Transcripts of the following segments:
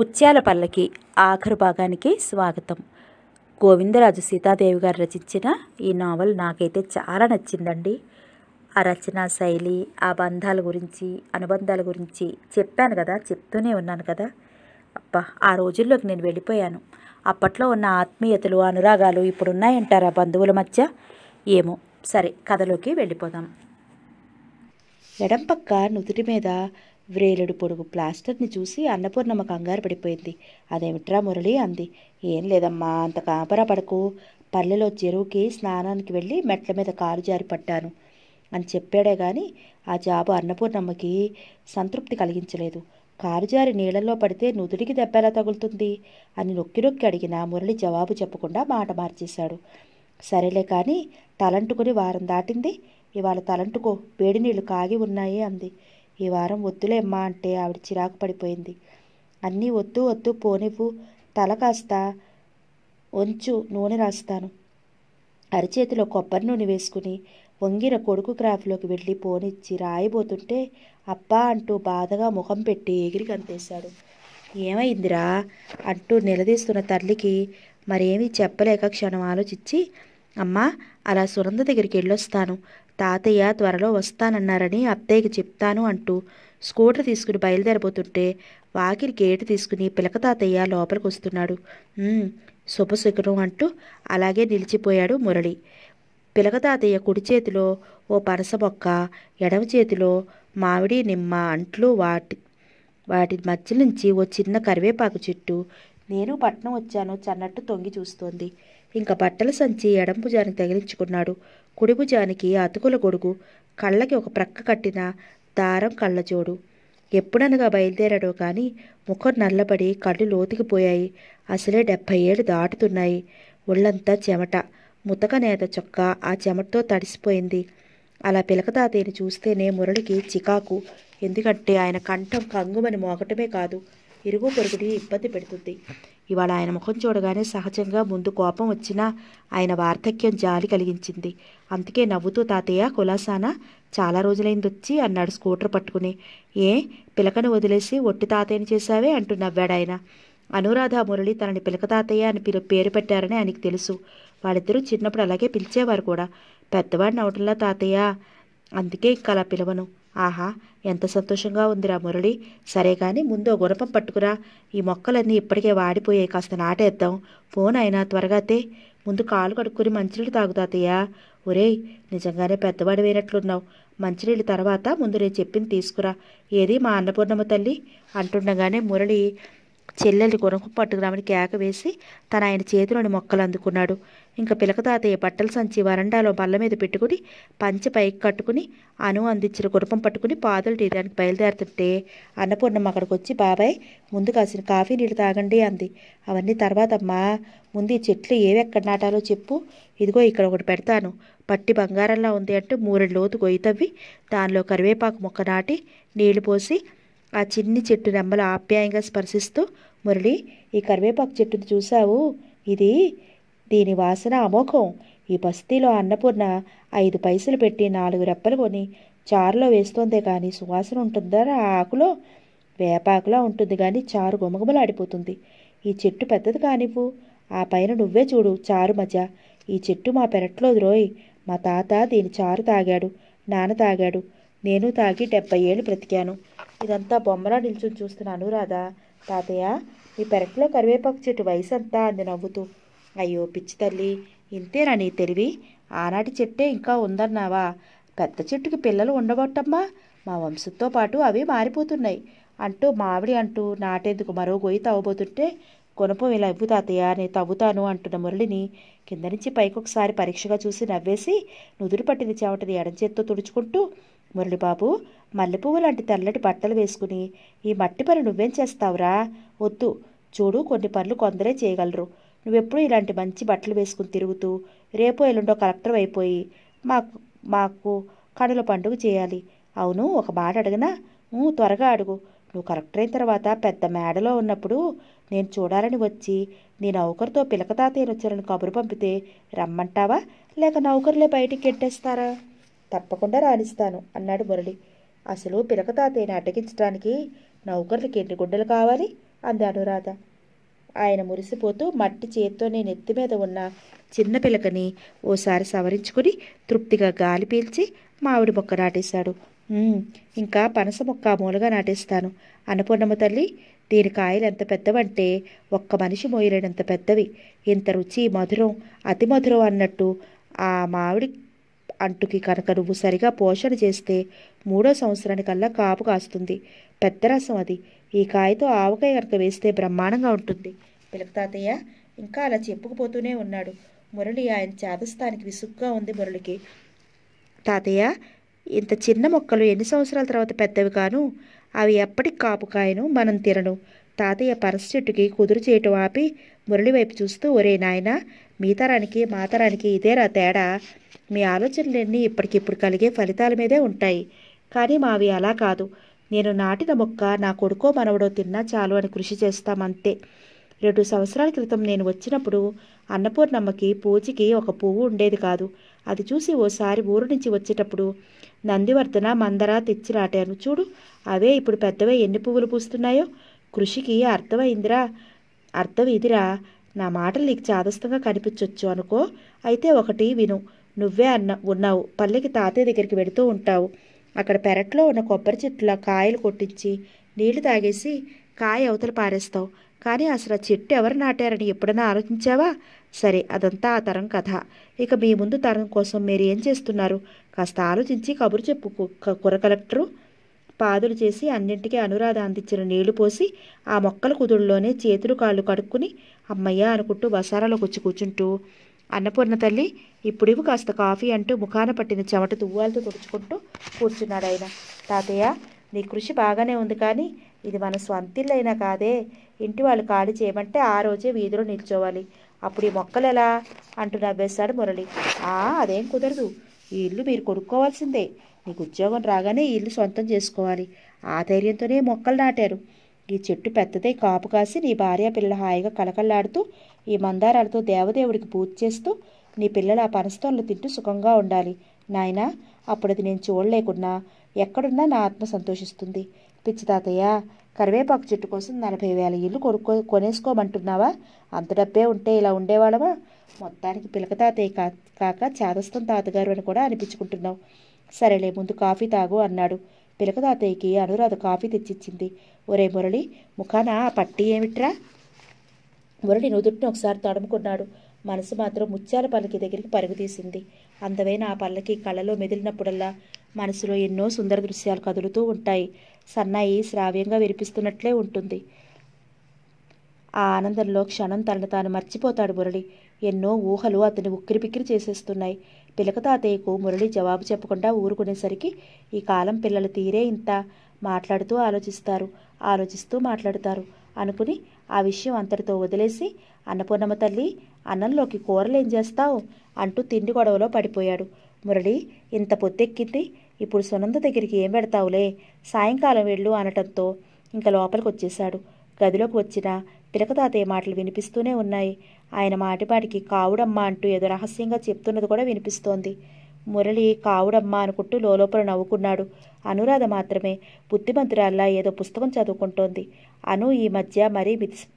ముత్యాల పల్లకి ఆఖరు భాగానికి స్వాగతం గోవిందరాజు సీతాదేవి గారు రచించిన ఈ నావల్ నాకైతే చాలా నచ్చిందండి ఆ రచనా శైలి ఆ బంధాల గురించి అనుబంధాల గురించి చెప్పాను కదా చెప్తూనే ఉన్నాను కదా అబ్బా ఆ రోజుల్లోకి నేను వెళ్ళిపోయాను అప్పట్లో ఉన్న ఆత్మీయతలు అనురాగాలు ఇప్పుడు బంధువుల మధ్య ఏమో సరే కథలోకి వెళ్ళిపోదాం ఎడంపక్క నుదుటి మీద వ్రేలుడు పొడుగు ప్లాస్టర్ని చూసి అన్నపూర్ణమ్మ కంగారు పడిపోయింది అదేమిట్రా మురళి అంది ఏం లేదమ్మా అంత కాపరా పడకు పల్లెలో చెరువుకి స్నానానికి వెళ్ళి మెట్ల మీద కారు జారి పట్టాను అని చెప్పాడే కానీ ఆ జాబు అన్నపూర్ణమ్మకి సంతృప్తి కలిగించలేదు కారు జారి నీళ్ళల్లో పడితే నుదుడికి దెబ్బలా తగులుతుంది అని నొక్కి నొక్కి అడిగిన మురళి జవాబు చెప్పకుండా మాట మార్చేశాడు సరేలే కానీ తలంటుకుని వారం దాటింది ఇవాళ తలంటుకో వేడి నీళ్లు కాగి ఉన్నాయి అంది ఈ వారం అమ్మా అంటే ఆవిడ చిరాకు పడిపోయింది అన్నీ ఒత్తు ఒత్తు పోనివ్వు తల కాస్త వంచు నూనె రాస్తాను అరిచేతిలో కొబ్బరి నూనె వేసుకుని వంగిన కొడుకు క్రాఫ్లోకి వెళ్ళి పోనిచ్చి రాయిపోతుంటే అబ్బా అంటూ బాధగా ముఖం పెట్టి ఎగిరి కనిపేశాడు ఏమైందిరా అంటూ నిలదీస్తున్న తల్లికి మరేమీ చెప్పలేక క్షణం ఆలోచించి అమ్మా అలా సునంద దగ్గరికి వెళ్ళొస్తాను తాతయ్య త్వరలో వస్తానన్నారని అత్తయ్యకి చెప్తాను అంటూ స్కూటర్ తీసుకుని బయలుదేరబోతుంటే వాకిరి గేటు తీసుకుని పిలక తాతయ్య లోపలికి వస్తున్నాడు శుభశుకురం అంటూ అలాగే నిలిచిపోయాడు మురళి పిలక తాతయ్య కుడి చేతిలో ఓ పనస మొక్క ఎడమ చేతిలో మామిడి నిమ్మ అంట్లు వాటి వాటి మధ్య నుంచి ఓ చిన్న కరివేపాకు చెట్టు నేను పట్నం వచ్చాను చన్నట్టు తొంగి చూస్తోంది ఇంకా బట్టల సంచి ఎడం భుజానికి తగిలించుకున్నాడు కుడిభుజానికి అతుకుల గొడుగు కళ్ళకి ఒక ప్రక్క కట్టిన దారం కళ్ళజోడు ఎప్పుడనగా బయలుదేరాడో కానీ ముఖం నల్లబడి కళ్ళు లోతికిపోయాయి అసలే డెబ్భై ఏళ్ళు దాటుతున్నాయి ఒళ్ళంతా చెమట ముతక నేత చొక్క ఆ చెమటతో తడిసిపోయింది అలా పిలకతాతయ్యని చూస్తేనే మురళికి చికాకు ఎందుకంటే ఆయన కంఠం కంగుమని మోగటమే కాదు ఇరుగు పొరుగుని ఇబ్బంది పెడుతుంది ఇవాళ ఆయన ముఖం చూడగానే సహజంగా ముందు కోపం వచ్చినా ఆయన వార్ధక్యం జాలి కలిగించింది అందుకే నవ్వుతూ తాతయ్య కులాసానా చాలా రోజులైంది వచ్చి అన్నాడు స్కూటర్ పట్టుకుని ఏ పిలకను వదిలేసి ఒట్టి తాతయ్యని చేశావే అంటూ నవ్వాడాయన అనురాధ మురళి తనని పిలక తాతయ్య అని పిలు పేరు పెట్టారని ఆయనకి తెలుసు వాళ్ళిద్దరూ చిన్నప్పుడు అలాగే పిలిచేవారు కూడా పెద్దవాడిని అవటంలా తాతయ్య అందుకే ఇంకా అలా పిలవను ఆహా ఎంత సంతోషంగా ఉందిరా మురళి సరే కానీ ముందు గుణపం పట్టుకురా ఈ మొక్కలన్నీ ఇప్పటికే వాడిపోయాయి కాస్త నాటేద్దాం ఫోన్ అయినా త్వరగాతే ముందు కాలు కడుక్కుని మంచినీళ్ళు తాగుతాతయ్యా ఒరేయ్ నిజంగానే పెద్దవాడివైనట్లున్నావు మంచినీళ్ళు తర్వాత ముందు నేను చెప్పింది తీసుకురా ఏది మా అన్నపూర్ణమ్మ తల్లి అంటుండగానే మురళి చెల్లెల్ని గుణకం పట్టుకురామని కేక వేసి తన ఆయన చేతిలోని మొక్కలు అందుకున్నాడు ఇంకా పిలక తాతయ్య బట్టల సంచి వరండాలో బల్ల మీద పెట్టుకుని పంచి పైకి కట్టుకుని అను అందించిన గుణపం పట్టుకుని పాదులు తీయడానికి బయలుదేరుతుంటే అన్నపూర్ణమ్మ అక్కడికి వచ్చి బాబాయ్ ముందు కాసిన కాఫీ నీళ్ళు తాగండి అంది అవన్నీ తర్వాత అమ్మా ముందు ఈ చెట్లు ఏవి ఎక్కడ నాటాలో చెప్పు ఇదిగో ఇక్కడ ఒకటి పెడతాను పట్టి బంగారంలా ఉంది అంటూ మూరెడు లోతు గొయ్యి తవ్వి దానిలో కరివేపాకు మొక్క నాటి నీళ్లు పోసి ఆ చిన్ని చెట్టు రెమ్మలు ఆప్యాయంగా స్పర్శిస్తూ మురళి ఈ కరివేపాకు చెట్టుని చూసావు ఇది దీని వాసన అమోఘం ఈ బస్తీలో అన్నపూర్ణ ఐదు పైసలు పెట్టి నాలుగు రెప్పలు కొని చారులో వేస్తోందే కానీ సువాసన ఉంటుందా ఆ ఆకులో వేపాకులా ఉంటుంది కానీ చారు గుమగుమలాడిపోతుంది ఈ చెట్టు పెద్దది కానివ్వు ఆ పైన నువ్వే చూడు చారు మధ్య ఈ చెట్టు మా పెరట్లో రోయ్ మా తాత దీని చారు తాగాడు నాన్న తాగాడు నేను తాగి డెబ్బై ఏళ్ళు బ్రతికాను ఇదంతా బొమ్మలా నిల్చుని చూస్తున్న అనురాధ తాతయ్య మీ పెరట్లో కరివేపాకు చెట్టు వయసు అంతా అంది నవ్వుతూ అయ్యో పిచ్చి తల్లి ఇంతేనా నీ తెలివి ఆనాటి చెట్టే ఇంకా ఉందన్నావా పెద్ద చెట్టుకి పిల్లలు ఉండబట్టమ్మా మా వంశంతో పాటు అవి మారిపోతున్నాయి అంటూ మావిడి అంటూ నాటేందుకు మరో గొయ్యి తవ్వబోతుంటే కొనపం ఇలా ఇవ్వు తాతయ్య నేను తవ్వుతాను అంటున్న మురళిని కింద నుంచి పైకొకసారి పరీక్షగా చూసి నవ్వేసి నుదురు పట్టిన చెమటని ఎడం చేత్తో తుడుచుకుంటూ మురళిబాబు మల్లెపువ్వు లాంటి తెల్లటి బట్టలు వేసుకుని ఈ మట్టి పని నువ్వేం చేస్తావురా వద్దు చూడు కొన్ని పనులు కొందరే చేయగలరు నువ్వెప్పుడు ఇలాంటి మంచి బట్టలు వేసుకుని తిరుగుతూ రేపో ఎల్లుండో కలెక్టర్ అయిపోయి మాకు మాకు కనుల పండుగ చేయాలి అవును ఒక మాట అడగనా త్వరగా అడుగు నువ్వు కలెక్టర్ అయిన తర్వాత పెద్ద మేడలో ఉన్నప్పుడు నేను చూడాలని వచ్చి నీ నౌకరుతో పిలకతాతయ్యను వచ్చారని కబురు పంపితే రమ్మంటావా లేక నౌకరులే బయటికి కెట్టేస్తారా తప్పకుండా రాణిస్తాను అన్నాడు మురళి అసలు పిలక తాతయ్యని అటకించడానికి నౌకర్లకి ఎన్ని గుడ్డలు కావాలి అంది అనురాధ ఆయన మురిసిపోతూ మట్టి చేత్తో నేను ఎత్తి మీద ఉన్న చిన్న పిలకని ఓసారి సవరించుకుని తృప్తిగా గాలి పీల్చి మామిడి మొక్క నాటేశాడు ఇంకా పనస మొక్క మూలగా నాటేస్తాను అన్నపూర్ణమ్మ తల్లి దీని కాయలు ఎంత పెద్దవంటే ఒక్క మనిషి మోయలేనంత పెద్దవి ఇంత రుచి మధురం అతి మధురం అన్నట్టు ఆ మామిడి అంటుకి కనుక నువ్వు సరిగా పోషణ చేస్తే మూడో సంవత్సరానికల్లా కాపు కాస్తుంది పెద్ద రసం అది ఈ కాయతో ఆవకాయ కనుక వేస్తే బ్రహ్మాండంగా ఉంటుంది పిలక తాతయ్య ఇంకా అలా చెప్పుకుపోతూనే ఉన్నాడు మురళి ఆయన చేతస్థానికి విసుగ్గా ఉంది మురళికి తాతయ్య ఇంత చిన్న మొక్కలు ఎన్ని సంవత్సరాల తర్వాత పెద్దవి కాను అవి ఎప్పటికి కాపుకాయను మనం తినను తాతయ్య పరస చెట్టుకి కుదురు చేయటం ఆపి మురళి వైపు చూస్తూ ఒరే నాయన మీ తరానికి మా తరానికి ఇదేరా తేడా మీ ఆలోచనలన్నీ ఇప్పటికిప్పుడు కలిగే ఫలితాల మీదే ఉంటాయి కానీ మావి అలా కాదు నేను నాటిన మొక్క నా కొడుకో మనవడో తిన్నా చాలు అని కృషి చేస్తామంతే రెండు సంవత్సరాల క్రితం నేను వచ్చినప్పుడు అన్నపూర్ణమ్మకి పూజకి ఒక పువ్వు ఉండేది కాదు అది చూసి ఓసారి ఊరు నుంచి వచ్చేటప్పుడు నందివర్ధన మందర తెచ్చి నాటాను చూడు అవే ఇప్పుడు పెద్దవే ఎన్ని పువ్వులు పూస్తున్నాయో కృషికి అర్థమైందిరా అర్థం ఇదిరా నా మాటలు నీకు చాదస్తంగా కనిపించవచ్చు అనుకో అయితే ఒకటి విను నువ్వే అన్న ఉన్నావు పల్లెకి తాతయ్య దగ్గరికి వెడుతూ ఉంటావు అక్కడ పెరట్లో ఉన్న కొబ్బరి చెట్ల కాయలు కొట్టించి నీళ్లు తాగేసి కాయ అవతల పారేస్తావు కానీ అసలు ఆ చెట్టు ఎవరు నాటారని ఎప్పుడైనా ఆలోచించావా సరే అదంతా ఆ తరం కథ ఇక మీ ముందు తరం కోసం మీరు ఏం చేస్తున్నారు కాస్త ఆలోచించి కబురు చెప్పు కుర కలెక్టరు పాదులు చేసి అన్నింటికీ అనురాధ అందించిన నీళ్లు పోసి ఆ మొక్కల కుదుళ్ళలోనే చేతులు కాళ్ళు కడుక్కుని అమ్మయ్య అనుకుంటూ బసారాలో కూర్చి కూర్చుంటూ అన్నపూర్ణ తల్లి ఇప్పుడివి కాస్త కాఫీ అంటూ ముఖాన పట్టిన చెమట తువ్వాలతో తుడుచుకుంటూ కూర్చున్నాడు ఆయన తాతయ్య నీ కృషి బాగానే ఉంది కానీ ఇది మన స్వంతిల్లైనా కాదే ఇంటి వాళ్ళు ఖాళీ చేయమంటే ఆ రోజే వీధిలో నిల్చోవాలి అప్పుడు ఈ మొక్కలు ఎలా అంటూ నవ్వేశాడు మురళి ఆ అదేం కుదరదు ఈ ఇల్లు మీరు కొనుక్కోవాల్సిందే నీకు ఉద్యోగం రాగానే ఈ ఇల్లు సొంతం చేసుకోవాలి ఆ ధైర్యంతోనే మొక్కలు నాటారు ఈ చెట్టు పెద్దదై కాపు కాసి నీ భార్య పిల్ల హాయిగా కలకల్లాడుతూ ఈ మందారాలతో దేవదేవుడికి పూజ చేస్తూ నీ పిల్లలు ఆ పనస్తోన్లు తింటూ సుఖంగా ఉండాలి నాయనా అప్పుడు అది నేను చూడలేకున్నా ఎక్కడున్నా నా ఆత్మ సంతోషిస్తుంది పిచ్చి తాతయ్య కరివేపాకు చెట్టు కోసం నలభై వేల ఇల్లు కొనుక్కో కొనేసుకోమంటున్నావా అంత డబ్బే ఉంటే ఇలా ఉండేవాళ్ళవా మొత్తానికి పిలక తాతయ్య కా కాక చేదస్తం తాతగారు అని కూడా అనిపించుకుంటున్నావు సరేలే ముందు కాఫీ తాగు అన్నాడు పిలక తాతయ్యకి అనురాధ కాఫీ తెచ్చిచ్చింది ఒరే మురళి ముఖాన ఆ పట్టి ఏమిట్రా మురళి నుదుట్ని ఒకసారి తడుముకున్నాడు మనసు మాత్రం ముత్యాల పల్లకి దగ్గరికి పరుగుతీసింది అందమైన ఆ పల్లకి కళ్ళలో మెదిలినప్పుడల్లా మనసులో ఎన్నో సుందర దృశ్యాలు కదులుతూ ఉంటాయి సన్నాయి శ్రావ్యంగా వినిపిస్తున్నట్లే ఉంటుంది ఆ ఆనందంలో క్షణం తనను తాను మర్చిపోతాడు మురళి ఎన్నో ఊహలు అతని ఉక్కిరి పిక్కిరి చేసేస్తున్నాయి పిలక తాతయ్యకు మురళి జవాబు చెప్పకుండా ఊరుకునేసరికి ఈ కాలం పిల్లలు తీరే ఇంత మాట్లాడుతూ ఆలోచిస్తారు ఆలోచిస్తూ మాట్లాడతారు అనుకుని ఆ విషయం అంతటితో వదిలేసి అన్నపూర్ణమ్మ తల్లి అన్నంలోకి కూరలేం చేస్తావు అంటూ తిండి గొడవలో పడిపోయాడు మురళి ఇంత పొత్తెక్కింది ఇప్పుడు సునంద దగ్గరికి ఏం పెడతావులే సాయంకాలం వెళ్ళు అనటంతో ఇంకా లోపలికి వచ్చేశాడు గదిలోకి వచ్చిన పిలకతాతయ్య మాటలు వినిపిస్తూనే ఉన్నాయి ఆయన మాటిపాటికి కావుడమ్మ అంటూ ఏదో రహస్యంగా చెప్తున్నది కూడా వినిపిస్తోంది మురళి కావుడమ్మ అనుకుంటూ లోపల నవ్వుకున్నాడు అనురాధ మాత్రమే బుద్ధిమంతురాల్లా ఏదో పుస్తకం చదువుకుంటోంది అను ఈ మధ్య మరీ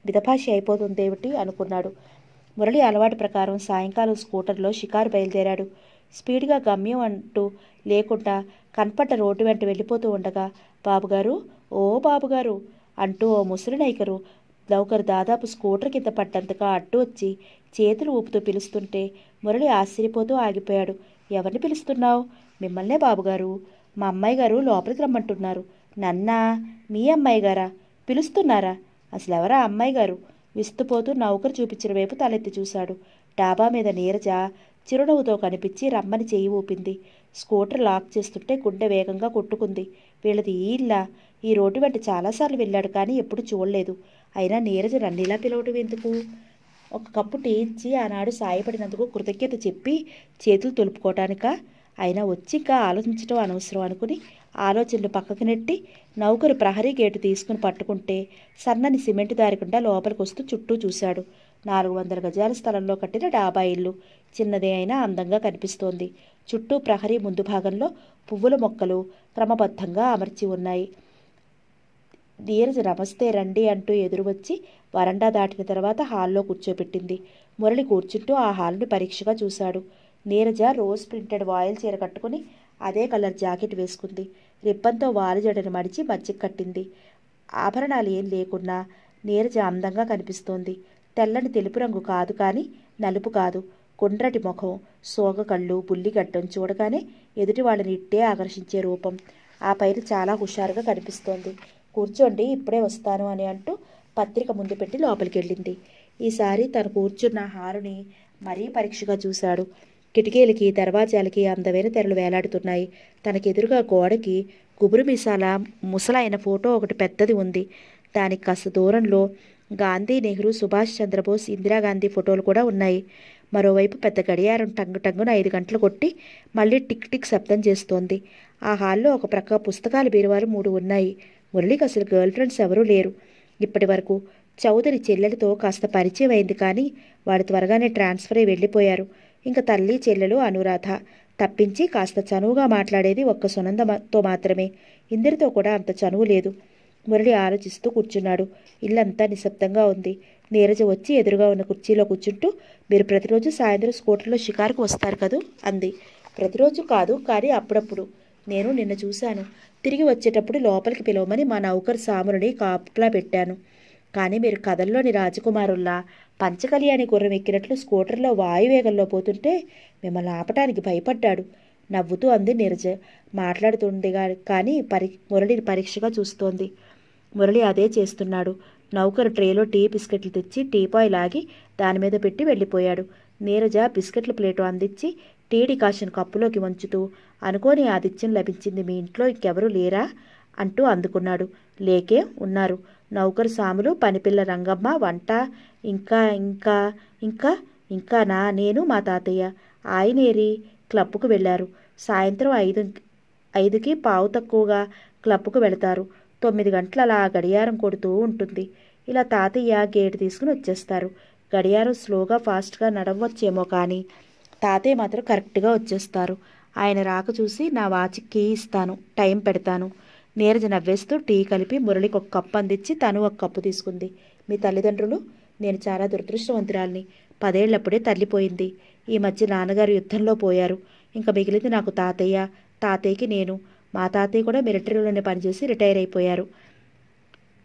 మితభాషి అయిపోతుందేమిటి అనుకున్నాడు మురళి అలవాటు ప్రకారం సాయంకాలం స్కూటర్లో షికారు బయలుదేరాడు స్పీడ్గా గమ్యం అంటూ లేకుండా కనపడ్డ రోడ్డు వెంట వెళ్ళిపోతూ ఉండగా బాబుగారు ఓ బాబుగారు అంటూ ఓ ముసలి నైకరు నౌకరు దాదాపు స్కూటర్ కింద పడ్డంతగా అడ్డు వచ్చి చేతులు ఊపుతూ పిలుస్తుంటే మురళి ఆశ్చర్యపోతూ ఆగిపోయాడు ఎవరిని పిలుస్తున్నావు మిమ్మల్నే బాబుగారు మా అమ్మాయి గారు లోపలికి రమ్మంటున్నారు నన్నా మీ అమ్మాయి గారా పిలుస్తున్నారా అసలు ఎవరా అమ్మాయి గారు విస్తుపోతూ నౌకరు చూపించిన వైపు తలెత్తి చూశాడు డాబా మీద నీరజ చిరునవ్వుతో కనిపించి రమ్మని చేయి ఊపింది స్కూటర్ లాక్ చేస్తుంటే గుండె వేగంగా కొట్టుకుంది వీళ్ళది ఈ ఇల్లా ఈ రోడ్డు వెంట చాలాసార్లు వెళ్ళాడు కానీ ఎప్పుడు చూడలేదు అయినా నీరజ రన్నీలా పిలవటం ఎందుకు ఒక కప్పు టీ ఇచ్చి ఆనాడు సాయపడినందుకు కృతజ్ఞత చెప్పి చేతులు తొలుపుకోవటానిక అయినా వచ్చి ఇంకా ఆలోచించడం అనవసరం అనుకుని ఆలోచనలు పక్కకు నెట్టి నౌకరు ప్రహరీ గేటు తీసుకుని పట్టుకుంటే సన్నని సిమెంట్ దారికుండా లోపలికి వస్తూ చుట్టూ చూశాడు నాలుగు వందల గజాల స్థలంలో కట్టిన డాబా ఇల్లు చిన్నదే అయినా అందంగా కనిపిస్తోంది చుట్టూ ప్రహరీ ముందు భాగంలో పువ్వుల మొక్కలు క్రమబద్ధంగా అమర్చి ఉన్నాయి ధీరజ నమస్తే రండి అంటూ ఎదురు వచ్చి వరండా దాటిన తర్వాత హాల్లో కూర్చోబెట్టింది మురళి కూర్చుంటూ ఆ హాల్ని పరీక్షగా చూశాడు నీరజ రోజ్ ప్రింటెడ్ వాయిల్ చీర కట్టుకుని అదే కలర్ జాకెట్ వేసుకుంది రిబ్బన్తో వాలి మడిచి మజ్జిగ కట్టింది ఆభరణాలు ఏం లేకున్నా నీరజ అందంగా కనిపిస్తోంది తెల్లని తెలుపు రంగు కాదు కానీ నలుపు కాదు కుండ్రటి ముఖం సోగ కళ్ళు బుల్లిగడ్డం చూడగానే ఎదుటి వాళ్ళని ఇట్టే ఆకర్షించే రూపం ఆ పైన చాలా హుషారుగా కనిపిస్తోంది కూర్చోండి ఇప్పుడే వస్తాను అని అంటూ పత్రిక ముందు పెట్టి లోపలికి వెళ్ళింది ఈసారి తను కూర్చున్న హారుని మరీ పరీక్షగా చూశాడు కిటికీలకి దర్వాజాలకి అందమైన తెరలు వేలాడుతున్నాయి తనకెదురుగా గోడకి గుబురు మీసాల ముసలైన ఫోటో ఒకటి పెద్దది ఉంది దానికి కాస్త దూరంలో గాంధీ నెహ్రూ సుభాష్ చంద్రబోస్ ఇందిరాగాంధీ ఫోటోలు కూడా ఉన్నాయి మరోవైపు పెద్ద గడియారం టంగు టంగున ఐదు గంటలు కొట్టి మళ్ళీ టిక్ టిక్ శబ్దం చేస్తోంది ఆ హాల్లో ఒక ప్రక్క పుస్తకాలు బీరువాలు మూడు ఉన్నాయి మురళికి అసలు గర్ల్ ఫ్రెండ్స్ ఎవరూ లేరు ఇప్పటి వరకు చౌదరి చెల్లెలతో కాస్త పరిచయం అయింది కానీ వాడు త్వరగానే ట్రాన్స్ఫర్ అయి వెళ్ళిపోయారు ఇంక తల్లి చెల్లెలు అనురాధ తప్పించి కాస్త చనువుగా మాట్లాడేది ఒక్క సునందతో మాత్రమే ఇందరితో కూడా అంత చనువు లేదు మురళి ఆలోచిస్తూ కూర్చున్నాడు ఇల్లంతా నిశ్శబ్దంగా ఉంది నీరజ వచ్చి ఎదురుగా ఉన్న కుర్చీలో కూర్చుంటూ మీరు ప్రతిరోజు సాయంత్రం స్కూటర్లో షికారుకు వస్తారు కదూ అంది ప్రతిరోజు కాదు కానీ అప్పుడప్పుడు నేను నిన్న చూశాను తిరిగి వచ్చేటప్పుడు లోపలికి పిలవమని మా నౌకర్ సాములని కాపులా పెట్టాను కానీ మీరు కథల్లోని రాజకుమారుల్లా పంచకలి అని ఎక్కినట్లు స్కూటర్లో వాయువేగంలో పోతుంటే మిమ్మల్ని ఆపటానికి భయపడ్డాడు నవ్వుతూ అంది నిరజ మాట్లాడుతుండగా కానీ పరి మురళిని పరీక్షగా చూస్తోంది మురళి అదే చేస్తున్నాడు నౌకరు ట్రేలో టీ బిస్కెట్లు తెచ్చి టీపాయ్ లాగి దాని మీద పెట్టి వెళ్ళిపోయాడు నీరజ బిస్కెట్ల ప్లేటు అందించి టీ డికాషన్ కప్పులోకి వంచుతూ అనుకోని ఆదిత్యం లభించింది మీ ఇంట్లో ఇంకెవరూ లేరా అంటూ అందుకున్నాడు లేకే ఉన్నారు నౌకరు సాములు పనిపిల్ల రంగమ్మ వంట ఇంకా ఇంకా ఇంకా ఇంకా నా నేను మా తాతయ్య ఆయనేరి క్లబ్కు వెళ్ళారు సాయంత్రం ఐదు ఐదుకి పావు తక్కువగా క్లబ్కు వెళతారు తొమ్మిది గంటల అలా గడియారం కొడుతూ ఉంటుంది ఇలా తాతయ్య గేటు తీసుకుని వచ్చేస్తారు గడియారం స్లోగా ఫాస్ట్గా నడవచ్చేమో కానీ తాతయ్య మాత్రం కరెక్ట్గా వచ్చేస్తారు ఆయన రాక చూసి నా వాచ్కి ఇస్తాను టైం పెడతాను నీరజ నవ్వేస్తూ టీ కలిపి మురళికి ఒక కప్పు అందించి తను ఒక కప్పు తీసుకుంది మీ తల్లిదండ్రులు నేను చాలా దురదృష్టవంతురాల్ని పదేళ్లప్పుడే తల్లిపోయింది ఈ మధ్య నాన్నగారు యుద్ధంలో పోయారు ఇంకా మిగిలింది నాకు తాతయ్య తాతయ్యకి నేను మా తాతయ్య కూడా మిలిటరీలోనే పనిచేసి రిటైర్ అయిపోయారు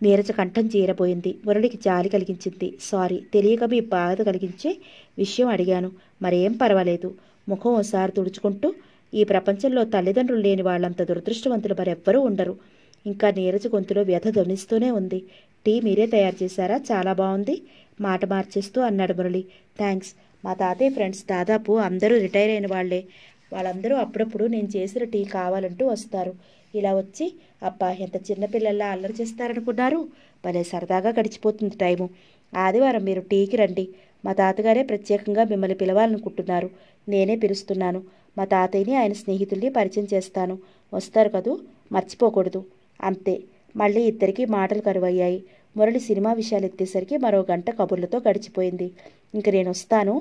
నీరజ కంఠం చీరపోయింది మురళికి జాలి కలిగించింది సారీ తెలియక మీ బాధ కలిగించే విషయం అడిగాను మరేం పర్వాలేదు ముఖం ఒకసారి తుడుచుకుంటూ ఈ ప్రపంచంలో తల్లిదండ్రులు లేని వాళ్ళంత దురదృష్టవంతులు మరెవ్వరూ ఉండరు ఇంకా నీరజ గొంతులో వ్యధ ధ్వనిస్తూనే ఉంది టీ మీరే తయారు చేశారా చాలా బాగుంది మాట మార్చేస్తూ అన్నాడు మురళి థ్యాంక్స్ మా తాతయ్య ఫ్రెండ్స్ దాదాపు అందరూ రిటైర్ అయిన వాళ్లే వాళ్ళందరూ అప్పుడప్పుడు నేను చేసిన టీ కావాలంటూ వస్తారు ఇలా వచ్చి అబ్బా ఎంత చిన్నపిల్లల్లా అల్లరి చేస్తారనుకున్నారు భలే సరదాగా గడిచిపోతుంది టైము ఆదివారం మీరు టీకి రండి మా తాతగారే ప్రత్యేకంగా మిమ్మల్ని పిలవాలనుకుంటున్నారు నేనే పిలుస్తున్నాను మా తాతయ్యని ఆయన స్నేహితుల్ని పరిచయం చేస్తాను వస్తారు కదూ మర్చిపోకూడదు అంతే మళ్ళీ ఇద్దరికీ మాటలు కరువయ్యాయి మురళి సినిమా విషయాలు ఎత్తేసరికి మరో గంట కబుర్లతో గడిచిపోయింది ఇంక నేను వస్తాను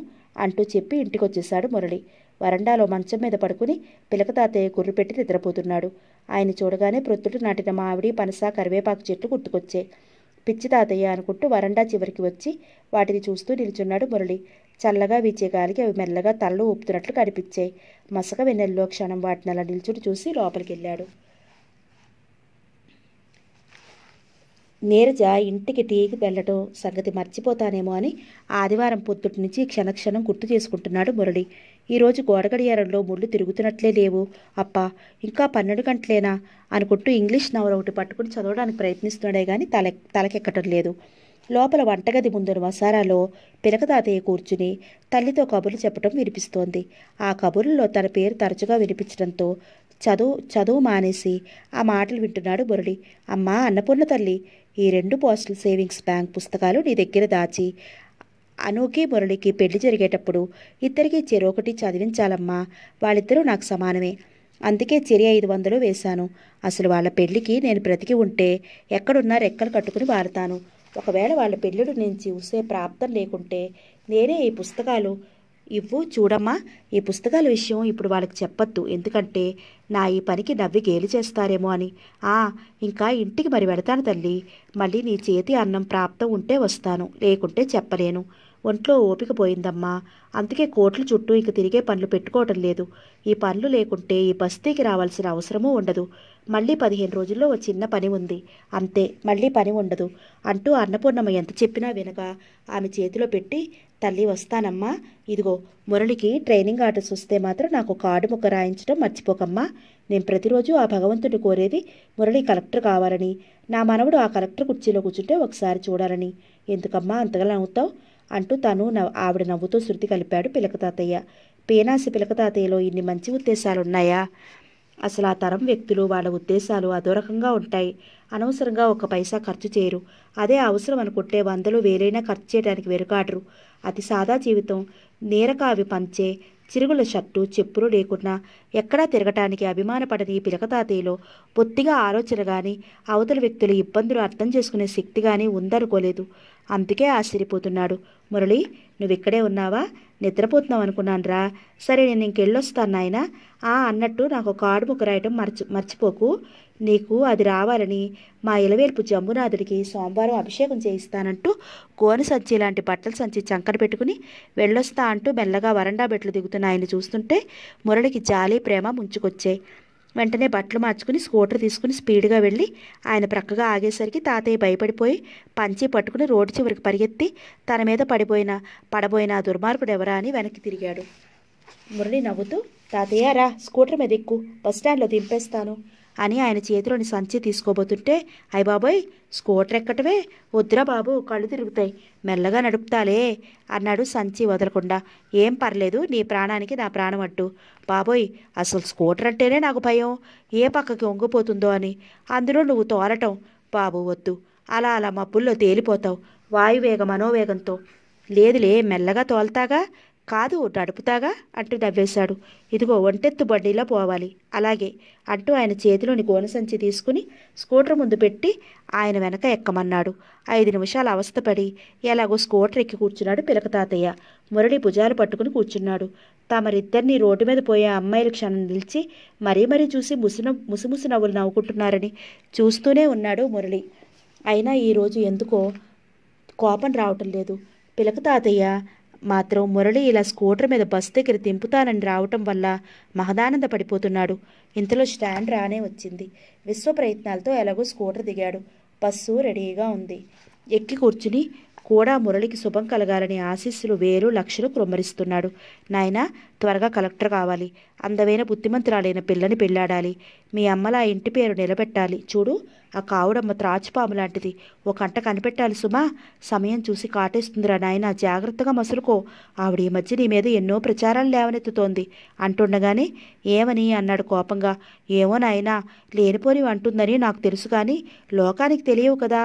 అంటూ చెప్పి ఇంటికొచ్చేశాడు మురళి వరండాలో మంచం మీద పడుకుని పిలక తాతయ్య గుర్రు పెట్టి నిద్రపోతున్నాడు ఆయన చూడగానే ప్రొత్తుడు నాటిన మావిడి పనస కరివేపాకు చెట్లు గుర్తుకొచ్చాయి పిచ్చి తాతయ్య అనుకుంటూ వరండా చివరికి వచ్చి వాటిని చూస్తూ నిల్చున్నాడు మురళి చల్లగా వీచే గాలికి అవి మెల్లగా తలలు ఊపుతున్నట్లు కనిపించాయి మసక వెన్నెల్లో క్షణం వాటిని అలా నిల్చుడు చూసి లోపలికి వెళ్ళాడు నీరజ ఇంటికి టీకి వెళ్ళటం సంగతి మర్చిపోతానేమో అని ఆదివారం పొద్దుటి నుంచి క్షణక్షణం గుర్తు చేసుకుంటున్నాడు మురళి ఈరోజు గోడగడియారంలో ముళ్ళు తిరుగుతున్నట్లే లేవు అప్ప ఇంకా పన్నెండు గంటలేనా అనుకుంటూ ఇంగ్లీష్ నవల ఒకటి పట్టుకుని చదవడానికి ప్రయత్నిస్తున్నాడే కానీ తల తలకెక్కటం లేదు లోపల వంటగది ముందున వసారాలో పిలకదాతయ్య కూర్చుని తల్లితో కబుర్లు చెప్పటం వినిపిస్తోంది ఆ కబుర్లలో తన పేరు తరచుగా వినిపించడంతో చదువు చదువు మానేసి ఆ మాటలు వింటున్నాడు మురళి అమ్మా అన్నపూర్ణ తల్లి ఈ రెండు పోస్టల్ సేవింగ్స్ బ్యాంక్ పుస్తకాలు నీ దగ్గర దాచి అనూకి మురళికి పెళ్లి జరిగేటప్పుడు ఇద్దరికీ ఒకటి చదివించాలమ్మా వాళ్ళిద్దరూ నాకు సమానమే అందుకే చెరి ఐదు వందలు వేశాను అసలు వాళ్ళ పెళ్లికి నేను బ్రతికి ఉంటే ఎక్కడున్నా రెక్కలు కట్టుకుని వాడతాను ఒకవేళ వాళ్ళ పెళ్ళిడు నుంచి ఉసే ప్రాప్తం లేకుంటే నేనే ఈ పుస్తకాలు ఇవ్వు చూడమ్మా ఈ పుస్తకాల విషయం ఇప్పుడు వాళ్ళకి చెప్పొద్దు ఎందుకంటే నా ఈ పనికి నవ్వి గేలి చేస్తారేమో అని ఆ ఇంకా ఇంటికి మరి వెళతాను తల్లి మళ్ళీ నీ చేతి అన్నం ప్రాప్తం ఉంటే వస్తాను లేకుంటే చెప్పలేను ఒంట్లో ఓపిక పోయిందమ్మా అందుకే కోట్లు చుట్టూ ఇక తిరిగే పనులు పెట్టుకోవటం లేదు ఈ పనులు లేకుంటే ఈ బస్తీకి రావాల్సిన అవసరమూ ఉండదు మళ్ళీ పదిహేను రోజుల్లో ఓ చిన్న పని ఉంది అంతే మళ్ళీ పని ఉండదు అంటూ అన్నపూర్ణమ్మ ఎంత చెప్పినా వినక ఆమె చేతిలో పెట్టి తల్లి వస్తానమ్మా ఇదిగో మురళికి ట్రైనింగ్ ఆర్డర్స్ వస్తే మాత్రం నాకు కార్డు ముక్క రాయించడం మర్చిపోకమ్మా నేను ప్రతిరోజు ఆ భగవంతుడిని కోరేది మురళి కలెక్టర్ కావాలని నా మనవడు ఆ కలెక్టర్ కుర్చీలో కూర్చుంటే ఒకసారి చూడాలని ఎందుకమ్మా అంతగా నవ్వుతావు అంటూ తను ఆవిడ నవ్వుతూ శృతి కలిపాడు పిలక తాతయ్య పేనాసి పిలక తాతయ్యలో ఇన్ని మంచి ఉద్దేశాలున్నాయా అసలు ఆ తరం వ్యక్తులు వాళ్ళ ఉద్దేశాలు అదోరకంగా ఉంటాయి అనవసరంగా ఒక పైసా ఖర్చు చేయరు అదే అవసరం అనుకుంటే వందలు వేలైనా ఖర్చు చేయడానికి వెనుకాడరు అతి సాదా జీవితం నేరకావి పంచే చిరుగుల షర్టు చెప్పులు లేకుండా ఎక్కడా తిరగటానికి అభిమానపడని ఈ బొత్తిగా ఆలోచన కానీ అవతల వ్యక్తుల ఇబ్బందులు అర్థం చేసుకునే శక్తి కానీ ఉందనుకోలేదు అందుకే ఆశ్చర్యపోతున్నాడు మురళి నువ్వు ఇక్కడే ఉన్నావా నిద్రపోతున్నావు అనుకున్నానురా సరే నేను ఇంకెళ్ళొస్తాను నాయన ఆ అన్నట్టు నాకు ఒక ఆడుముకు రాయటం మర్చి మర్చిపోకు నీకు అది రావాలని మా ఇలవేల్పు జంబునాథుడికి సోమవారం అభిషేకం చేయిస్తానంటూ గోను సంచి లాంటి బట్టల సంచి చంకన పెట్టుకుని వెళ్ళొస్తా అంటూ మెల్లగా వరండా బెట్లు దిగుతున్న ఆయన చూస్తుంటే మురళికి జాలి ప్రేమ ముంచుకొచ్చాయి వెంటనే బట్టలు మార్చుకుని స్కూటర్ తీసుకుని స్పీడ్గా వెళ్ళి ఆయన ప్రక్కగా ఆగేసరికి తాతయ్య భయపడిపోయి పంచి పట్టుకుని రోడ్డు చివరికి పరిగెత్తి తన మీద పడిపోయిన పడబోయిన దుర్మార్గుడు ఎవరా అని వెనక్కి తిరిగాడు మురళి నవ్వుతూ తాతయ్య రా స్కూటర్ మీద ఎక్కు స్టాండ్లో దింపేస్తాను అని ఆయన చేతిలోని సంచి తీసుకోబోతుంటే అయ్య బాబోయ్ స్కూటర్ ఎక్కటమే వద్దురా బాబు కళ్ళు తిరుగుతాయి మెల్లగా నడుపుతాలే అన్నాడు సంచి వదలకుండా ఏం పర్లేదు నీ ప్రాణానికి నా ప్రాణం అట్టు బాబోయ్ అసలు స్కూటర్ అంటేనే నాకు భయం ఏ పక్కకి వంగిపోతుందో అని అందులో నువ్వు తోరటం బాబు వద్దు అలా అలా మబ్బుల్లో తేలిపోతావు వాయువేగ మనోవేగంతో లేదులే మెల్లగా తోలుతాగా కాదు నడుపుతాగా అంటూ నవ్వేశాడు ఇదిగో ఒంటెత్తు బండిలో పోవాలి అలాగే అంటూ ఆయన చేతిలోని గోనె సంచి తీసుకుని స్కూటర్ ముందు పెట్టి ఆయన వెనక ఎక్కమన్నాడు ఐదు నిమిషాలు అవస్థపడి ఎలాగో స్కూటర్ ఎక్కి కూర్చున్నాడు పిలక తాతయ్య మురళి భుజాలు పట్టుకుని కూర్చున్నాడు తమరిద్దరిని రోడ్డు మీద పోయే అమ్మాయిలు క్షణం నిలిచి మరీ మరీ చూసి ముసిన ముసిముసి నవ్వులు నవ్వుకుంటున్నారని చూస్తూనే ఉన్నాడు మురళి అయినా ఈరోజు ఎందుకో కోపం రావటం లేదు పిలక తాతయ్య మాత్రం మురళి ఇలా స్కూటర్ మీద బస్సు దగ్గర దింపుతానని రావటం వల్ల మహదానంద పడిపోతున్నాడు ఇంతలో స్టాండ్ రానే వచ్చింది విశ్వ ప్రయత్నాలతో ఎలాగో స్కూటర్ దిగాడు బస్సు రెడీగా ఉంది ఎక్కి కూర్చుని కూడా మురళికి శుభం కలగాలని ఆశీస్సులు వేరు లక్షలు కుమ్మరిస్తున్నాడు నాయన త్వరగా కలెక్టర్ కావాలి అందమైన బుద్ధిమంతురాలైన పిల్లని పెళ్ళాడాలి మీ అమ్మలా ఇంటి పేరు నిలబెట్టాలి చూడు ఆ కావుడమ్మ త్రాచుపాము లాంటిది ఒక కంట కనిపెట్టాలి సుమా సమయం చూసి కాటేస్తుందిరా నాయన జాగ్రత్తగా మసులుకో ఆవిడ ఈ మధ్య నీ మీద ఎన్నో ప్రచారాలు లేవనెత్తుతోంది అంటుండగానే ఏమని అన్నాడు కోపంగా ఏమో నాయనా లేనిపోని అంటుందని నాకు తెలుసు కానీ లోకానికి తెలియవు కదా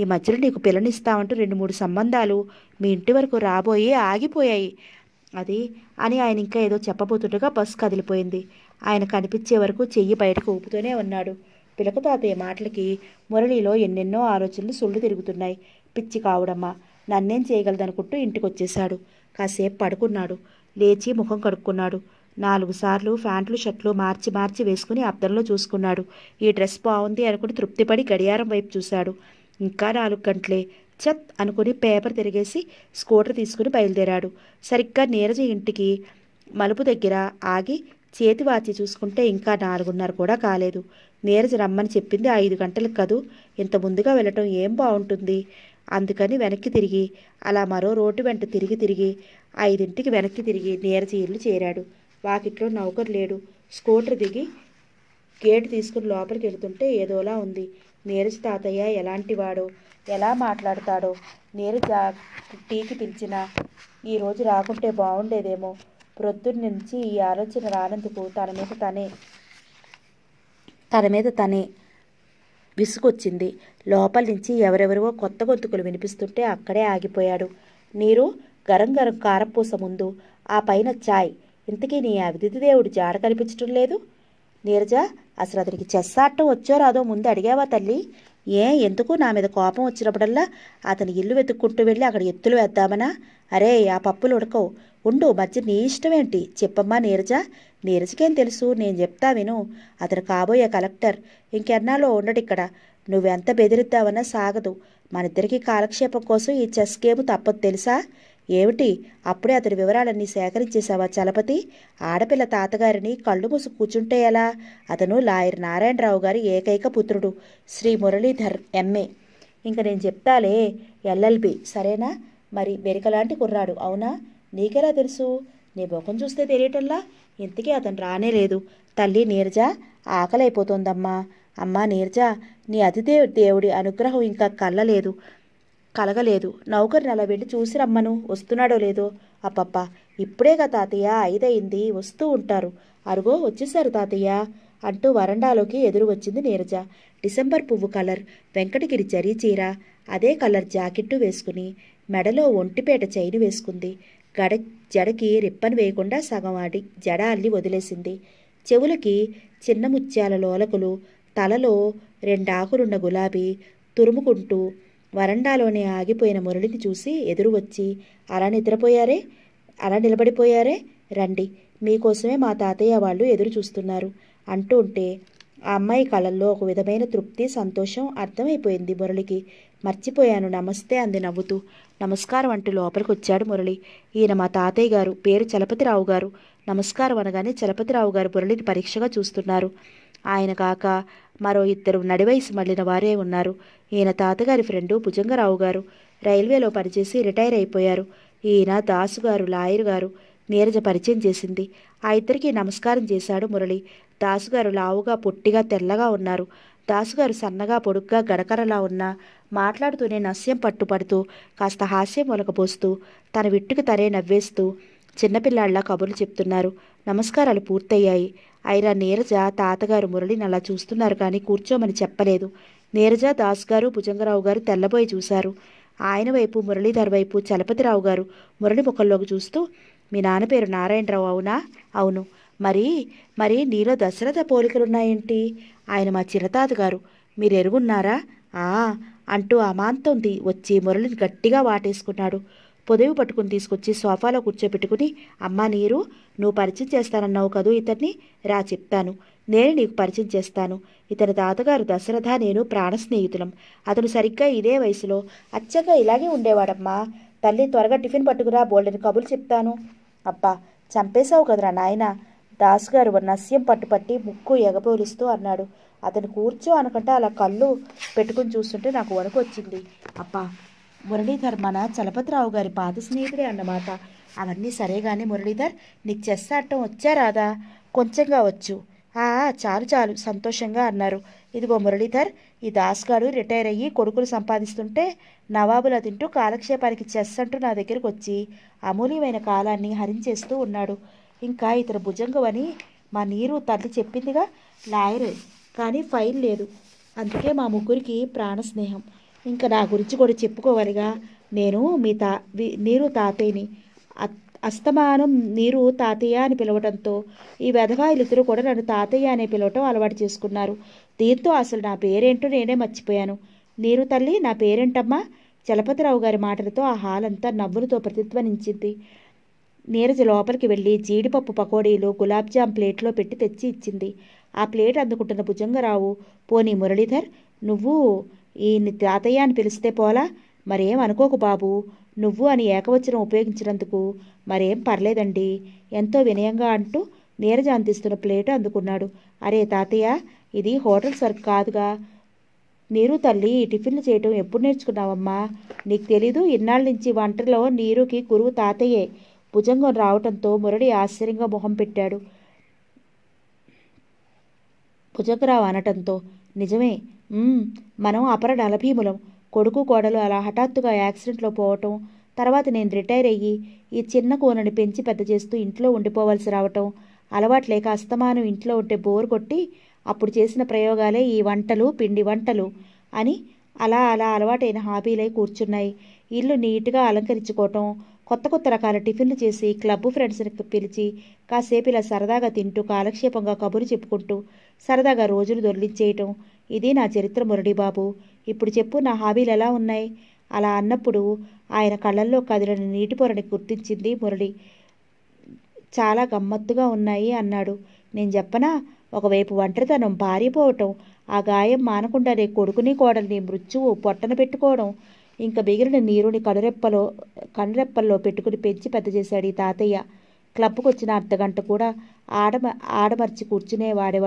ఈ మధ్యలో నీకు పిల్లనిస్తామంటూ రెండు మూడు సంబంధాలు మీ ఇంటి వరకు రాబోయే ఆగిపోయాయి అది అని ఆయన ఇంకా ఏదో చెప్పబోతుండగా బస్సు కదిలిపోయింది ఆయన కనిపించే వరకు చెయ్యి బయటకు ఊపుతూనే ఉన్నాడు పిలకతాతయ్య మాటలకి మురళిలో ఎన్నెన్నో ఆలోచనలు సుళ్ళు తిరుగుతున్నాయి పిచ్చి కావడమ్మా నన్నేం చేయగలదనుకుంటూ ఇంటికొచ్చేశాడు కాసేపు పడుకున్నాడు లేచి ముఖం కడుక్కున్నాడు నాలుగు సార్లు ప్యాంట్లు షర్ట్లు మార్చి మార్చి వేసుకుని అద్దంలో చూసుకున్నాడు ఈ డ్రెస్ బాగుంది అనుకుని తృప్తిపడి గడియారం వైపు చూశాడు ఇంకా నాలుగు గంటలే చెత్ అనుకుని పేపర్ తిరిగేసి స్కూటర్ తీసుకుని బయలుదేరాడు సరిగ్గా నీరజ ఇంటికి మలుపు దగ్గర ఆగి చేతి వాచి చూసుకుంటే ఇంకా నాలుగున్నర కూడా కాలేదు నీరజ రమ్మని చెప్పింది ఐదు గంటలకు కదూ ఇంత ముందుగా వెళ్ళటం ఏం బాగుంటుంది అందుకని వెనక్కి తిరిగి అలా మరో రోడ్డు వెంట తిరిగి తిరిగి ఐదింటికి వెనక్కి తిరిగి నీరజ ఇల్లు చేరాడు వాకిట్లో నౌకరు లేడు స్కూటర్ దిగి గేటు తీసుకుని లోపలికి వెళుతుంటే ఏదోలా ఉంది నీరజ తాతయ్య వాడో ఎలా మాట్లాడతాడో నీరజ టీకి పిలిచినా ఈరోజు రాకుంటే బాగుండేదేమో ప్రొద్దున్న నుంచి ఈ ఆలోచన రానందుకు తన మీద తనే తన మీద తనే విసుగొచ్చింది లోపల నుంచి ఎవరెవరివో కొత్త గొంతుకులు వినిపిస్తుంటే అక్కడే ఆగిపోయాడు నీరు గరం గరం కారపూస ముందు ఆ పైన చాయ్ ఇంతకీ నీ అతిథి దేవుడు జాడ కనిపించటం లేదు నీరజ అసలు అతనికి చెస్ ఆడటం వచ్చో రాదో ముందు అడిగావా తల్లి ఏ ఎందుకు నా మీద కోపం వచ్చినప్పుడల్లా అతని ఇల్లు వెతుక్కుంటూ వెళ్ళి అక్కడ ఎత్తులు వేద్దామనా అరే ఆ పప్పులు ఉడకవు ఉండు మధ్య నీ ఇష్టమేంటి చెప్పమ్మా నీరజ నీరజకేం తెలుసు నేను చెప్తా విను అతను కాబోయే కలెక్టర్ ఇంకెన్నాలో ఇక్కడ నువ్వెంత బెదిరిద్దావన్నా సాగదు మనిద్దరికీ కాలక్షేపం కోసం ఈ చెస్ గేమ్ తప్పదు తెలుసా ఏమిటి అప్పుడే అతడి వివరాలన్నీ సేకరించేశావా చలపతి ఆడపిల్ల తాతగారిని కళ్ళు మూసు కూర్చుంటే ఎలా అతను లాయర్ నారాయణరావు గారి ఏకైక పుత్రుడు శ్రీ మురళీధర్ ఎంఏ ఇంక నేను చెప్తాలే ఎల్ఎల్బి సరేనా మరి బెరికలాంటి కుర్రాడు అవునా నీకెలా తెలుసు నీ ముఖం చూస్తే తెలియటంలా ఇంతకీ అతను రానే లేదు తల్లి నీరజ ఆకలైపోతోందమ్మా అమ్మా నీరజ నీ అతిథే దేవుడి అనుగ్రహం ఇంకా కళ్ళలేదు కలగలేదు నౌకరు అలా వెళ్ళి చూసి రమ్మను వస్తున్నాడో లేదో అప్పప్ప ఇప్పుడేగా తాతయ్య ఐదయింది వస్తూ ఉంటారు అరుగో వచ్చేశారు తాతయ్య అంటూ వరండాలోకి ఎదురు వచ్చింది నీరజ డిసెంబర్ పువ్వు కలర్ వెంకటగిరి జరీ చీర అదే కలర్ జాకెట్టు వేసుకుని మెడలో ఒంటిపేట చైను వేసుకుంది గడ జడకి రిప్పను వేయకుండా సగం ఆడి జడ అల్లి వదిలేసింది చెవులకి చిన్న ముత్యాల లోలకులు తలలో రెండాకులున్న గులాబీ తురుముకుంటూ వరండాలోనే ఆగిపోయిన మురళిని చూసి ఎదురు వచ్చి అలా నిద్రపోయారే అలా నిలబడిపోయారే రండి మీకోసమే మా తాతయ్య వాళ్ళు ఎదురు చూస్తున్నారు అంటూ ఉంటే ఆ అమ్మాయి కళల్లో ఒక విధమైన తృప్తి సంతోషం అర్థమైపోయింది మురళికి మర్చిపోయాను నమస్తే అంది నవ్వుతూ నమస్కారం అంటూ లోపలికి వచ్చాడు మురళి ఈయన మా తాతయ్య గారు పేరు చలపతిరావు గారు నమస్కారం అనగానే చలపతిరావు గారు మురళిని పరీక్షగా చూస్తున్నారు ఆయన కాక మరో ఇద్దరు నడివయసు మళ్ళిన వారే ఉన్నారు ఈయన తాతగారి ఫ్రెండు భుజంగరావు గారు రైల్వేలో పనిచేసి రిటైర్ అయిపోయారు ఈయన దాసు గారు లాయర్ గారు నీరజ పరిచయం చేసింది ఆ ఇద్దరికీ నమస్కారం చేశాడు మురళి దాసుగారు లావుగా పొట్టిగా తెల్లగా ఉన్నారు దాసుగారు సన్నగా పొడుగ్గా గడకరలా ఉన్నా మాట్లాడుతూనే నస్యం పట్టుపడుతూ కాస్త హాస్యం మొలకపోస్తూ తన విట్టుకు తరే నవ్వేస్తూ చిన్నపిల్లాళ్ళ కబుర్లు చెప్తున్నారు నమస్కారాలు పూర్తయ్యాయి అయినా నీరజ తాతగారు మురళిని అలా చూస్తున్నారు కానీ కూర్చోమని చెప్పలేదు నీరజ దాస్ గారు భుజంగరావు గారు తెల్లబోయి చూశారు ఆయన వైపు మురళీధర్ వైపు చలపతిరావు గారు మురళి ముఖంలోకి చూస్తూ మీ నాన్న పేరు నారాయణరావు అవునా అవును మరి మరి నీలో దశరథ పోలికలున్నాయేంటి ఆయన మా చిరతాత గారు మీరు ఎరుగున్నారా ఆ అంటూ అమాంతం వచ్చి మురళిని గట్టిగా వాటేసుకున్నాడు పొదవి పట్టుకుని తీసుకొచ్చి సోఫాలో కూర్చోబెట్టుకుని అమ్మా నీరు నువ్వు పరిచయం చేస్తానన్నావు కదూ ఇతన్ని రా చెప్తాను నేను నీకు పరిచయం చేస్తాను ఇతని తాతగారు దశరథ నేను ప్రాణ స్నేహితులం అతను సరిగ్గా ఇదే వయసులో అచ్చగా ఇలాగే ఉండేవాడమ్మా తల్లి త్వరగా టిఫిన్ పట్టుకురా బోల్డని కబులు చెప్తాను అబ్బా చంపేశావు కదరా నాయన దాసుగారు నస్యం పట్టుపట్టి ముక్కు ఎగపోలుస్తూ అన్నాడు అతను కూర్చో అనుకుంటే అలా కళ్ళు పెట్టుకుని చూస్తుంటే నాకు వణుకు వచ్చింది అబ్బా మురళీధర్ మన చలపతిరావు గారి పాత స్నేహితుడే అన్నమాట అవన్నీ సరేగానే మురళీధర్ నీకు చెస్ వచ్చా వచ్చారాదా కొంచెంగా వచ్చు చాలు చాలు సంతోషంగా అన్నారు ఇదిగో మురళీధర్ ఈ దాస్గాడు రిటైర్ అయ్యి కొడుకులు సంపాదిస్తుంటే నవాబులా తింటూ కాలక్షేపానికి చెస్ అంటూ నా దగ్గరకు వచ్చి అమూల్యమైన కాలాన్ని హరించేస్తూ ఉన్నాడు ఇంకా ఇతర భుజంగవని మా నీరు తల్లి చెప్పిందిగా లాయరే కానీ ఫైల్ లేదు అందుకే మా ముగ్గురికి ప్రాణ స్నేహం ఇంకా నా గురించి కూడా చెప్పుకోవాలిగా నేను మీ తా నీరు తాతయ్యని అస్తమానం నీరు తాతయ్య అని పిలవడంతో ఈ వెధవాయిలిద్దరూ కూడా నన్ను తాతయ్య అనే పిలవటం అలవాటు చేసుకున్నారు దీంతో అసలు నా పేరేంటో నేనే మర్చిపోయాను నీరు తల్లి నా పేరేంటమ్మా చలపతిరావు గారి మాటలతో ఆ హాలంతా నవ్వులతో ప్రతిధ్వనించింది నీరజ లోపలికి వెళ్ళి జీడిపప్పు పకోడీలు గులాబ్జామ్ ప్లేట్లో పెట్టి తెచ్చి ఇచ్చింది ఆ ప్లేట్ అందుకుంటున్న భుజంగరావు పోనీ మురళీధర్ నువ్వు ఈ తాతయ్య అని పిలిస్తే పోలా మరేం అనుకోకు బాబు నువ్వు అని ఏకవచనం ఉపయోగించినందుకు మరేం పర్లేదండి ఎంతో వినయంగా అంటూ నీరజ అందిస్తున్న ప్లేటు అందుకున్నాడు అరే తాతయ్య ఇది హోటల్ సర్క్ కాదుగా నీరు తల్లి టిఫిన్లు చేయటం ఎప్పుడు నేర్చుకున్నావమ్మా నీకు తెలీదు ఇన్నాళ్ళ నుంచి వంటలో నీరుకి గురువు తాతయ్యే భుజంగం రావటంతో మురళి ఆశ్చర్యంగా మొహం పెట్టాడు భుజంగరావు అనటంతో నిజమే మనం అపర నలభీములం కొడుకు కోడలు అలా హఠాత్తుగా యాక్సిడెంట్లో పోవటం తర్వాత నేను రిటైర్ అయ్యి ఈ చిన్న కోనని పెంచి పెద్ద చేస్తూ ఇంట్లో ఉండిపోవాల్సి రావటం అలవాట్లేక అస్తమానం ఇంట్లో ఉంటే బోర్ కొట్టి అప్పుడు చేసిన ప్రయోగాలే ఈ వంటలు పిండి వంటలు అని అలా అలా అలవాటైన హాబీలై కూర్చున్నాయి ఇల్లు నీట్గా అలంకరించుకోవటం కొత్త కొత్త రకాల టిఫిన్లు చేసి క్లబ్ ఫ్రెండ్స్ని పిలిచి కాసేపు ఇలా సరదాగా తింటూ కాలక్షేపంగా కబుర్లు చెప్పుకుంటూ సరదాగా రోజులు దొరిలించేయటం ఇది నా చరిత్ర మురళీబాబు ఇప్పుడు చెప్పు నా హాబీలు ఎలా ఉన్నాయి అలా అన్నప్పుడు ఆయన కళ్ళల్లో కదిలిన నీటి పొరని గుర్తించింది మురళి చాలా గమ్మత్తుగా ఉన్నాయి అన్నాడు నేను చెప్పనా ఒకవైపు ఒంటరితనం పారిపోవటం ఆ గాయం మానకుండానే కొడుకుని కోడల్ని మృత్యువు పొట్టన పెట్టుకోవడం ఇంకా మిగిలిన నీరుని కనురెప్పలో కనురెప్పల్లో పెట్టుకుని పెంచి పెద్ద చేశాడు ఈ తాతయ్య క్లబ్కు వచ్చిన అర్ధగంట కూడా ఆడమ ఆడమర్చి కూర్చునేవాడే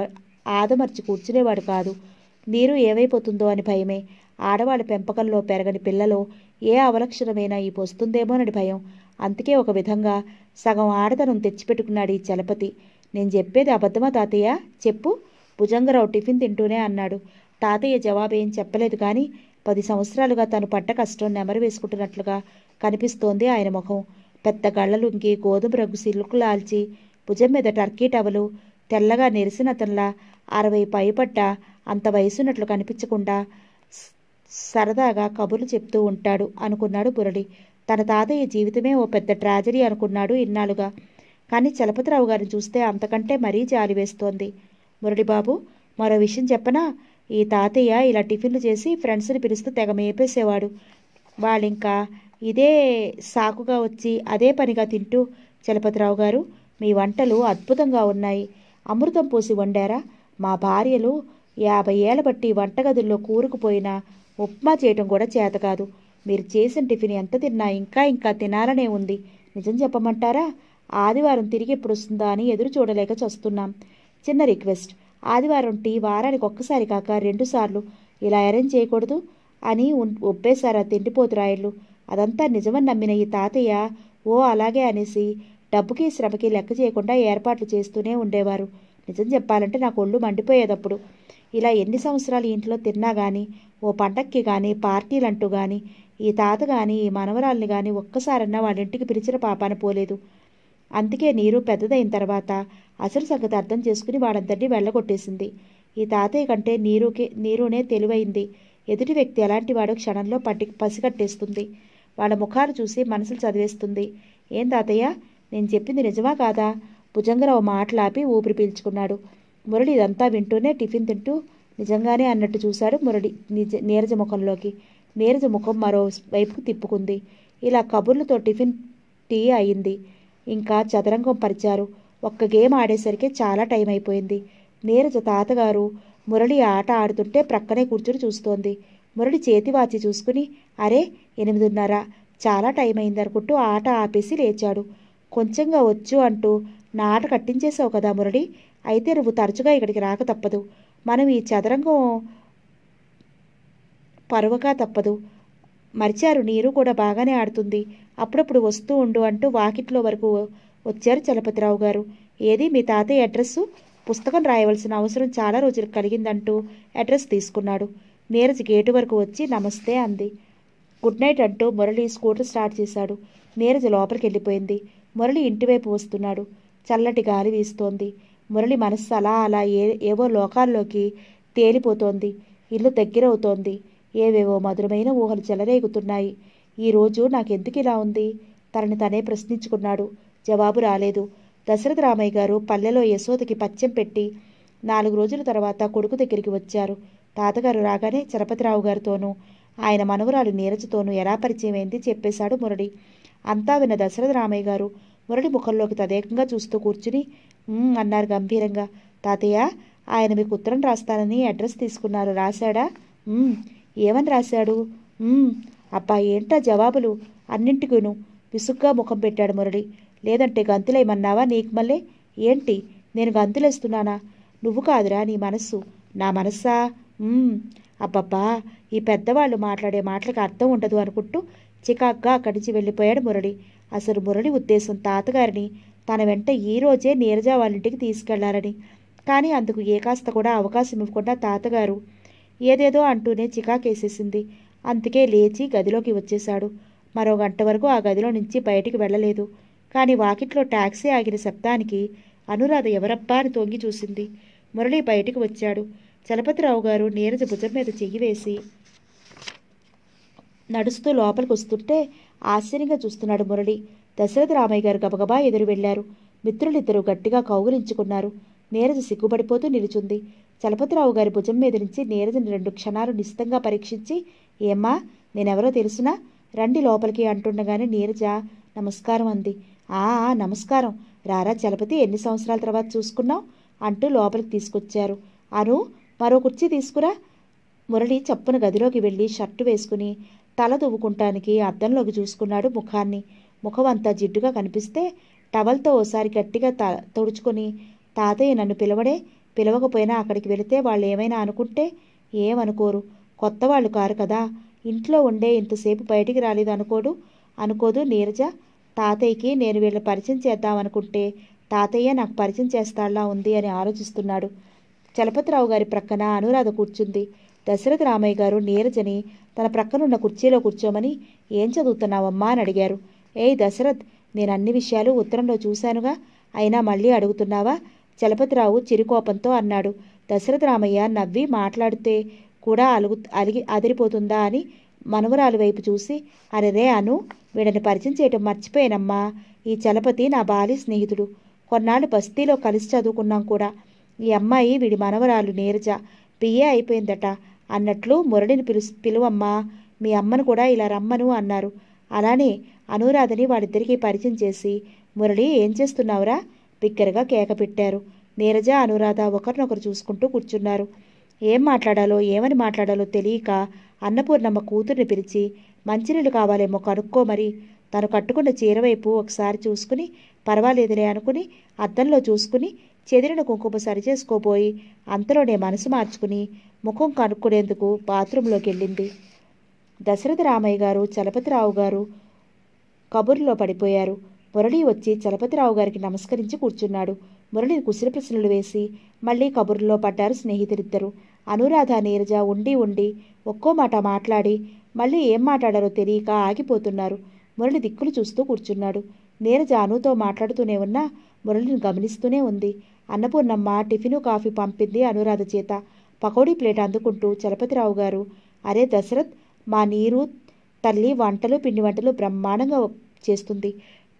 ఆదమర్చి కూర్చునేవాడు కాదు నీరు ఏమైపోతుందో అని భయమే ఆడవాళ్ళ పెంపకంలో పెరగని పిల్లలో ఏ అవలక్షణమైనా ఈ వస్తుందేమోనని భయం అందుకే ఒక విధంగా సగం ఆడదనం తెచ్చిపెట్టుకున్నాడు ఈ చలపతి నేను చెప్పేది అబద్ధమా తాతయ్య చెప్పు భుజంగరావు టిఫిన్ తింటూనే అన్నాడు తాతయ్య జవాబేం చెప్పలేదు కానీ పది సంవత్సరాలుగా తను పట్ట కష్టం నెమరు వేసుకుంటున్నట్లుగా కనిపిస్తోంది ఆయన ముఖం పెద్ద గళ్ళలుంకి గోధుమ రంగు సిల్లుకు లాల్చి భుజం మీద టర్కీ టవలు తెల్లగా నెరిసిన అరవై పైపట్ట అంత వయసున్నట్లు కనిపించకుండా సరదాగా కబుర్లు చెప్తూ ఉంటాడు అనుకున్నాడు బురళి తన తాతయ్య జీవితమే ఓ పెద్ద ట్రాజడీ అనుకున్నాడు ఇన్నాళ్ళుగా కానీ చలపతిరావు గారిని చూస్తే అంతకంటే మరీ జాలి వేస్తోంది మురళిబాబు మరో విషయం చెప్పనా ఈ తాతయ్య ఇలా టిఫిన్లు చేసి ఫ్రెండ్స్ని పిలుస్తూ తెగ మేపేసేవాడు వాళ్ళింకా ఇదే సాకుగా వచ్చి అదే పనిగా తింటూ చలపతిరావు గారు మీ వంటలు అద్భుతంగా ఉన్నాయి అమృతం పోసి వండారా మా భార్యలు యాభై ఏళ్ళ బట్టి వంటగదుల్లో కూరుకుపోయినా ఉప్మా చేయటం కూడా చేత కాదు మీరు చేసిన టిఫిన్ ఎంత తిన్నా ఇంకా ఇంకా తినాలనే ఉంది నిజం చెప్పమంటారా ఆదివారం తిరిగి ఎప్పుడు వస్తుందా అని ఎదురు చూడలేక చస్తున్నాం చిన్న రిక్వెస్ట్ ఆదివారం టీ వారానికి ఒక్కసారి కాక రెండుసార్లు ఇలా అరేంజ్ చేయకూడదు అని ఒప్పేశారా తిండిపోతురాయళ్ళు అదంతా నిజమని నమ్మిన ఈ తాతయ్య ఓ అలాగే అనేసి డబ్బుకి శ్రమకి లెక్క చేయకుండా ఏర్పాట్లు చేస్తూనే ఉండేవారు నిజం చెప్పాలంటే నాకు ఒళ్ళు మండిపోయేటప్పుడు ఇలా ఎన్ని సంవత్సరాలు ఇంట్లో తిన్నా కానీ ఓ పండక్కి కానీ పార్టీలంటూ కానీ ఈ తాత కానీ ఈ మనవరాల్ని కానీ ఒక్కసారన్నా వాళ్ళ ఇంటికి పిలిచిన పాపాన పోలేదు అందుకే నీరు పెద్దదైన తర్వాత అసలు సంగతి అర్థం చేసుకుని వాడందరినీ వెళ్ళగొట్టేసింది ఈ తాతయ్య కంటే నీరుకి నీరునే తెలివైంది ఎదుటి వ్యక్తి ఎలాంటి వాడు క్షణంలో పట్టి పసిగట్టేస్తుంది వాళ్ళ ముఖాలు చూసి మనసులు చదివేస్తుంది ఏం తాతయ్య నేను చెప్పింది నిజమా కాదా భుజంగరావు మాటలాపి ఊపిరి పీల్చుకున్నాడు మురళి ఇదంతా వింటూనే టిఫిన్ తింటూ నిజంగానే అన్నట్టు చూశాడు మురళి నిజ నీరజ ముఖంలోకి నీరజ ముఖం మరో వైపు తిప్పుకుంది ఇలా కబుర్లతో టిఫిన్ టీ అయింది ఇంకా చదరంగం పరిచారు ఒక్క గేమ్ ఆడేసరికి చాలా టైం అయిపోయింది నీరజ తాతగారు మురళి ఆట ఆడుతుంటే ప్రక్కనే కూర్చుని చూస్తోంది మురళి చేతి వాచి చూసుకుని అరే ఎనిమిదిన్నర చాలా టైం అయింది అనుకుంటూ ఆట ఆపేసి లేచాడు కొంచెంగా వచ్చు అంటూ నా ఆట కట్టించేశావు కదా మురళి అయితే నువ్వు తరచుగా ఇక్కడికి రాక తప్పదు మనం ఈ చదరంగం పరువకా తప్పదు మరిచారు నీరు కూడా బాగానే ఆడుతుంది అప్పుడప్పుడు వస్తూ ఉండు అంటూ వాకిట్లో వరకు వచ్చారు చలపతిరావు గారు ఏది మీ తాతయ్య అడ్రస్సు పుస్తకం రాయవలసిన అవసరం చాలా రోజులకు కలిగిందంటూ అడ్రస్ తీసుకున్నాడు నీరజ్ గేటు వరకు వచ్చి నమస్తే అంది గుడ్ నైట్ అంటూ మురళి స్కూటర్ స్టార్ట్ చేశాడు నీరజ్ లోపలికి వెళ్ళిపోయింది మురళి ఇంటివైపు వస్తున్నాడు చల్లటి గాలి వీస్తోంది మురళి మనస్సు అలా అలా ఏ ఏవో లోకాల్లోకి తేలిపోతోంది ఇల్లు దగ్గరవుతోంది ఏవేవో మధురమైన ఊహలు చెలరేగుతున్నాయి ఈరోజు నాకెందుకు ఇలా ఉంది తనని తనే ప్రశ్నించుకున్నాడు జవాబు రాలేదు దశరథ రామయ్య గారు పల్లెలో యశోదకి పచ్చం పెట్టి నాలుగు రోజుల తర్వాత కొడుకు దగ్గరికి వచ్చారు తాతగారు రాగానే చలపతిరావు గారితోనూ ఆయన మనవరాలు నీరజతోనూ ఎలా పరిచయమైంది చెప్పేశాడు మురళి అంతా విన్న దశరథ రామయ్య గారు మురళి ముఖంలోకి తదేకంగా చూస్తూ కూర్చుని అన్నారు గంభీరంగా తాతయ్య ఆయన మీకు ఉత్తరం రాస్తానని అడ్రస్ తీసుకున్నారు రాశాడా ఏమని రాశాడు అబ్బా ఏంటా జవాబులు అన్నింటికిను విసుగ్గా ముఖం పెట్టాడు మురళి లేదంటే గంతులేమన్నావా నీకు మళ్ళీ ఏంటి నేను గంతులేస్తున్నానా నువ్వు కాదురా నీ మనస్సు నా మనస్సా అబ్బబ్బా ఈ పెద్దవాళ్ళు మాట్లాడే మాటలకు అర్థం ఉండదు అనుకుంటూ చికాక్గా అక్కడి నుంచి వెళ్ళిపోయాడు మురళి అసలు మురళి ఉద్దేశం తాతగారిని తన వెంట ఈ రోజే నీరజా వాళ్ళింటికి తీసుకెళ్లారని కానీ అందుకు ఏ కాస్త కూడా అవకాశం ఇవ్వకుండా తాతగారు ఏదేదో అంటూనే చికాకేసేసింది అందుకే లేచి గదిలోకి వచ్చేశాడు మరో గంట వరకు ఆ గదిలో నుంచి బయటికి వెళ్ళలేదు కానీ వాకిట్లో ట్యాక్సీ ఆగిన శబ్దానికి అనురాధ ఎవరబ్బా అని తొంగి చూసింది మురళి బయటికి వచ్చాడు చలపతిరావు గారు నీరజ భుజం మీద చెయ్యి వేసి నడుస్తూ లోపలికి వస్తుంటే ఆశ్చర్యంగా చూస్తున్నాడు మురళి దశరథ రామయ్య గారు గబగబా ఎదురు వెళ్లారు మిత్రులిద్దరూ గట్టిగా కౌగులించుకున్నారు నీరజ సిగ్గుపడిపోతూ నిలుచుంది చలపతిరావు గారి భుజం మీద నుంచి నీరజని రెండు క్షణాలు నిశితంగా పరీక్షించి ఏమ్మా నేనెవరో తెలుసునా రండి లోపలికి అంటుండగానే నీరజ నమస్కారం అంది ఆ నమస్కారం రారా చలపతి ఎన్ని సంవత్సరాల తర్వాత చూసుకున్నావు అంటూ లోపలికి తీసుకొచ్చారు అను మరో కుర్చీ తీసుకురా మురళి చప్పున గదిలోకి వెళ్ళి షర్టు వేసుకుని తల దువ్వుకుంటానికి అద్దంలోకి చూసుకున్నాడు ముఖాన్ని ముఖం అంతా జిడ్డుగా కనిపిస్తే టవల్తో ఓసారి గట్టిగా త తుడుచుకొని తాతయ్య నన్ను పిలవడే పిలవకపోయినా అక్కడికి వెళితే వాళ్ళు ఏమైనా అనుకుంటే ఏమనుకోరు కొత్త వాళ్ళు కారు కదా ఇంట్లో ఉండే ఇంతసేపు బయటికి రాలేదు అనుకోడు అనుకోదు నీరజ తాతయ్యకి నేను వీళ్ళు పరిచయం చేద్దామనుకుంటే తాతయ్య నాకు పరిచయం చేస్తాడా ఉంది అని ఆలోచిస్తున్నాడు చలపతిరావు గారి ప్రక్కన అనురాధ కూర్చుంది దశరథ రామయ్య గారు నీరజని తన ప్రక్కనున్న కుర్చీలో కూర్చోమని ఏం చదువుతున్నావమ్మా అని అడిగారు ఏ దశరథ్ నేను అన్ని విషయాలు ఉత్తరంలో చూశానుగా అయినా మళ్ళీ అడుగుతున్నావా చలపతిరావు చిరుకోపంతో అన్నాడు దశరథ రామయ్య నవ్వి మాట్లాడితే కూడా అలుగు అలిగి అదిరిపోతుందా అని మనవరాలు వైపు చూసి అరెరే అను వీడని పరిచయం చేయటం మర్చిపోయానమ్మా ఈ చలపతి నా బాలి స్నేహితుడు కొన్నాళ్ళు బస్తీలో కలిసి చదువుకున్నాం కూడా ఈ అమ్మాయి వీడి మనవరాలు నీరజ పిఏ అయిపోయిందట అన్నట్లు మురళిని పిలు పిలువమ్మా మీ అమ్మను కూడా ఇలా రమ్మను అన్నారు అలానే అనురాధని వాళ్ళిద్దరికీ పరిచయం చేసి మురళి ఏం చేస్తున్నావురా బిగ్గరగా కేక పెట్టారు నీరజ అనురాధ ఒకరినొకరు చూసుకుంటూ కూర్చున్నారు ఏం మాట్లాడాలో ఏమని మాట్లాడాలో తెలియక అన్నపూర్ణమ్మ కూతుర్ని పిలిచి మంచినీళ్ళు కావాలేమో కనుక్కో మరి తను కట్టుకున్న చీర వైపు ఒకసారి చూసుకుని పర్వాలేదులే అనుకుని అద్దంలో చూసుకుని చెదిరిన కుంకుమ సరి చేసుకోబోయి అంతలోనే మనసు మార్చుకుని ముఖం కనుక్కునేందుకు బాత్రూంలోకి వెళ్ళింది దశరథ రామయ్య గారు చలపతిరావు గారు కబుర్లో పడిపోయారు మురళి వచ్చి చలపతిరావు గారికి నమస్కరించి కూర్చున్నాడు మురళి కుసిరి ప్రశ్నలు వేసి మళ్ళీ కబుర్లో పడ్డారు స్నేహితులిద్దరు అనురాధ నీరజ ఉండి ఉండి ఒక్కో మాట మాట్లాడి మళ్ళీ ఏం మాట్లాడారో తెలియక ఆగిపోతున్నారు మురళి దిక్కులు చూస్తూ కూర్చున్నాడు నీరజ అనుతో మాట్లాడుతూనే ఉన్నా మురళిని గమనిస్తూనే ఉంది అన్నపూర్ణమ్మ టిఫిను కాఫీ పంపింది అనురాధ చేత పకోడీ ప్లేట్ అందుకుంటూ చలపతిరావు గారు అరే దశరథ్ మా నీరు తల్లి వంటలు పిండి వంటలు బ్రహ్మాండంగా చేస్తుంది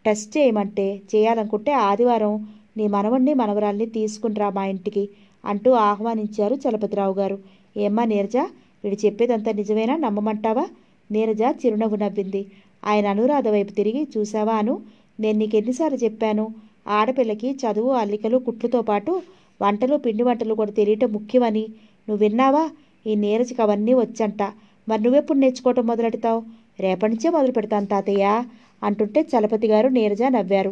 టెస్ట్ చేయమంటే చేయాలనుకుంటే ఆదివారం నీ మనవణ్ణి మనవరాల్ని తీసుకునిరా మా ఇంటికి అంటూ ఆహ్వానించారు చలపతిరావు గారు ఏమ్మా నీరజ వీడు చెప్పేదంతా నిజమేనా నమ్మమంటావా నీరజ చిరునవ్వు నవ్వింది ఆయన అనురాధ వైపు తిరిగి చూసావా అను నేను నీకెన్నిసార్లు చెప్పాను ఆడపిల్లకి చదువు అల్లికలు కుట్లుతో పాటు వంటలు పిండి వంటలు కూడా తెలియటం ముఖ్యమని నువ్వు విన్నావా ఈ నీరజకి అవన్నీ వచ్చంట మరి నువ్వెప్పుడు నేర్చుకోవటం మొదలెడతావు రేపటి నుంచే మొదలు పెడతాను తాతయ్య అంటుంటే చలపతి గారు నీరజ నవ్వారు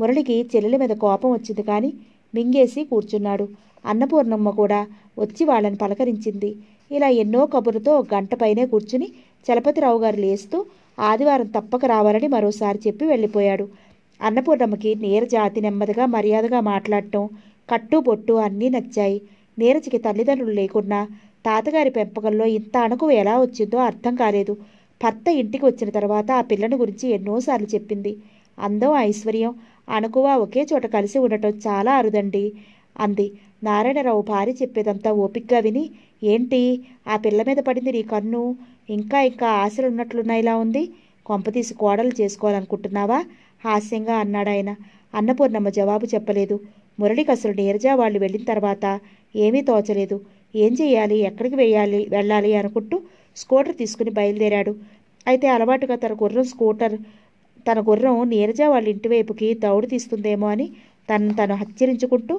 మురళికి చెల్లెల మీద కోపం వచ్చింది కానీ మింగేసి కూర్చున్నాడు అన్నపూర్ణమ్మ కూడా వచ్చి వాళ్ళని పలకరించింది ఇలా ఎన్నో కబుర్లతో గంట పైనే కూర్చుని చలపతిరావు గారు లేస్తూ ఆదివారం తప్పక రావాలని మరోసారి చెప్పి వెళ్ళిపోయాడు అన్నపూర్ణమ్మకి నీర జాతి నెమ్మదిగా మర్యాదగా మాట్లాడటం కట్టు బొట్టు అన్నీ నచ్చాయి నీరజకి తల్లిదండ్రులు లేకున్నా తాతగారి పెంపకంలో ఇంత అణకు ఎలా వచ్చిందో అర్థం కాలేదు భర్త ఇంటికి వచ్చిన తర్వాత ఆ పిల్లని గురించి ఎన్నోసార్లు చెప్పింది అందం ఐశ్వర్యం అణుకువ ఒకే చోట కలిసి ఉండటం చాలా అరుదండి అంది నారాయణరావు భార్య చెప్పేదంతా ఓపిక్గా విని ఏంటి ఆ పిల్ల మీద పడింది నీ కన్ను ఇంకా ఇంకా ఆశలు ఉన్నట్లున్నాయిలా ఉంది కొంపతీసి కోడలు చేసుకోవాలనుకుంటున్నావా హాస్యంగా అన్నాడాయన అన్నపూర్ణమ్మ జవాబు చెప్పలేదు మురళికసులు నీరజా వాళ్ళు వెళ్ళిన తర్వాత ఏమీ తోచలేదు ఏం చేయాలి ఎక్కడికి వెయ్యాలి వెళ్ళాలి అనుకుంటూ స్కూటర్ తీసుకుని బయలుదేరాడు అయితే అలవాటుగా తన గుర్రం స్కూటర్ తన గుర్రం నీరజా వాళ్ళ ఇంటివైపుకి దౌడు తీస్తుందేమో అని తను తను హెచ్చరించుకుంటూ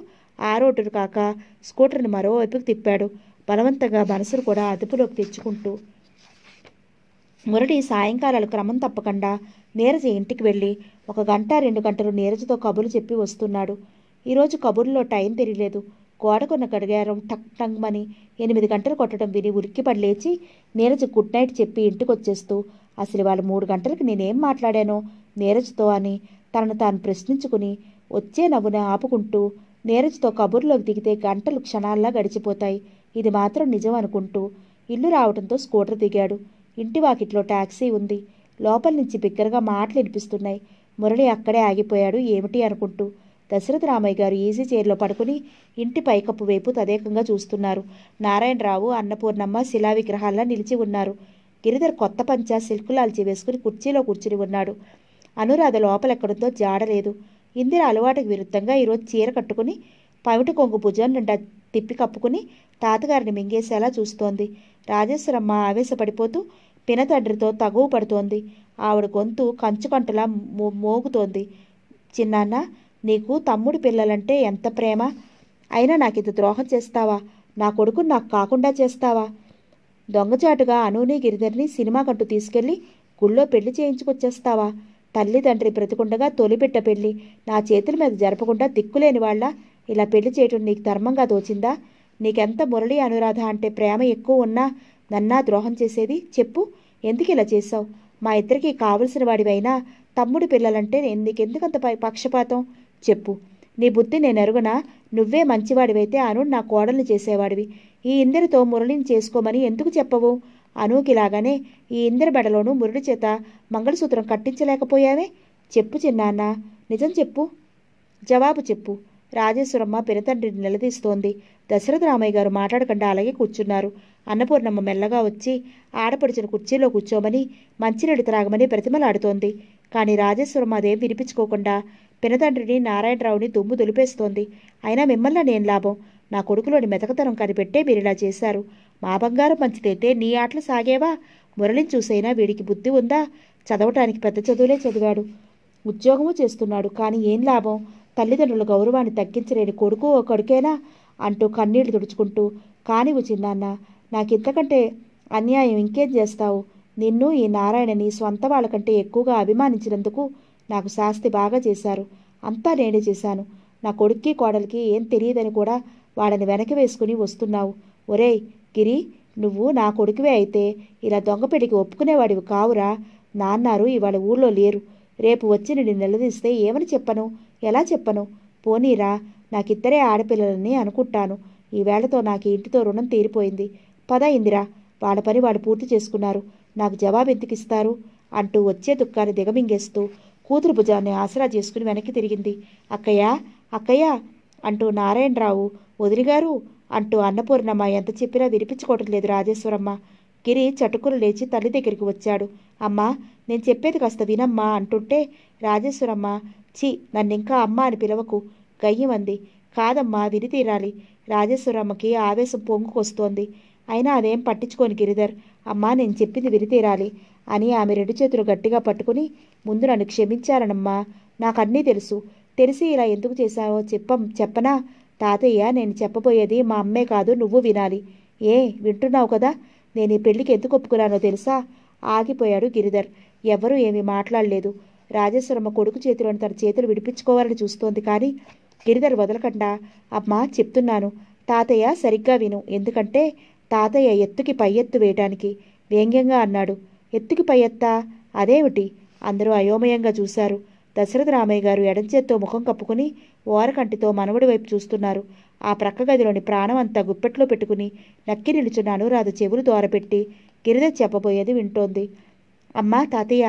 ఆ రోడ్డును కాక స్కూటర్ని మరోవైపుకి తిప్పాడు బలవంతంగా మనసును కూడా అదుపులోకి తెచ్చుకుంటూ మురళి సాయంకాలాలు క్రమం తప్పకుండా నీరజ ఇంటికి వెళ్ళి ఒక గంట రెండు గంటలు నీరజతో కబుర్లు చెప్పి వస్తున్నాడు ఈరోజు కబుర్లో టైం తెలియలేదు గోడకున్న గడిగారం టక్ టంగ్మని ఎనిమిది గంటలు కొట్టడం విని ఉరికిపడి లేచి నీరజ్ గుడ్ నైట్ చెప్పి ఇంటికి వచ్చేస్తూ అసలు వాళ్ళు మూడు గంటలకు నేనేం మాట్లాడానో నీరజ్తో అని తనను తాను ప్రశ్నించుకుని వచ్చే నవ్వున ఆపుకుంటూ నీరజ్తో కబుర్లోకి దిగితే గంటలు క్షణాల్లా గడిచిపోతాయి ఇది మాత్రం నిజం అనుకుంటూ ఇల్లు రావడంతో స్కూటర్ దిగాడు ఇంటి వాకిట్లో ట్యాక్సీ ఉంది లోపల నుంచి బిగ్గరగా మాటలు వినిపిస్తున్నాయి మురళి అక్కడే ఆగిపోయాడు ఏమిటి అనుకుంటూ దశరథ రామయ్య గారు ఈజీ చైర్లో పడుకుని ఇంటి పైకప్పు వైపు తదేకంగా చూస్తున్నారు నారాయణరావు అన్నపూర్ణమ్మ శిలా విగ్రహాల్లా నిలిచి ఉన్నారు గిరిధర్ కొత్త పంచా సిల్కులాల్చి వేసుకుని కుర్చీలో కూర్చుని ఉన్నాడు అనురాధ లోపలెక్కడుందో జాడలేదు ఇందిర అలవాటుకు విరుద్ధంగా ఈరోజు చీర కట్టుకుని పవిట కొంగు భుజం నిండా తిప్పి కప్పుకుని తాతగారిని మింగేసేలా చూస్తోంది రాజేశ్వరమ్మ ఆవేశపడిపోతూ పినతండ్రితో తగువ పడుతోంది ఆవిడ గొంతు కంచుకంటలా మో మోగుతోంది చిన్నాన్న నీకు తమ్ముడు పిల్లలంటే ఎంత ప్రేమ అయినా నాకు ద్రోహం చేస్తావా నా కొడుకు నాకు కాకుండా చేస్తావా దొంగచాటుగా అనూని గిరిధర్ని సినిమాకంటూ తీసుకెళ్ళి గుళ్ళో పెళ్లి చేయించుకొచ్చేస్తావా తల్లిదండ్రి బ్రతికుండగా తొలిబిట్ట పెళ్లి నా చేతుల మీద జరపకుండా దిక్కులేని వాళ్ళ ఇలా పెళ్లి చేయటం నీకు ధర్మంగా తోచిందా నీకెంత మురళి అనురాధ అంటే ప్రేమ ఎక్కువ ఉన్నా నన్నా ద్రోహం చేసేది చెప్పు ఎందుకు ఇలా చేశావు మా ఇద్దరికి కావలసిన వాడివైనా తమ్ముడి పిల్లలంటే ఎందుకెందుకంత పక్షపాతం చెప్పు నీ బుద్ధి నేనెరుగునా నువ్వే మంచివాడివైతే అను నా కోడలు చేసేవాడివి ఈ ఇందరితో మురళిని చేసుకోమని ఎందుకు చెప్పవు అనుకిలాగానే ఈ ఇందరి బెడలోనూ మురళి చేత మంగళసూత్రం కట్టించలేకపోయావే చెప్పు చిన్నాన్న నిజం చెప్పు జవాబు చెప్పు రాజేశ్వరమ్మ పిరతండ్రిని నిలదీస్తోంది దశరథ రామయ్య గారు మాట్లాడకుండా అలాగే కూర్చున్నారు అన్నపూర్ణమ్మ మెల్లగా వచ్చి ఆడపడిచిన కుర్చీలో కూర్చోమని మంచినీడు త్రాగమని ప్రతిమలాడుతోంది కానీ రాజేశ్వరమ్మ అదేం వినిపించుకోకుండా పినతండ్రిని నారాయణరావుని దుమ్ము దులిపేస్తోంది అయినా మిమ్మల్ని నేను లాభం నా కొడుకులోని మెతకతనం కనిపెట్టే మీరిలా చేశారు మా బంగారం మంచిదైతే నీ ఆటలు సాగేవా మురళిని చూసైనా వీడికి బుద్ధి ఉందా చదవటానికి పెద్ద చదువులే చదివాడు ఉద్యోగము చేస్తున్నాడు కానీ ఏం లాభం తల్లిదండ్రుల గౌరవాన్ని తగ్గించలేని కొడుకు ఓ కొడుకేనా అంటూ కన్నీళ్లు తుడుచుకుంటూ కానివు చిన్నాన్న నాకింతకంటే అన్యాయం ఇంకేం చేస్తావు నిన్ను ఈ నారాయణని స్వంత వాళ్ళకంటే ఎక్కువగా అభిమానించినందుకు నాకు శాస్తి బాగా చేశారు అంతా నేనే చేశాను నా కొడుక్కి కోడలికి ఏం తెలియదని కూడా వాళ్ళని వెనక్కి వేసుకుని వస్తున్నావు ఒరేయ్ గిరి నువ్వు నా కొడుకువే అయితే ఇలా దొంగపెడికి ఒప్పుకునేవాడివి కావురా నాన్నారు ఇవాళ ఊళ్ళో లేరు రేపు వచ్చి నిన్ను నిలదీస్తే ఏమని చెప్పను ఎలా చెప్పను పోనీరా నాకిద్దరే ఆడపిల్లలని అనుకుంటాను ఈవేళతో నాకు ఇంటితో రుణం తీరిపోయింది పద ఇందిరా వాళ్ళ పని వాడు పూర్తి చేసుకున్నారు నాకు జవాబు ఎందుకు ఇస్తారు అంటూ వచ్చే దుఃఖాన్ని దిగమింగేస్తూ కూతురు భుజాన్ని ఆసరా చేసుకుని వెనక్కి తిరిగింది అక్కయ్య అక్కయ్య అంటూ నారాయణరావు వదిలిగారు అంటూ అన్నపూర్ణమ్మ ఎంత చెప్పినా వినిపించుకోవటం లేదు రాజేశ్వరమ్మ గిరి చటుకులు లేచి తల్లి దగ్గరికి వచ్చాడు అమ్మా నేను చెప్పేది కాస్త వినమ్మా అంటుంటే రాజేశ్వరమ్మ ఛీ నన్నింకా అమ్మ అని పిలవకు గయ్యమంది కాదమ్మా విని తీరాలి రాజేశ్వరమ్మకి ఆవేశం పొంగుకొస్తోంది అయినా అదేం పట్టించుకోని గిరిధర్ అమ్మా నేను చెప్పింది వినితీరాలి అని ఆమె రెండు చేతులు గట్టిగా పట్టుకుని ముందు నన్ను క్షమించారనమ్మా నాకన్నీ తెలుసు తెలిసి ఇలా ఎందుకు చేశావో చెప్పం చెప్పనా తాతయ్య నేను చెప్పబోయేది మా అమ్మే కాదు నువ్వు వినాలి ఏ వింటున్నావు కదా నేను ఈ పెళ్లికి ఎందుకు ఒప్పుకున్నానో తెలుసా ఆగిపోయాడు గిరిధర్ ఎవరూ ఏమీ మాట్లాడలేదు రాజేశ్వరమ్మ కొడుకు చేతిలోని తన చేతులు విడిపించుకోవాలని చూస్తోంది కానీ గిరిధర్ వదలకుండా అమ్మా చెప్తున్నాను తాతయ్య సరిగ్గా విను ఎందుకంటే తాతయ్య ఎత్తుకి పై ఎత్తు వేయటానికి వ్యంగ్యంగా అన్నాడు ఎత్తుకి పై ఎత్తా అదేమిటి అందరూ అయోమయంగా చూశారు దశరథ రామయ్య గారు ఎడంచేత్తో ముఖం కప్పుకుని ఓరకంటితో మనవడి వైపు చూస్తున్నారు ఆ ప్రక్క గదిలోని ప్రాణం అంతా గుప్పెట్లో పెట్టుకుని నక్కి నిలుచున్న అనురాధ చెవులు దోరపెట్టి గిరిధర్ చెప్పబోయేది వింటోంది అమ్మా తాతయ్య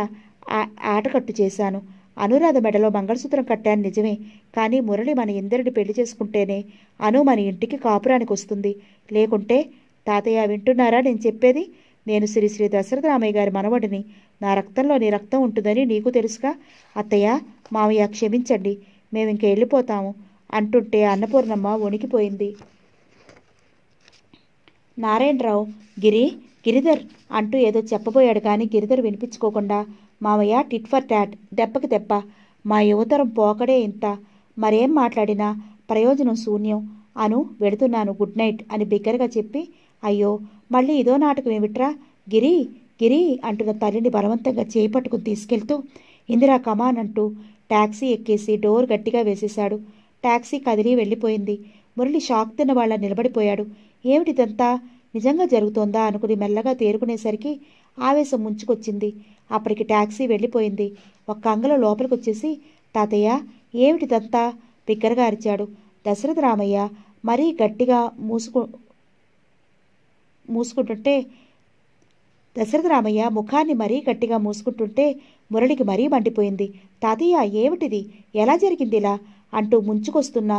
ఆటకట్టు చేశాను అనురాధ మెడలో మంగళసూత్రం కట్టాను నిజమే కానీ మురళి మన ఇందరిని పెళ్లి చేసుకుంటేనే అను మన ఇంటికి కాపురానికి వస్తుంది లేకుంటే తాతయ్య వింటున్నారా నేను చెప్పేది నేను శ్రీ శ్రీ దశరథ రామయ్య గారి మనవడిని నా రక్తంలో నీ రక్తం ఉంటుందని నీకు తెలుసుగా అత్తయ్య మామయ్య క్షమించండి మేము ఇంక వెళ్ళిపోతాము అంటుంటే అన్నపూర్ణమ్మ వణికిపోయింది నారాయణరావు గిరి గిరిధర్ అంటూ ఏదో చెప్పబోయాడు కానీ గిరిధర్ వినిపించుకోకుండా మామయ్య టిట్ ఫర్ ట్యాట్ దెబ్బకి దెబ్బ మా యువతరం పోకడే ఇంత మరేం మాట్లాడినా ప్రయోజనం శూన్యం అను వెడుతున్నాను గుడ్ నైట్ అని బిగ్గరగా చెప్పి అయ్యో మళ్ళీ ఇదో నాటకం ఏమిట్రా గిరి గిరి అంటున్న తల్లిని బలవంతంగా చేపట్టుకుని తీసుకెళ్తూ ఇందిరా కమాన్ అంటూ ట్యాక్సీ ఎక్కేసి డోర్ గట్టిగా వేసేశాడు ట్యాక్సీ కదిలి వెళ్ళిపోయింది మురళి షాక్ తిన్న వాళ్ళ నిలబడిపోయాడు ఏమిటిదంతా నిజంగా జరుగుతోందా అనుకుని మెల్లగా తేరుకునేసరికి ఆవేశం ముంచుకొచ్చింది అప్పటికి ట్యాక్సీ వెళ్ళిపోయింది ఒక్క అంగలో లోపలికొచ్చేసి తాతయ్య ఏమిటిదంతా బిగ్గరగా అరిచాడు దశరథ రామయ్య మరీ గట్టిగా మూసుకు మూసుకుంటుంటే దశరథ రామయ్య ముఖాన్ని మరీ గట్టిగా మూసుకుంటుంటే మురళికి మరీ మండిపోయింది తాతయ్య ఏమిటిది ఎలా జరిగింది ఇలా అంటూ ముంచుకొస్తున్న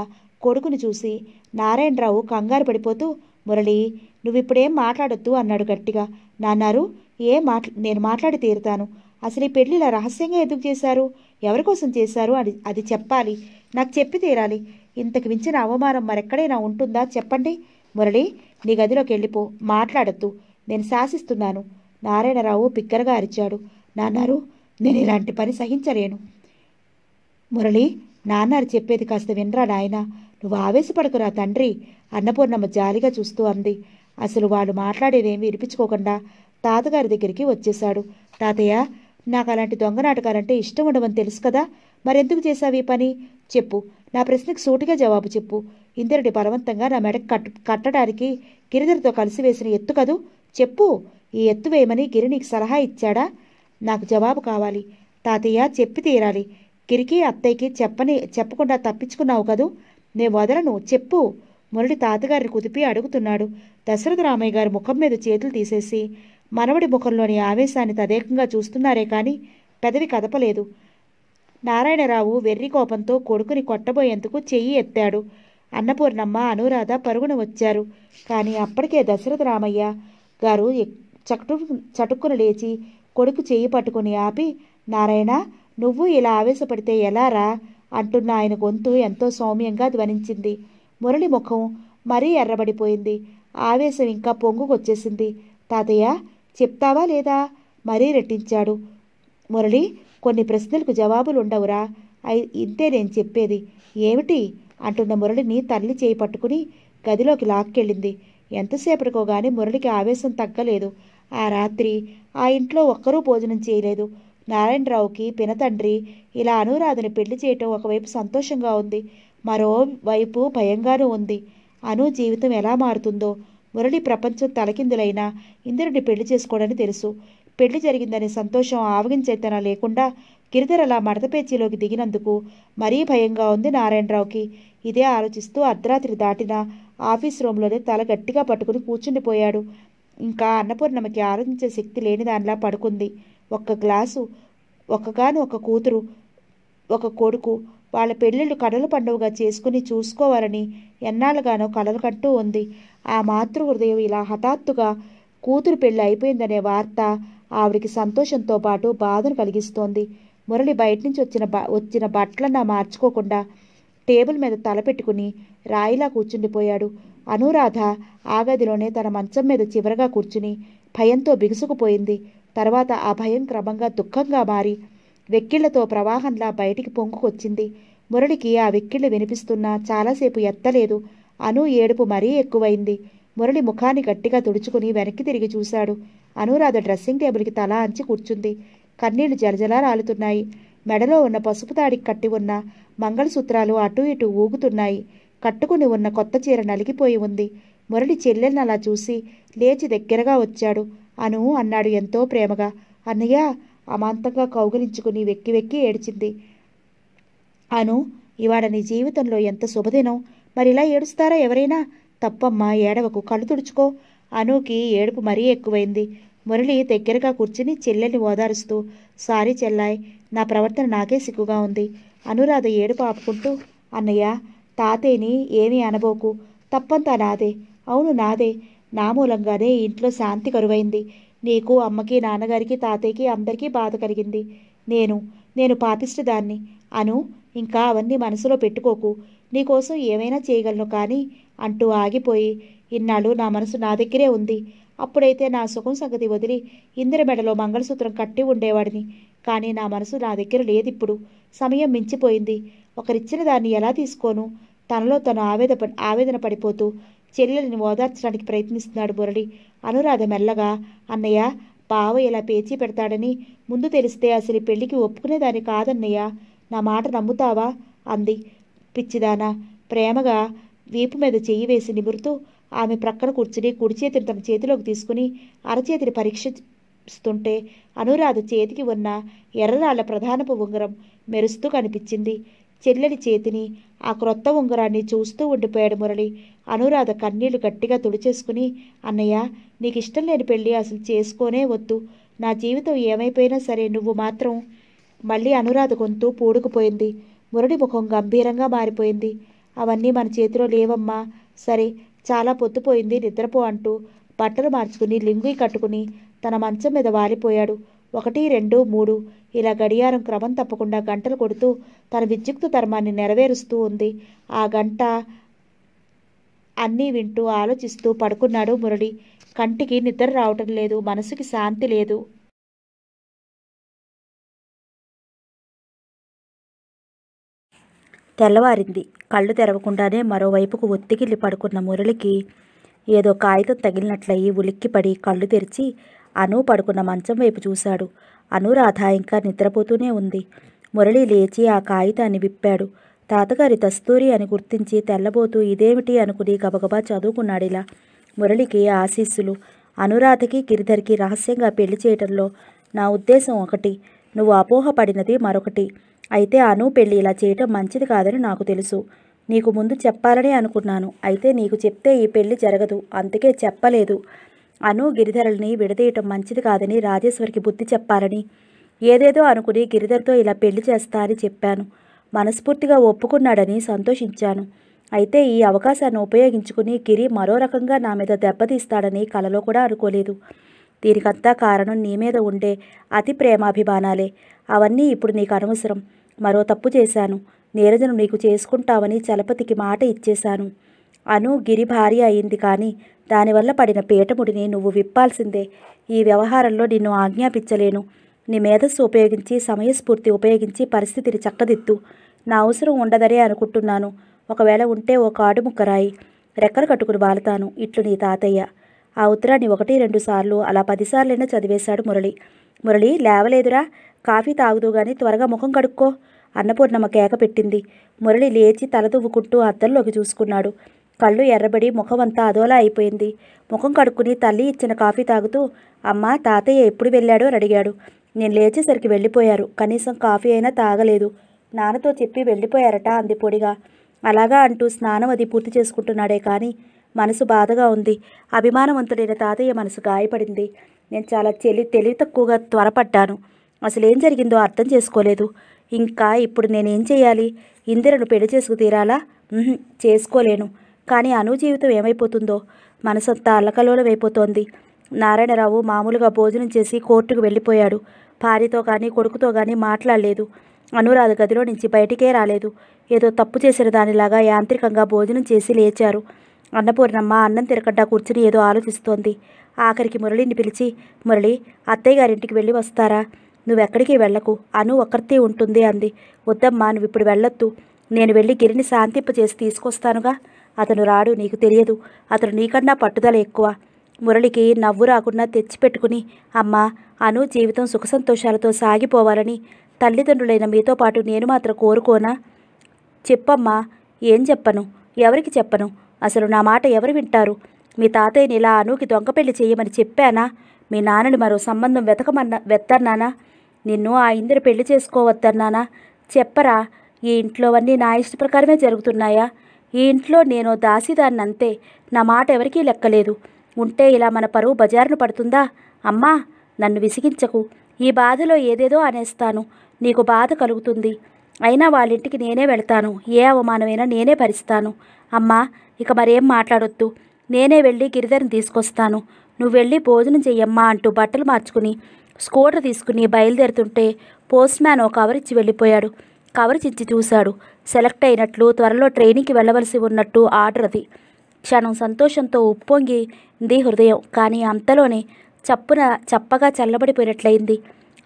కొడుకుని చూసి నారాయణరావు కంగారు పడిపోతూ మురళి నువ్విప్పుడేం మాట్లాడొద్దు అన్నాడు గట్టిగా నాన్నారు ఏ మాట్ నేను మాట్లాడి తీరుతాను అసలు ఈ పెళ్లి ఇలా రహస్యంగా ఎందుకు చేశారు ఎవరికోసం చేశారు అది అది చెప్పాలి నాకు చెప్పి తీరాలి ఇంతకు మించిన అవమానం మరెక్కడైనా ఉంటుందా చెప్పండి మురళి నీ గదిలోకి వెళ్ళిపో మాట్లాడద్దు నేను శాసిస్తున్నాను నారాయణరావు పిక్కరగా అరిచాడు నాన్నారు నేను ఇలాంటి పని సహించలేను మురళి నాన్నారు చెప్పేది కాస్త వినరా నాయన నువ్వు ఆవేశపడకురా తండ్రి అన్నపూర్ణమ్మ జాలిగా చూస్తూ అంది అసలు వాళ్ళు మాట్లాడేదేమి వినిపించుకోకుండా తాతగారి దగ్గరికి వచ్చేశాడు తాతయ్య నాకు అలాంటి దొంగ నాటకాలంటే ఇష్టం ఉండవని తెలుసు కదా మరెందుకు చేశావు ఈ పని చెప్పు నా ప్రశ్నకు సూటిగా జవాబు చెప్పు ఇందిరెడ్డి బలవంతంగా నా మెడ కట్ కట్టడానికి గిరిధరితో కలిసి వేసిన ఎత్తు కదూ చెప్పు ఈ ఎత్తు వేయమని గిరి నీకు సలహా ఇచ్చాడా నాకు జవాబు కావాలి తాతయ్య చెప్పి తీరాలి గిరికి అత్తయ్యకి చెప్పని చెప్పకుండా తప్పించుకున్నావు కదూ నే వదలను చెప్పు మురళి తాతగారిని కుదిపి అడుగుతున్నాడు దశరథ రామయ్య గారి ముఖం మీద చేతులు తీసేసి మనవడి ముఖంలోని ఆవేశాన్ని తదేకంగా చూస్తున్నారే కానీ పెదవి కదపలేదు నారాయణరావు వెర్రి కోపంతో కొడుకుని కొట్టబోయేందుకు చెయ్యి ఎత్తాడు అన్నపూర్ణమ్మ అనురాధ పరుగున వచ్చారు కానీ అప్పటికే దశరథ రామయ్య గారు చటు చటుక్కున లేచి కొడుకు చెయ్యి పట్టుకుని ఆపి నారాయణ నువ్వు ఇలా ఆవేశపడితే ఎలారా అంటున్న ఆయన గొంతు ఎంతో సౌమ్యంగా ధ్వనించింది మురళి ముఖం మరీ ఎర్రబడిపోయింది ఆవేశం ఇంకా పొంగుకొచ్చేసింది తాతయ్య చెప్తావా లేదా మరీ రెట్టించాడు మురళి కొన్ని ప్రశ్నలకు జవాబులు ఉండవురా ఇంతే నేను చెప్పేది ఏమిటి అంటున్న మురళిని తల్లి చేయి పట్టుకుని గదిలోకి లాక్కెళ్ళింది ఎంతసేపటికోగానే మురళికి ఆవేశం తగ్గలేదు ఆ రాత్రి ఆ ఇంట్లో ఒక్కరూ భోజనం చేయలేదు నారాయణరావుకి పినతండ్రి ఇలా అనురాధని పెళ్లి చేయటం ఒకవైపు సంతోషంగా ఉంది మరోవైపు భయంగానూ ఉంది అను జీవితం ఎలా మారుతుందో మురళి ప్రపంచం తలకిందులైనా ఇంద్రుడిని పెళ్లి చేసుకోవడని తెలుసు పెళ్లి జరిగిందనే సంతోషం ఆవగించేతన లేకుండా గిరిధర్ అలా మడతపేచీలోకి దిగినందుకు మరీ భయంగా ఉంది నారాయణరావుకి ఇదే ఆలోచిస్తూ అర్ధరాత్రి దాటిన ఆఫీస్ రూమ్లోనే తల గట్టిగా పట్టుకుని కూర్చుండిపోయాడు ఇంకా అన్నపూర్ణమ్మకి ఆలోచించే శక్తి లేని దానిలా పడుకుంది ఒక్క గ్లాసు ఒక్కగాను ఒక కూతురు ఒక కొడుకు వాళ్ళ పెళ్ళిళ్ళు కడలు పండుగగా చేసుకుని చూసుకోవాలని ఎన్నాళ్ళుగానో కలలు కంటూ ఉంది ఆ మాతృ హృదయం ఇలా హఠాత్తుగా కూతురు పెళ్లి అయిపోయిందనే వార్త ఆవిడికి సంతోషంతో పాటు బాధను కలిగిస్తోంది మురళి బయట నుంచి వచ్చిన వచ్చిన బట్టలన్నా మార్చుకోకుండా టేబుల్ మీద తలపెట్టుకుని రాయిలా కూర్చుండిపోయాడు అనురాధ ఆగదిలోనే తన మంచం మీద చివరగా కూర్చుని భయంతో బిగుసుకుపోయింది తర్వాత ఆ భయం క్రమంగా దుఃఖంగా మారి వెక్కిళ్లతో ప్రవాహంలా బయటికి పొంగుకొచ్చింది మురళికి ఆ వెక్కిళ్ళు వినిపిస్తున్నా చాలాసేపు ఎత్తలేదు అను ఏడుపు మరీ ఎక్కువైంది మురళి ముఖాన్ని గట్టిగా తుడుచుకుని వెనక్కి తిరిగి చూశాడు అనురాధ డ్రెస్సింగ్ టేబుల్కి తల అంచి కూర్చుంది కన్నీళ్లు జలజలా రాలుతున్నాయి మెడలో ఉన్న పసుపు తాడికి కట్టి ఉన్న మంగళసూత్రాలు అటు ఇటు ఊగుతున్నాయి కట్టుకుని ఉన్న కొత్త చీర నలిగిపోయి ఉంది మురళి చెల్లెల్ని అలా చూసి లేచి దగ్గరగా వచ్చాడు అను అన్నాడు ఎంతో ప్రేమగా అన్నయ్య అమాంతంగా కౌగులించుకుని వెక్కి వెక్కి ఏడ్చింది అను ఇవాడ నీ జీవితంలో ఎంత శుభదినం మరి ఇలా ఏడుస్తారా ఎవరైనా తప్పమ్మా ఏడవకు కళ్ళు తుడుచుకో అనుకి ఏడుపు మరీ ఎక్కువైంది మురళి దగ్గరగా కూర్చుని చెల్లెల్ని ఓదారుస్తూ సారీ చెల్లాయ్ నా ప్రవర్తన నాకే సిగ్గుగా ఉంది అనురాధ ఏడుపు ఆపుకుంటూ అన్నయ్య తాతయ్యని ఏమీ అనబోకు తప్పంతా నాదే అవును నాదే నా మూలంగానే ఇంట్లో శాంతి కరువైంది నీకు అమ్మకి నాన్నగారికి తాతయ్యకి అందరికీ బాధ కలిగింది నేను నేను దాన్ని అను ఇంకా అవన్నీ మనసులో పెట్టుకోకు నీకోసం ఏమైనా చేయగలను కానీ అంటూ ఆగిపోయి ఇన్నాళ్ళు నా మనసు నా దగ్గరే ఉంది అప్పుడైతే నా సుఖం సంగతి వదిలి ఇందిర మెడలో మంగళసూత్రం కట్టి ఉండేవాడిని కానీ నా మనసు నా దగ్గర లేదిప్పుడు సమయం మించిపోయింది ఒకరిచ్చిన దాన్ని ఎలా తీసుకోను తనలో తను ఆవేద ఆవేదన పడిపోతూ చెల్లెలిని ఓదార్చడానికి ప్రయత్నిస్తున్నాడు మురళి అనురాధ మెల్లగా అన్నయ్య బావ ఇలా పేచి పెడతాడని ముందు తెలిస్తే అసలు పెళ్లికి ఒప్పుకునేదాన్ని కాదన్నయ్య నా మాట నమ్ముతావా అంది పిచ్చిదానా ప్రేమగా వీపు మీద చెయ్యి వేసి నిమురుతూ ఆమె ప్రక్కన కూర్చుని కుడి చేతిని తన చేతిలోకి తీసుకుని అరచేతిని పరీక్షిస్తుంటే అనురాధ చేతికి ఉన్న ఎర్రరాళ్ల ప్రధానపు ఉంగరం మెరుస్తూ కనిపించింది చెల్లెని చేతిని ఆ క్రొత్త ఉంగరాన్ని చూస్తూ ఉండిపోయాడు మురళి అనురాధ కన్నీళ్లు గట్టిగా తుడిచేసుకుని అన్నయ్య నీకు ఇష్టం లేని పెళ్ళి అసలు చేసుకోనే వద్దు నా జీవితం ఏమైపోయినా సరే నువ్వు మాత్రం మళ్ళీ అనురాధ గొంతు పూడుకుపోయింది మురడి ముఖం గంభీరంగా మారిపోయింది అవన్నీ మన చేతిలో లేవమ్మా సరే చాలా పొత్తుపోయింది నిద్రపో అంటూ బట్టలు మార్చుకుని లింగు కట్టుకుని తన మంచం మీద వాలిపోయాడు ఒకటి రెండు మూడు ఇలా గడియారం క్రమం తప్పకుండా గంటలు కొడుతూ తన విద్యుక్త ధర్మాన్ని నెరవేరుస్తూ ఉంది ఆ గంట అన్నీ వింటూ ఆలోచిస్తూ పడుకున్నాడు మురళి కంటికి నిద్ర రావటం లేదు మనసుకి శాంతి లేదు తెల్లవారింది కళ్ళు తెరవకుండానే మరోవైపుకు ఒత్తికిల్లి పడుకున్న మురళికి ఏదో కాగితం తగిలినట్లయి ఉలిక్కిపడి కళ్ళు తెరిచి అను పడుకున్న మంచం వైపు చూశాడు అనురాధ ఇంకా నిద్రపోతూనే ఉంది మురళి లేచి ఆ కాగితాన్ని విప్పాడు తాతగారి దస్తూరి అని గుర్తించి తెల్లబోతూ ఇదేమిటి అనుకుని గబగబా చదువుకున్నాడిలా మురళికి ఆశీస్సులు అనురాధకి గిరిధర్కి రహస్యంగా పెళ్లి చేయటంలో నా ఉద్దేశం ఒకటి నువ్వు అపోహపడినది మరొకటి అయితే అను పెళ్ళి ఇలా చేయటం మంచిది కాదని నాకు తెలుసు నీకు ముందు చెప్పాలని అనుకున్నాను అయితే నీకు చెప్తే ఈ పెళ్లి జరగదు అందుకే చెప్పలేదు అను గిరిధరల్ని విడదీయటం మంచిది కాదని రాజేశ్వరికి బుద్ధి చెప్పాలని ఏదేదో అనుకుని గిరిధర్తో ఇలా పెళ్లి చేస్తా అని చెప్పాను మనస్ఫూర్తిగా ఒప్పుకున్నాడని సంతోషించాను అయితే ఈ అవకాశాన్ని ఉపయోగించుకుని గిరి మరో రకంగా నా మీద దెబ్బతీస్తాడని కలలో కూడా అనుకోలేదు దీనికంతా కారణం నీ మీద ఉండే అతి ప్రేమాభిమానాలే అవన్నీ ఇప్పుడు నీకు అనవసరం మరో తప్పు చేశాను నీరజను నీకు చేసుకుంటావని చలపతికి మాట ఇచ్చేశాను అను గిరి భార్య అయింది కానీ దానివల్ల పడిన పీటముడిని నువ్వు విప్పాల్సిందే ఈ వ్యవహారంలో నిన్ను ఆజ్ఞాపించలేను నీ మేధస్సు ఉపయోగించి సమయస్ఫూర్తి ఉపయోగించి పరిస్థితిని చక్కదిద్దు నా అవసరం ఉండదనే అనుకుంటున్నాను ఒకవేళ ఉంటే ఓ కాడు ముక్కరాయి రెక్కలు కట్టుకుని వాలుతాను ఇట్లు నీ తాతయ్య ఆ ఉత్తరాన్ని ఒకటి రెండు సార్లు అలా పదిసార్లైనా చదివేశాడు మురళి మురళి లేవలేదురా కాఫీ తాగుదు గాని త్వరగా ముఖం కడుక్కో అన్నపూర్ణమ్మ కేక పెట్టింది మురళి లేచి తలదువ్వుకుంటూ అద్దంలోకి చూసుకున్నాడు కళ్ళు ఎర్రబడి ముఖం అంతా అదోలా అయిపోయింది ముఖం కడుక్కుని తల్లి ఇచ్చిన కాఫీ తాగుతూ అమ్మ తాతయ్య ఎప్పుడు వెళ్ళాడో అడిగాడు నేను లేచేసరికి వెళ్ళిపోయారు కనీసం కాఫీ అయినా తాగలేదు నాన్నతో చెప్పి వెళ్ళిపోయారట అంది పొడిగా అలాగా అంటూ స్నానం అది పూర్తి చేసుకుంటున్నాడే కానీ మనసు బాధగా ఉంది అభిమానవంతుడైన తాతయ్య మనసు గాయపడింది నేను చాలా చెల్లి తెలివి తక్కువగా త్వరపడ్డాను అసలు ఏం జరిగిందో అర్థం చేసుకోలేదు ఇంకా ఇప్పుడు నేనేం చేయాలి ఇందిరను పెళ్లి చేసుకు తీరాలా చేసుకోలేను కానీ అను జీవితం ఏమైపోతుందో మనసంతా అల్లకలోలమైపోతోంది నారాయణరావు మామూలుగా భోజనం చేసి కోర్టుకు వెళ్ళిపోయాడు భార్యతో కానీ కొడుకుతో కానీ మాట్లాడలేదు అనురాధ గదిలో నుంచి బయటికే రాలేదు ఏదో తప్పు చేసిన దానిలాగా యాంత్రికంగా భోజనం చేసి లేచారు అన్నపూర్ణమ్మ అన్నం తిరగడ్డా కూర్చుని ఏదో ఆలోచిస్తోంది ఆఖరికి మురళిని పిలిచి మురళి అత్తయ్య గారింటికి వెళ్ళి వస్తారా నువ్వెక్కడికి వెళ్ళకు అను ఒక్కరితే ఉంటుంది అంది వద్దమ్మా నువ్వు ఇప్పుడు వెళ్ళొద్దు నేను వెళ్ళి గిరిని చేసి తీసుకొస్తానుగా అతను రాడు నీకు తెలియదు అతను నీకన్నా పట్టుదల ఎక్కువ మురళికి నవ్వు రాకుండా తెచ్చిపెట్టుకుని అమ్మా అను జీవితం సుఖసంతోషాలతో సాగిపోవాలని తల్లిదండ్రులైన మీతో పాటు నేను మాత్రం కోరుకోనా చెప్పమ్మా ఏం చెప్పను ఎవరికి చెప్పను అసలు నా మాట ఎవరు వింటారు మీ తాతయ్యని ఇలా అనూకి దొంగ పెళ్లి చేయమని చెప్పానా మీ నాన్నని మరో సంబంధం వెతకమన్న వెత్తన్నానా నిన్ను ఆ ఇందిర పెళ్లి చేసుకోవద్దన్నానా చెప్పరా ఈ ఇంట్లోవన్నీ నా ఇష్ట ప్రకారమే జరుగుతున్నాయా ఈ ఇంట్లో నేను దాసిదాన్ని అంతే నా మాట ఎవరికీ లెక్కలేదు ఉంటే ఇలా మన పరువు బజారును పడుతుందా అమ్మా నన్ను విసిగించకు ఈ బాధలో ఏదేదో అనేస్తాను నీకు బాధ కలుగుతుంది అయినా వాళ్ళింటికి నేనే వెళ్తాను ఏ అవమానమైనా నేనే భరిస్తాను అమ్మా ఇక మరేం మాట్లాడొద్దు నేనే వెళ్ళి గిరిధర్ని తీసుకొస్తాను నువ్వు వెళ్ళి భోజనం చెయ్యమ్మా అంటూ బట్టలు మార్చుకుని స్కూటర్ తీసుకుని బయలుదేరుతుంటే పోస్ట్ మ్యాన్ కవర్ ఇచ్చి వెళ్ళిపోయాడు కవర్ ఇచ్చి చూశాడు సెలెక్ట్ అయినట్లు త్వరలో ట్రైనింగ్కి వెళ్ళవలసి ఉన్నట్టు ఆర్డర్ అది క్షణం సంతోషంతో ఉప్పొంగి ఉప్పొంగింది హృదయం కానీ అంతలోనే చప్పున చప్పగా చల్లబడిపోయినట్లయింది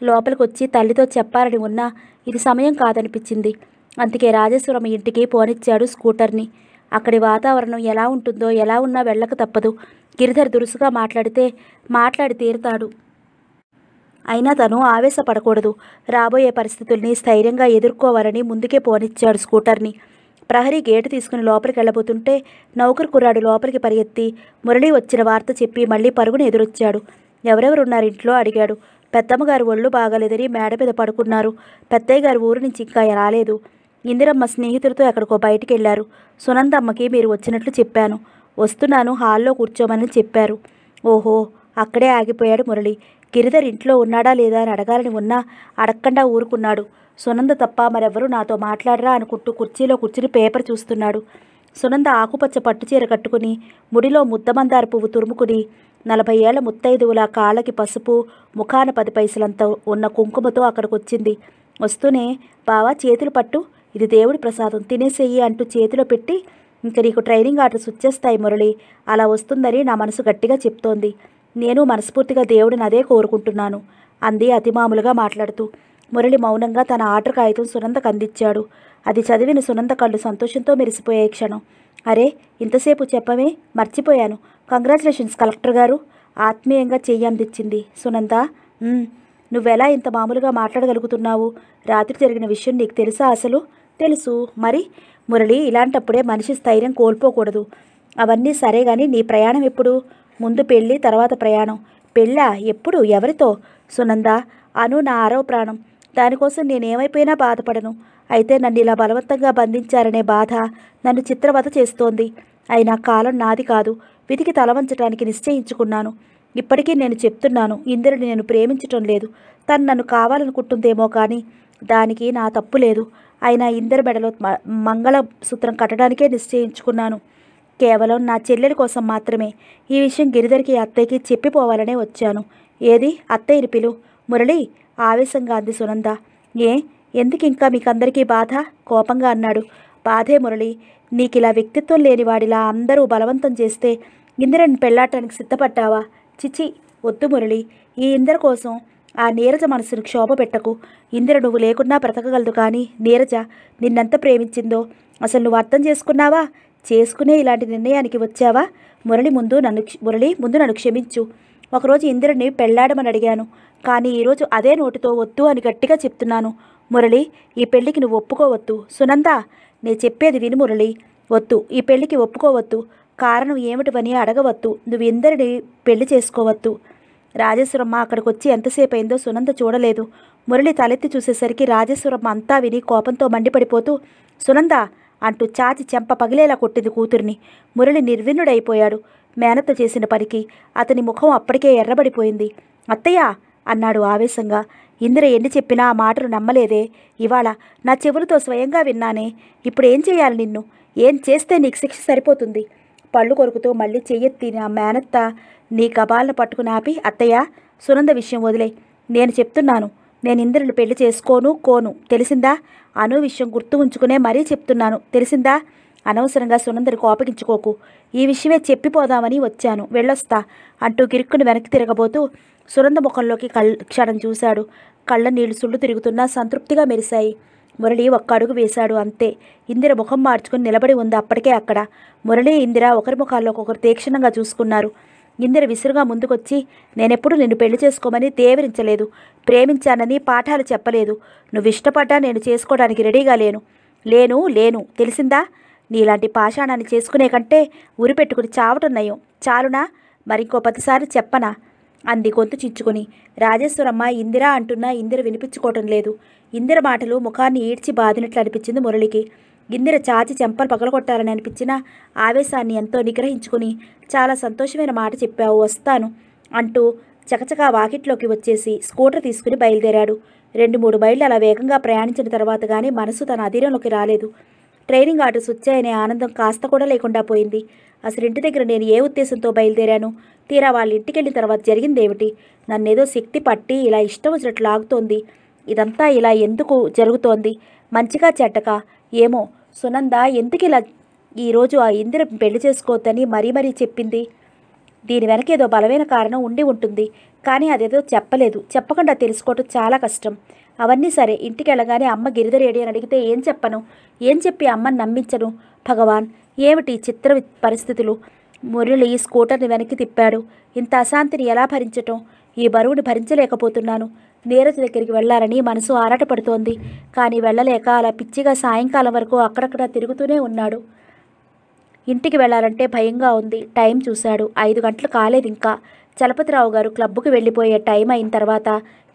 లోపలికి వచ్చి తల్లితో చెప్పాలని ఉన్నా ఇది సమయం కాదనిపించింది అందుకే రాజేశ్వరం ఇంటికి పోనిచ్చాడు స్కూటర్ని అక్కడి వాతావరణం ఎలా ఉంటుందో ఎలా ఉన్నా వెళ్ళక తప్పదు గిరిధర్ దురుసుగా మాట్లాడితే మాట్లాడి తీరుతాడు అయినా తను ఆవేశపడకూడదు రాబోయే పరిస్థితుల్ని స్థైర్యంగా ఎదుర్కోవాలని ముందుకే పోనిచ్చాడు స్కూటర్ని ప్రహరీ గేటు తీసుకుని లోపలికి వెళ్ళబోతుంటే నౌకరు కుర్రాడు లోపలికి పరిగెత్తి మురళి వచ్చిన వార్త చెప్పి మళ్ళీ పరుగును ఎదురొచ్చాడు ఎవరెవరున్నారు ఇంట్లో అడిగాడు పెద్దమ్మగారు ఒళ్ళు బాగాలేదని మేడ మీద పడుకున్నారు పెద్దయ్య గారు ఊరు నుంచి ఇంకా రాలేదు ఇందిరమ్మ స్నేహితులతో ఎక్కడికో బయటికి వెళ్ళారు సునందమ్మకి మీరు వచ్చినట్లు చెప్పాను వస్తున్నాను హాల్లో కూర్చోమని చెప్పారు ఓహో అక్కడే ఆగిపోయాడు మురళి గిరిధర్ ఇంట్లో ఉన్నాడా లేదా అని అడగాలని ఉన్నా అడక్కండా ఊరుకున్నాడు సునంద తప్ప మరెవరూ నాతో మాట్లాడరా అనుకుంటూ కుర్చీలో కూర్చుని పేపర్ చూస్తున్నాడు సునంద ఆకుపచ్చ పట్టుచీర కట్టుకుని ముడిలో ముద్దమందార పువ్వు తురుముకుని నలభై ఏళ్ల ముత్తైదువుల కాళ్ళకి పసుపు ముఖాన పది పైసలంతా ఉన్న కుంకుమతో అక్కడికి వచ్చింది వస్తూనే బావా చేతులు పట్టు ఇది దేవుడి ప్రసాదం తినేసేయి అంటూ చేతిలో పెట్టి ఇంక నీకు ట్రైనింగ్ ఆర్డర్స్ వచ్చేస్తాయి మురళి అలా వస్తుందని నా మనసు గట్టిగా చెప్తోంది నేను మనస్ఫూర్తిగా దేవుడిని అదే కోరుకుంటున్నాను అంది అతిమాములుగా మాట్లాడుతూ మురళి మౌనంగా తన ఆర్డర్ కాగితం సునందకు అందించాడు అది చదివిన సునంద కళ్ళు సంతోషంతో మెరిసిపోయే క్షణం అరే ఇంతసేపు చెప్పమే మర్చిపోయాను కంగ్రాచులేషన్స్ కలెక్టర్ గారు ఆత్మీయంగా చెయ్యి అందించింది సునంద నువ్వెలా ఇంత మామూలుగా మాట్లాడగలుగుతున్నావు రాత్రి జరిగిన విషయం నీకు తెలుసా అసలు తెలుసు మరి మురళి ఇలాంటప్పుడే మనిషి స్థైర్యం కోల్పోకూడదు అవన్నీ సరే కానీ నీ ప్రయాణం ఎప్పుడు ముందు పెళ్ళి తర్వాత ప్రయాణం పెళ్ళా ఎప్పుడు ఎవరితో సునంద అను నా ఆరవ ప్రాణం దానికోసం నేనేమైపోయినా బాధపడను అయితే నన్ను ఇలా బలవంతంగా బంధించారనే బాధ నన్ను చిత్రవత చేస్తోంది అయినా కాలం నాది కాదు విధికి తలవంచడానికి నిశ్చయించుకున్నాను ఇప్పటికీ నేను చెప్తున్నాను ఇందిరని నేను ప్రేమించటం లేదు తను నన్ను కావాలనుకుంటుందేమో కానీ దానికి నా తప్పు లేదు ఆయన ఇందరి మెడలో మంగళ సూత్రం కట్టడానికే నిశ్చయించుకున్నాను కేవలం నా చెల్లెల కోసం మాత్రమే ఈ విషయం గిరిధర్కి అత్తయ్యకి చెప్పిపోవాలనే వచ్చాను ఏది అత్తయ్య ఇరిపిలు మురళి ఆవేశంగా అంది సునంద ఏ ఎందుకు ఇంకా మీకందరికీ బాధ కోపంగా అన్నాడు బాధే మురళి నీకిలా వ్యక్తిత్వం లేనివాడిలా అందరూ బలవంతం చేస్తే ఇందిరని పెళ్ళాటానికి సిద్ధపడ్డావా చిచి వద్దు మురళి ఈ ఇందరి కోసం ఆ నీరజ మనసును క్షోభ పెట్టకు ఇందిర నువ్వు లేకున్నా బ్రతకగలదు కానీ నీరజ నిన్నెంత ప్రేమించిందో అసలు నువ్వు అర్థం చేసుకున్నావా చేసుకునే ఇలాంటి నిర్ణయానికి వచ్చావా మురళి ముందు నన్ను మురళి ముందు నన్ను క్షమించు ఒకరోజు ఇందిరని పెళ్లాడమని అడిగాను కానీ ఈరోజు అదే నోటితో వద్దు అని గట్టిగా చెప్తున్నాను మురళి ఈ పెళ్లికి నువ్వు ఒప్పుకోవద్దు సునంద నే చెప్పేది విని మురళి వద్దు ఈ పెళ్లికి ఒప్పుకోవద్దు కారణం ఏమిటివని అడగవద్దు నువ్వు ఇందరిని పెళ్లి చేసుకోవద్దు రాజేశ్వరమ్మ అక్కడికి వచ్చి ఎంతసేపు అయిందో సునంద చూడలేదు మురళి తలెత్తి చూసేసరికి రాజేశ్వరమ్మ అంతా విని కోపంతో మండిపడిపోతూ సునంద అంటూ చాచి చెంప పగిలేలా కొట్టింది కూతుర్ని మురళి నిర్విన్నుడైపోయాడు మేనత్త చేసిన పనికి అతని ముఖం అప్పటికే ఎర్రబడిపోయింది అత్తయ్య అన్నాడు ఆవేశంగా ఇందిర ఎన్ని చెప్పినా ఆ మాటలు నమ్మలేదే ఇవాళ నా చెవులతో స్వయంగా విన్నానే ఇప్పుడు ఏం చేయాలి నిన్ను ఏం చేస్తే నీకు శిక్ష సరిపోతుంది పళ్ళు కొరుకుతూ మళ్ళీ చెయ్యెత్తిన మేనత్త నీ కబాలను పట్టుకుని ఆపి అత్తయ్య సునంద విషయం వదిలే నేను చెప్తున్నాను నేను ఇంద్రుని పెళ్లి చేసుకోను కోను తెలిసిందా అను విషయం గుర్తు ఉంచుకునే మరీ చెప్తున్నాను తెలిసిందా అనవసరంగా సునందరి కోపగించుకోకు ఈ విషయమే చెప్పిపోదామని వచ్చాను వెళ్ళొస్తా అంటూ గిరుక్కుని వెనక్కి తిరగబోతూ సునంద ముఖంలోకి క్షణం చూశాడు కళ్ళ నీళ్లు సుళ్ళు తిరుగుతున్నా సంతృప్తిగా మెరిశాయి మురళి ఒక్క అడుగు వేశాడు అంతే ఇందిర ముఖం మార్చుకుని నిలబడి ఉంది అప్పటికే అక్కడ మురళి ఇందిర ఒకరి ముఖాల్లోకి ఒకరు తీక్షణంగా చూసుకున్నారు ఇందిర విసురుగా ముందుకొచ్చి నేనెప్పుడు నిన్ను పెళ్లి చేసుకోమని తేవరించలేదు ప్రేమించానని పాఠాలు చెప్పలేదు నువ్వు ఇష్టపడ్డా నేను చేసుకోవడానికి రెడీగా లేను లేను లేను తెలిసిందా నీలాంటి పాషాణాన్ని చేసుకునే కంటే ఉరిపెట్టుకుని చావటన్నాయో చాలునా మరింకో పదిసారి చెప్పనా అంది గొంతు చించుకుని రాజేశ్వరమ్మ ఇందిరా అంటున్నా ఇందిర వినిపించుకోవటం లేదు ఇందిర మాటలు ముఖాన్ని ఈడ్చి బాదినట్లు అనిపించింది మురళికి గిన్నెర చాచి చెంపలు పగలగొట్టాలని అనిపించిన ఆవేశాన్ని ఎంతో నిగ్రహించుకుని చాలా సంతోషమైన మాట చెప్పావు వస్తాను అంటూ చకచకా వాకిట్లోకి వచ్చేసి స్కూటర్ తీసుకుని బయలుదేరాడు రెండు మూడు బయళ్ళు అలా వేగంగా ప్రయాణించిన తర్వాత కానీ మనసు తన అధీనంలోకి రాలేదు ట్రైనింగ్ ఆర్డర్స్ వచ్చాయనే ఆనందం కాస్త కూడా లేకుండా పోయింది అసలు ఇంటి దగ్గర నేను ఏ ఉద్దేశంతో బయలుదేరాను తీరా వాళ్ళ ఇంటికి వెళ్ళిన తర్వాత జరిగిందేమిటి నన్నేదో శక్తి పట్టి ఇలా ఇష్టం వచ్చినట్లు లాగుతోంది ఇదంతా ఇలా ఎందుకు జరుగుతోంది మంచిగా చెడ్డక ఏమో సునంద ఎందుకిలా ఈరోజు ఆ ఇందిర పెళ్లి చేసుకోవద్దని మరీ మరీ చెప్పింది దీని వెనక ఏదో బలమైన కారణం ఉండి ఉంటుంది కానీ అదేదో చెప్పలేదు చెప్పకుండా తెలుసుకోవటం చాలా కష్టం అవన్నీ సరే ఇంటికి వెళ్ళగానే అమ్మ గిరిధరేడి అని అడిగితే ఏం చెప్పను ఏం చెప్పి అమ్మని నమ్మించను భగవాన్ ఏమిటి చిత్ర పరిస్థితులు మురళి స్కూటర్ని వెనక్కి తిప్పాడు ఇంత అశాంతిని ఎలా భరించటం ఈ బరువుని భరించలేకపోతున్నాను నీరజ్ దగ్గరికి వెళ్లాలని మనసు ఆరాటపడుతోంది కానీ వెళ్ళలేక అలా పిచ్చిగా సాయంకాలం వరకు అక్కడక్కడ తిరుగుతూనే ఉన్నాడు ఇంటికి వెళ్ళాలంటే భయంగా ఉంది టైం చూశాడు ఐదు గంటలు కాలేదు ఇంకా చలపతిరావు గారు క్లబ్కు వెళ్ళిపోయే టైం అయిన తర్వాత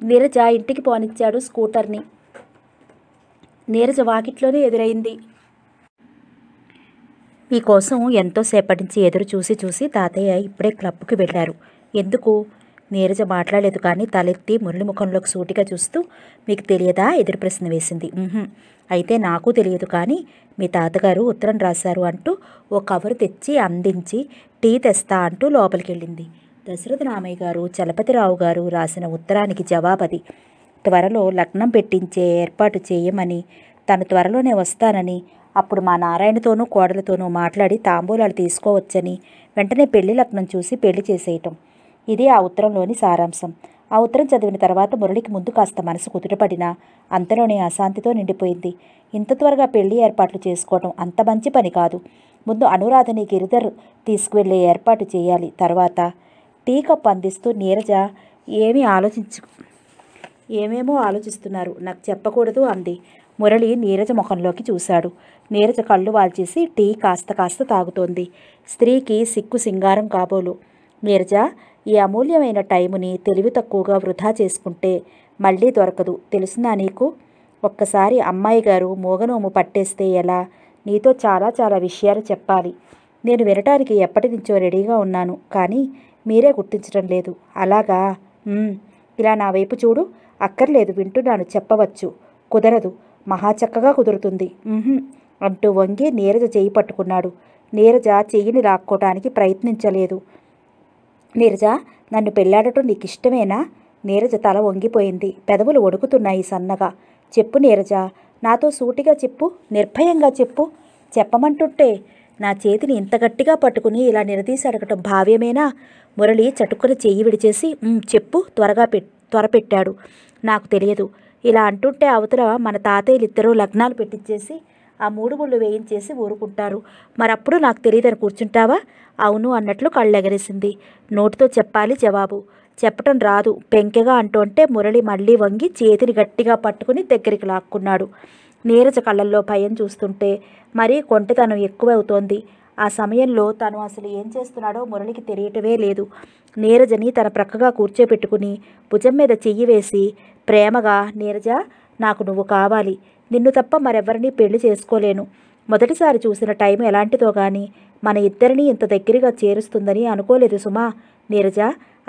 నీరజ ఇంటికి పోనిచ్చాడు స్కూటర్ని నీరజ వాకిట్లోనే ఎదురైంది మీకోసం ఎంతోసేపటి నుంచి ఎదురు చూసి చూసి తాతయ్య ఇప్పుడే క్లబ్కి వెళ్ళారు ఎందుకు నీరజ మాట్లాడలేదు కానీ తలెత్తి మురళి ముఖంలోకి సూటిగా చూస్తూ మీకు తెలియదా ఎదురు ప్రశ్న వేసింది అయితే నాకు తెలియదు కానీ మీ తాతగారు ఉత్తరం రాశారు అంటూ ఓ కవరు తెచ్చి అందించి టీ తెస్తా అంటూ లోపలికి వెళ్ళింది దశరథ నామయ్య గారు చలపతిరావు గారు రాసిన ఉత్తరానికి జవాబది త్వరలో లగ్నం పెట్టించే ఏర్పాటు చేయమని తను త్వరలోనే వస్తానని అప్పుడు మా నారాయణతోనూ కోడలతోనూ మాట్లాడి తాంబూలాలు తీసుకోవచ్చని వెంటనే పెళ్లి లగ్నం చూసి పెళ్లి చేసేయటం ఇది ఆ ఉత్తరంలోని సారాంశం ఆ ఉత్తరం చదివిన తర్వాత మురళికి ముందు కాస్త మనసు కుదుటపడినా అంతలోనే అశాంతితో నిండిపోయింది ఇంత త్వరగా పెళ్లి ఏర్పాట్లు చేసుకోవడం అంత మంచి పని కాదు ముందు అనురాధని గిరిధర్ తీసుకువెళ్లే ఏర్పాటు చేయాలి తర్వాత టీ కప్ అందిస్తూ నీరజ ఏమీ ఆలోచించు ఏమేమో ఆలోచిస్తున్నారు నాకు చెప్పకూడదు అంది మురళి నీరజ ముఖంలోకి చూశాడు నీరజ కళ్ళు వాల్చేసి టీ కాస్త కాస్త తాగుతోంది స్త్రీకి సిక్కు సింగారం కాబోలు నీరజ ఈ అమూల్యమైన టైముని తెలివి తక్కువగా వృధా చేసుకుంటే మళ్ళీ దొరకదు తెలుసునా నీకు ఒక్కసారి అమ్మాయి గారు మోగనోము పట్టేస్తే ఎలా నీతో చాలా చాలా విషయాలు చెప్పాలి నేను వినటానికి ఎప్పటి నుంచో రెడీగా ఉన్నాను కానీ మీరే గుర్తించడం లేదు అలాగా ఇలా నా వైపు చూడు అక్కర్లేదు వింటున్నాను చెప్పవచ్చు కుదరదు మహా చక్కగా కుదురుతుంది అంటూ వంగి నీరజ చేయి పట్టుకున్నాడు నీరజ చెయ్యిని లాక్కోటానికి ప్రయత్నించలేదు నీరజ నన్ను పెళ్ళాడటం నీకు ఇష్టమేనా నీరజ తల వంగిపోయింది పెదవులు వణుకుతున్నాయి సన్నగా చెప్పు నీరజ నాతో సూటిగా చెప్పు నిర్భయంగా చెప్పు చెప్పమంటుంటే నా చేతిని ఇంత గట్టిగా పట్టుకుని ఇలా నిలదీసి అడగటం భావ్యమేనా మురళి చటుక్కున చెయ్యి విడిచేసి చెప్పు త్వరగా పె త్వరపెట్టాడు నాకు తెలియదు ఇలా అంటుంటే అవతల మన తాతయ్యలిద్దరూ లగ్నాలు పెట్టించేసి ఆ మూడు ముళ్ళు వేయించేసి ఊరుకుంటారు మరప్పుడు నాకు తెలియదని కూర్చుంటావా అవును అన్నట్లు కళ్ళెగరేసింది నోటితో చెప్పాలి జవాబు చెప్పటం రాదు పెంకెగా అంటుంటే మురళి మళ్ళీ వంగి చేతిని గట్టిగా పట్టుకుని దగ్గరికి లాక్కున్నాడు నీరజ కళ్ళల్లో భయం చూస్తుంటే మరీ కొంటతనం ఎక్కువవుతోంది ఆ సమయంలో తను అసలు ఏం చేస్తున్నాడో మురళికి తెలియటమే లేదు నీరజని తన ప్రక్కగా కూర్చోపెట్టుకుని భుజం మీద చెయ్యి వేసి ప్రేమగా నీరజ నాకు నువ్వు కావాలి నిన్ను తప్ప మరెవరినీ పెళ్లి చేసుకోలేను మొదటిసారి చూసిన టైం ఎలాంటిదో గాని మన ఇద్దరిని ఇంత దగ్గరగా చేరుస్తుందని అనుకోలేదు సుమా నీరజ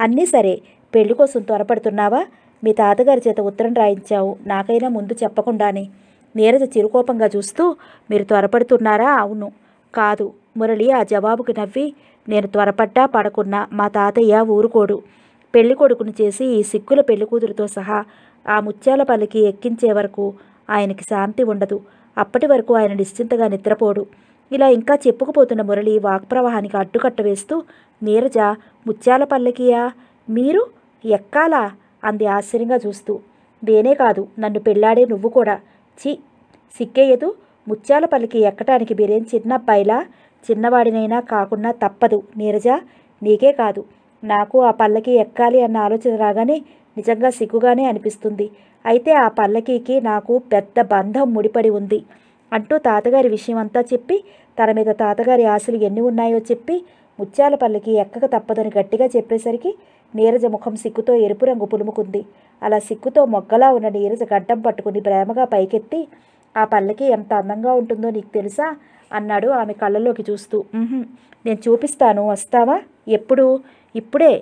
అన్నీ సరే పెళ్లి కోసం త్వరపడుతున్నావా మీ తాతగారి చేత ఉత్తరం రాయించావు నాకైనా ముందు చెప్పకుండానే నీరజ చిరుకోపంగా చూస్తూ మీరు త్వరపడుతున్నారా అవును కాదు మురళి ఆ జవాబుకి నవ్వి నేను త్వరపడ్డా పడకున్నా మా తాతయ్య ఊరుకోడు పెళ్లి కొడుకును చేసి ఈ సిక్కుల పెళ్లి కూతురుతో సహా ఆ ముత్యాల పల్లికి ఎక్కించే వరకు ఆయనకి శాంతి ఉండదు అప్పటి వరకు ఆయన నిశ్చింతగా నిద్రపోడు ఇలా ఇంకా చెప్పుకుపోతున్న మురళి వాక్ప్రవాహానికి అడ్డుకట్ట వేస్తూ నీరజ ముత్యాల పల్లకీయా మీరు ఎక్కాలా అంది ఆశ్చర్యంగా చూస్తూ నేనే కాదు నన్ను పెళ్ళాడే నువ్వు కూడా చి సిక్కేయదు ముత్యాల పల్లకి ఎక్కటానికి చిన్న చిన్నబ్బాయిలా చిన్నవాడినైనా కాకుండా తప్పదు నీరజ నీకే కాదు నాకు ఆ పల్లకి ఎక్కాలి అన్న ఆలోచన రాగానే నిజంగా సిగ్గుగానే అనిపిస్తుంది అయితే ఆ పల్లకీకి నాకు పెద్ద బంధం ముడిపడి ఉంది అంటూ తాతగారి విషయం అంతా చెప్పి తన మీద తాతగారి ఆశలు ఎన్ని ఉన్నాయో చెప్పి ముత్యాల పల్లకి ఎక్కక తప్పదని గట్టిగా చెప్పేసరికి నీరజ ముఖం సిక్కుతో ఎరుపు రంగు పులుముకుంది అలా సిక్కుతో మొగ్గలా ఉన్న నీరజ గడ్డం పట్టుకుని ప్రేమగా పైకెత్తి ఆ పల్లకి ఎంత అందంగా ఉంటుందో నీకు తెలుసా అన్నాడు ఆమె కళ్ళల్లోకి చూస్తూ నేను చూపిస్తాను వస్తావా ఎప్పుడు ఇప్పుడే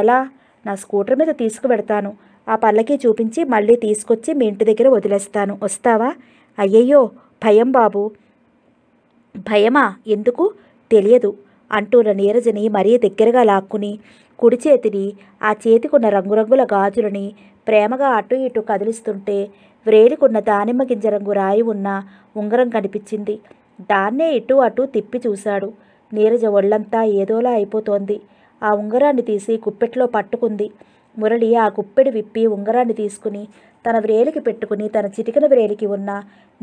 ఎలా నా స్కూటర్ మీద తీసుకువెడతాను ఆ పళ్ళకి చూపించి మళ్ళీ తీసుకొచ్చి మీ ఇంటి దగ్గర వదిలేస్తాను వస్తావా అయ్యయ్యో భయం బాబు భయమా ఎందుకు తెలియదు అంటున్న నీరజని మరీ దగ్గరగా లాక్కుని కుడి చేతిని ఆ చేతికున్న రంగురంగుల గాజులని ప్రేమగా అటు ఇటు కదిలిస్తుంటే వ్రేలికున్న దానిమ్మ గింజ రంగు రాయి ఉన్న ఉంగరం కనిపించింది దాన్నే ఇటు అటు తిప్పి చూశాడు నీరజ ఒళ్ళంతా ఏదోలా అయిపోతోంది ఆ ఉంగరాన్ని తీసి కుప్పెట్లో పట్టుకుంది మురళి ఆ గుప్పెడు విప్పి ఉంగరాన్ని తీసుకుని తన వ్రేలికి పెట్టుకుని తన చిటికన వ్రేలికి ఉన్న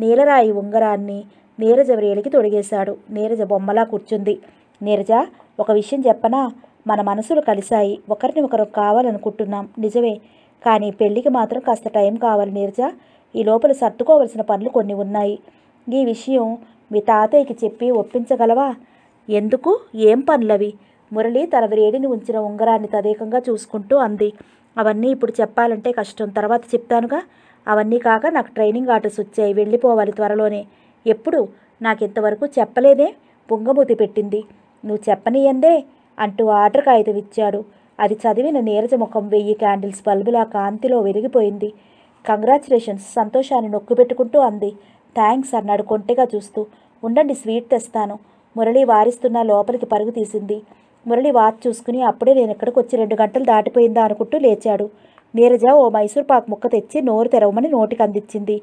నీలరాయి ఉంగరాన్ని నీరజ వ్రేలికి తొడిగేశాడు నీరజ బొమ్మలా కూర్చుంది నీరజ ఒక విషయం చెప్పనా మన మనసులు కలిశాయి ఒకరిని ఒకరు కావాలనుకుంటున్నాం నిజమే కానీ పెళ్లికి మాత్రం కాస్త టైం కావాలి నీరజ ఈ లోపల సర్దుకోవలసిన పనులు కొన్ని ఉన్నాయి ఈ విషయం మీ తాతయ్యకి చెప్పి ఒప్పించగలవా ఎందుకు ఏం పనులవి మురళి తల ఉంచిన ఉంగరాన్ని తదేకంగా చూసుకుంటూ అంది అవన్నీ ఇప్పుడు చెప్పాలంటే కష్టం తర్వాత చెప్తానుగా అవన్నీ కాక నాకు ట్రైనింగ్ ఆటోస్ వచ్చాయి వెళ్ళిపోవాలి త్వరలోనే ఎప్పుడు నాకు ఇంతవరకు చెప్పలేదే పుంగమూతి పెట్టింది నువ్వు చెప్పనీయందే అంటూ ఆర్డర్ కాగితం ఇచ్చాడు అది చదివిన నీరజ ముఖం వెయ్యి క్యాండిల్స్ బల్బులా కాంతిలో వెలిగిపోయింది కంగ్రాచులేషన్స్ సంతోషాన్ని నొక్కుపెట్టుకుంటూ అంది థ్యాంక్స్ అన్నాడు కొంటెగా చూస్తూ ఉండండి స్వీట్ తెస్తాను మురళి వారిస్తున్న లోపలికి పరుగు తీసింది మురళి వాచ్ చూసుకుని అప్పుడే నేను ఇక్కడికి వచ్చి రెండు గంటలు దాటిపోయిందా అనుకుంటూ లేచాడు నీరజ ఓ మైసూర్ పాక్ ముక్క తెచ్చి నోరు తెరవమని నోటికి అందించింది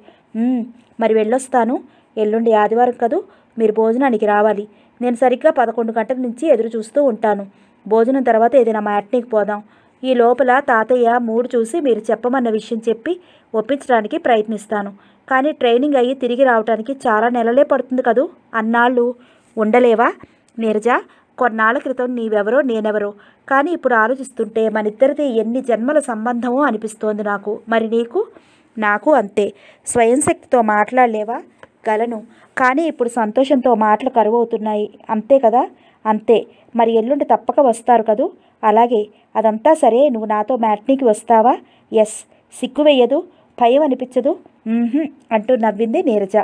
మరి వెళ్ళొస్తాను ఎల్లుండి ఆదివారం కదూ మీరు భోజనానికి రావాలి నేను సరిగ్గా పదకొండు గంటల నుంచి ఎదురు చూస్తూ ఉంటాను భోజనం తర్వాత ఏదైనా మ్యాట్నీకి పోదాం ఈ లోపల తాతయ్య మూడు చూసి మీరు చెప్పమన్న విషయం చెప్పి ఒప్పించడానికి ప్రయత్నిస్తాను కానీ ట్రైనింగ్ అయ్యి తిరిగి రావడానికి చాలా నెలలే పడుతుంది కదూ అన్నాళ్ళు ఉండలేవా నీరజ కొన్నాళ్ళ క్రితం నీవెవరో నేనెవరో కానీ ఇప్పుడు ఆలోచిస్తుంటే మనిద్దరిది ఎన్ని జన్మల సంబంధమో అనిపిస్తోంది నాకు మరి నీకు నాకు అంతే స్వయం శక్తితో మాట్లాడలేవా గలను కానీ ఇప్పుడు సంతోషంతో మాటలు కరువు అవుతున్నాయి అంతే కదా అంతే మరి ఎల్లుండి తప్పక వస్తారు కదూ అలాగే అదంతా సరే నువ్వు నాతో మ్యాట్నీకి వస్తావా ఎస్ సిగ్గు వేయదు భయం అనిపించదు అంటూ నవ్వింది నీరజ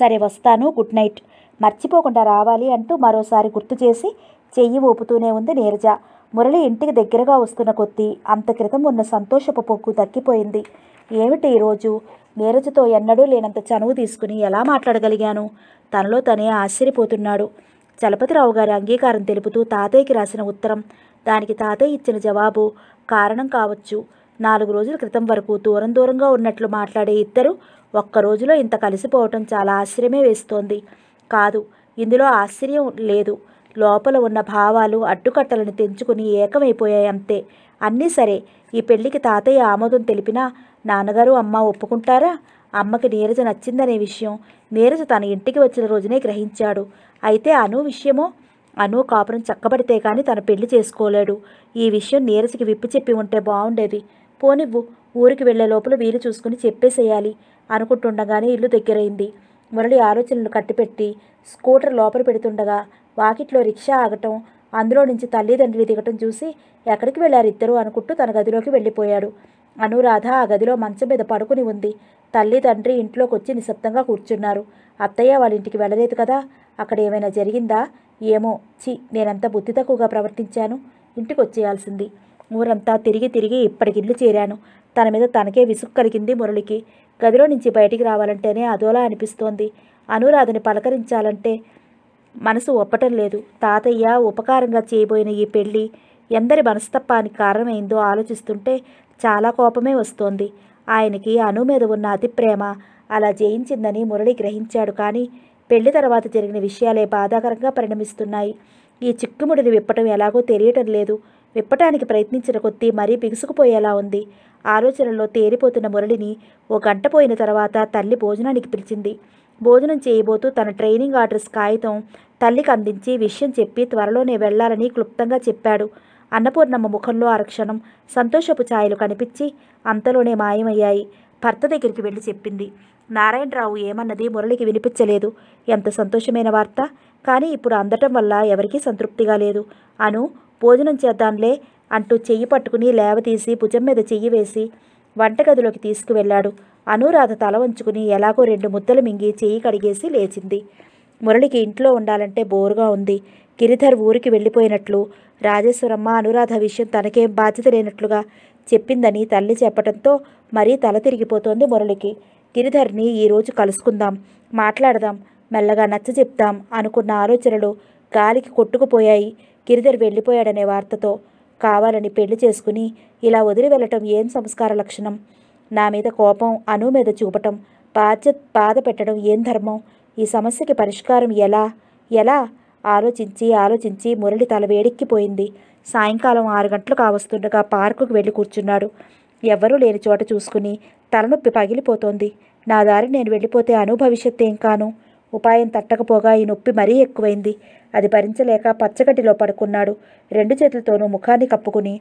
సరే వస్తాను గుడ్ నైట్ మర్చిపోకుండా రావాలి అంటూ మరోసారి గుర్తు చేసి చెయ్యి ఊపుతూనే ఉంది నీరజ మురళి ఇంటికి దగ్గరగా వస్తున్న కొద్దీ అంత క్రితం ఉన్న సంతోషపు పొక్కు తగ్గిపోయింది ఏమిటి ఈరోజు నీరజతో ఎన్నడూ లేనంత చనువు తీసుకుని ఎలా మాట్లాడగలిగాను తనలో తనే ఆశ్చర్యపోతున్నాడు చలపతిరావు గారి అంగీకారం తెలుపుతూ తాతయ్యకి రాసిన ఉత్తరం దానికి తాతయ్య ఇచ్చిన జవాబు కారణం కావచ్చు నాలుగు రోజుల క్రితం వరకు దూరం దూరంగా ఉన్నట్లు మాట్లాడే ఇద్దరు ఒక్క రోజులో ఇంత కలిసిపోవటం చాలా ఆశ్చర్యమే వేస్తోంది కాదు ఇందులో ఆశ్చర్యం లేదు లోపల ఉన్న భావాలు అడ్డుకట్టలను తెంచుకుని ఏకమైపోయాయి అంతే అన్నీ సరే ఈ పెళ్లికి తాతయ్య ఆమోదం తెలిపినా నాన్నగారు అమ్మ ఒప్పుకుంటారా అమ్మకి నీరజ నచ్చిందనే విషయం నీరజ తన ఇంటికి వచ్చిన రోజునే గ్రహించాడు అయితే అను విషయమో అను కాపురం చక్కబడితే కానీ తన పెళ్లి చేసుకోలేడు ఈ విషయం నీరజకి విప్పి చెప్పి ఉంటే బాగుండేది పోనివ్వు ఊరికి వెళ్లే లోపల వీలు చూసుకుని చెప్పేసేయాలి అనుకుంటుండగానే ఇల్లు దగ్గరైంది మురళి ఆలోచనలు కట్టిపెట్టి స్కూటర్ లోపల పెడుతుండగా వాకిట్లో రిక్షా ఆగటం అందులో నుంచి తల్లిదండ్రులు దిగటం చూసి ఎక్కడికి ఇద్దరు అనుకుంటూ తన గదిలోకి వెళ్ళిపోయాడు అనురాధ ఆ గదిలో మంచం మీద పడుకుని ఉంది తల్లి తండ్రి ఇంట్లోకి వచ్చి నిశ్శబ్దంగా కూర్చున్నారు అత్తయ్య వాళ్ళ ఇంటికి వెళ్ళలేదు కదా అక్కడ ఏమైనా జరిగిందా ఏమో చి నేనంత బుద్ధి తక్కువగా ప్రవర్తించాను ఇంటికి వచ్చేయాల్సింది ఊరంతా తిరిగి తిరిగి ఇప్పటికిల్లు చేరాను తన మీద తనకే విసుగు కలిగింది మురళికి గదిలో నుంచి బయటికి రావాలంటేనే అదోలా అనిపిస్తోంది అనురాధని పలకరించాలంటే మనసు ఒప్పటం లేదు తాతయ్య ఉపకారంగా చేయబోయిన ఈ పెళ్ళి ఎందరి మనస్తత్వానికి కారణమైందో ఆలోచిస్తుంటే చాలా కోపమే వస్తోంది ఆయనకి అను మీద ఉన్న అతి ప్రేమ అలా జయించిందని మురళి గ్రహించాడు కానీ పెళ్లి తర్వాత జరిగిన విషయాలే బాధాకరంగా పరిణమిస్తున్నాయి ఈ చిక్కుముడిని విప్పటం ఎలాగో తెలియటం లేదు విప్పటానికి ప్రయత్నించిన కొద్దీ మరీ బిగుసుకుపోయేలా ఉంది ఆలోచనలో తేలిపోతున్న మురళిని ఓ గంట పోయిన తర్వాత తల్లి భోజనానికి పిలిచింది భోజనం చేయబోతూ తన ట్రైనింగ్ ఆర్డర్స్ కాగితం తల్లికి అందించి విషయం చెప్పి త్వరలోనే వెళ్లాలని క్లుప్తంగా చెప్పాడు అన్నపూర్ణమ్మ ముఖంలో అరక్షణం సంతోషపు ఛాయలు కనిపించి అంతలోనే మాయమయ్యాయి భర్త దగ్గరికి వెళ్ళి చెప్పింది నారాయణరావు ఏమన్నది మురళికి వినిపించలేదు ఎంత సంతోషమైన వార్త కానీ ఇప్పుడు అందటం వల్ల ఎవరికీ సంతృప్తిగా లేదు అను భోజనం చేద్దాంలే అంటూ చెయ్యి పట్టుకుని లేవతీసి భుజం మీద చెయ్యి వేసి వంటగదిలోకి తీసుకువెళ్ళాడు అనురాధ తల వంచుకుని ఎలాగో రెండు ముద్దలు మింగి చెయ్యి కడిగేసి లేచింది మురళికి ఇంట్లో ఉండాలంటే బోరుగా ఉంది గిరిధర్ ఊరికి వెళ్ళిపోయినట్లు రాజేశ్వరమ్మ అనురాధ విషయం తనకేం బాధ్యత లేనట్లుగా చెప్పిందని తల్లి చెప్పడంతో మరీ తల తిరిగిపోతోంది మురళికి గిరిధర్ని ఈరోజు కలుసుకుందాం మాట్లాడదాం మెల్లగా నచ్చ చెప్తాం అనుకున్న ఆలోచనలు గాలికి కొట్టుకుపోయాయి గిరిధర్ వెళ్ళిపోయాడనే వార్తతో కావాలని పెళ్లి చేసుకుని ఇలా వదిలి వెళ్ళటం ఏం సంస్కార లక్షణం నా మీద కోపం అను మీద చూపటం బాధ్యత బాధ పెట్టడం ఏం ధర్మం ఈ సమస్యకి పరిష్కారం ఎలా ఎలా ఆలోచించి ఆలోచించి మురళి తల వేడెక్కిపోయింది సాయంకాలం ఆరు గంటలు కావస్తుండగా పార్కుకు వెళ్ళి కూర్చున్నాడు ఎవ్వరూ లేని చోట చూసుకుని తలనొప్పి పగిలిపోతోంది నా దారి నేను వెళ్ళిపోతే అను భవిష్యత్తు ఏం కాను ఉపాయం తట్టకపోగా ఈ నొప్పి మరీ ఎక్కువైంది అది భరించలేక పచ్చగడ్డిలో పడుకున్నాడు రెండు చేతులతోనూ ముఖాన్ని కప్పుకుని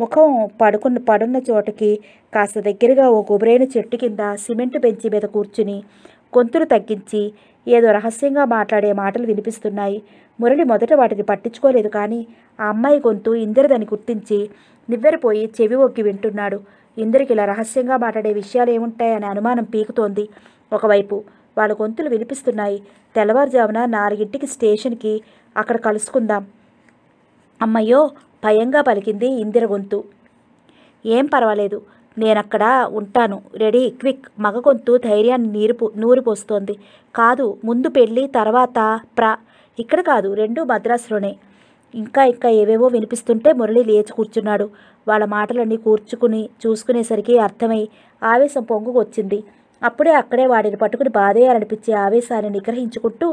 ముఖం పడుకున్న పడున్న చోటకి కాస్త దగ్గరగా ఓ గుబరైన చెట్టు కింద సిమెంట్ బెంచి మీద కూర్చుని గొంతులు తగ్గించి ఏదో రహస్యంగా మాట్లాడే మాటలు వినిపిస్తున్నాయి మురళి మొదట వాటిని పట్టించుకోలేదు కానీ ఆ అమ్మాయి గొంతు ఇందిరదని గుర్తించి నివ్వెరపోయి చెవి ఒగ్గి వింటున్నాడు ఇందరికి ఇలా రహస్యంగా మాట్లాడే విషయాలు ఏముంటాయనే అనుమానం పీకుతోంది ఒకవైపు వాళ్ళ గొంతులు వినిపిస్తున్నాయి తెల్లవారుజామున నాలుగింటికి స్టేషన్కి అక్కడ కలుసుకుందాం అమ్మయ్యో భయంగా పలికింది ఇందిర గొంతు ఏం పర్వాలేదు నేనక్కడ ఉంటాను రెడీ క్విక్ మగ గొంతు ధైర్యాన్ని నీరు నూరిపోస్తోంది కాదు ముందు పెళ్ళి తర్వాత ప్ర ఇక్కడ కాదు రెండు మద్రాసులోనే ఇంకా ఇంకా ఏవేవో వినిపిస్తుంటే మురళి లేచి కూర్చున్నాడు వాళ్ళ మాటలన్నీ కూర్చుకుని చూసుకునేసరికి అర్థమై ఆవేశం పొంగుకొచ్చింది అప్పుడే అక్కడే వాడిని పట్టుకుని బాధేయాలనిపించే ఆవేశాన్ని నిగ్రహించుకుంటూ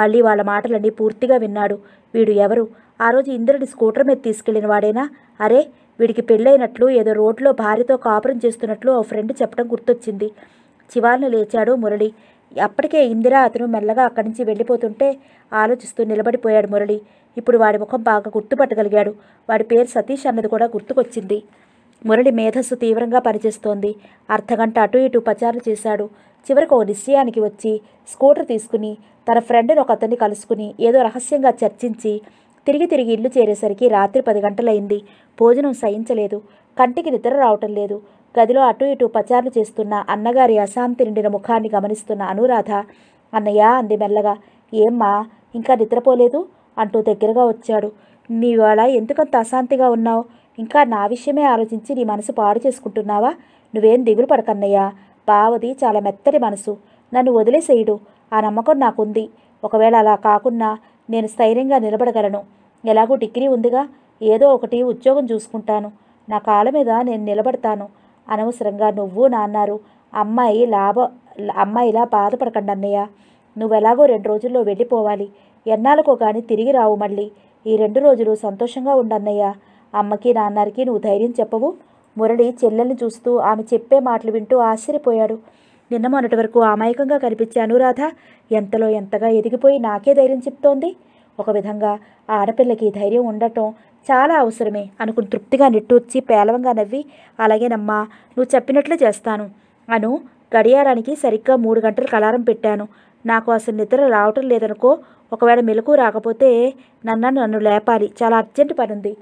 మళ్ళీ వాళ్ళ మాటలన్నీ పూర్తిగా విన్నాడు వీడు ఎవరు ఆ రోజు ఇంద్రుడి స్కూటర్ మీద తీసుకెళ్లిన వాడేనా అరే వీడికి పెళ్ళైనట్లు ఏదో రోడ్లో భార్యతో కాపురం చేస్తున్నట్లు ఓ ఫ్రెండ్ చెప్పడం గుర్తొచ్చింది చివాలను లేచాడు మురళి అప్పటికే ఇందిరా అతను మెల్లగా అక్కడి నుంచి వెళ్ళిపోతుంటే ఆలోచిస్తూ నిలబడిపోయాడు మురళి ఇప్పుడు వాడి ముఖం బాగా గుర్తుపట్టగలిగాడు వాడి పేరు సతీష్ అన్నది కూడా గుర్తుకొచ్చింది మురళి మేధస్సు తీవ్రంగా పనిచేస్తోంది అర్ధగంట అటు ఇటు పచారులు చేశాడు చివరకు ఓ నిశ్చయానికి వచ్చి స్కూటర్ తీసుకుని తన ఫ్రెండ్ని ఒక అతన్ని కలుసుకుని ఏదో రహస్యంగా చర్చించి తిరిగి తిరిగి ఇల్లు చేరేసరికి రాత్రి పది గంటలైంది భోజనం సహించలేదు కంటికి నిద్ర రావటం లేదు గదిలో అటు ఇటు పచారులు చేస్తున్న అన్నగారి అశాంతి నిండిన ముఖాన్ని గమనిస్తున్న అనురాధ అన్నయ్య అంది మెల్లగా ఏమ్మా ఇంకా నిద్రపోలేదు అంటూ దగ్గరగా వచ్చాడు నీవాళ ఎందుకంత అశాంతిగా ఉన్నావు ఇంకా నా విషయమే ఆలోచించి నీ మనసు పాడు చేసుకుంటున్నావా నువ్వేం దిగులు పడకన్నయ్యా బావది చాలా మెత్తటి మనసు నన్ను వదిలేసేయుడు ఆ నమ్మకం నాకుంది ఒకవేళ అలా కాకున్నా నేను స్థైర్యంగా నిలబడగలను ఎలాగో డిగ్రీ ఉందిగా ఏదో ఒకటి ఉద్యోగం చూసుకుంటాను నా కాళ్ళ మీద నేను నిలబడతాను అనవసరంగా నువ్వు నాన్నారు అమ్మాయి లాభ అమ్మాయిలా బాధపడకండి అన్నయ్య నువ్వెలాగో రెండు రోజుల్లో వెళ్ళిపోవాలి ఎన్నాళ్ళకో కానీ తిరిగి రావు మళ్ళీ ఈ రెండు రోజులు సంతోషంగా ఉండన్నయ్యా అమ్మకి నాన్నారికి నువ్వు ధైర్యం చెప్పవు మురళి చెల్లెల్ని చూస్తూ ఆమె చెప్పే మాటలు వింటూ ఆశ్చర్యపోయాడు నిన్న మొన్నటి వరకు అమాయకంగా కనిపించే అనురాధ ఎంతలో ఎంతగా ఎదిగిపోయి నాకే ధైర్యం చెప్తోంది ఒక విధంగా ఆడపిల్లకి ధైర్యం ఉండటం చాలా అవసరమే అనుకుని తృప్తిగా నిట్టూర్చి పేలవంగా నవ్వి అలాగే నమ్మా నువ్వు చెప్పినట్లు చేస్తాను అను గడియారానికి సరిగ్గా మూడు గంటలు కలారం పెట్టాను నాకు అసలు నిద్ర రావటం లేదనుకో ఒకవేళ మెలకు రాకపోతే నన్ను నన్ను లేపాలి చాలా అర్జెంటు పనుంది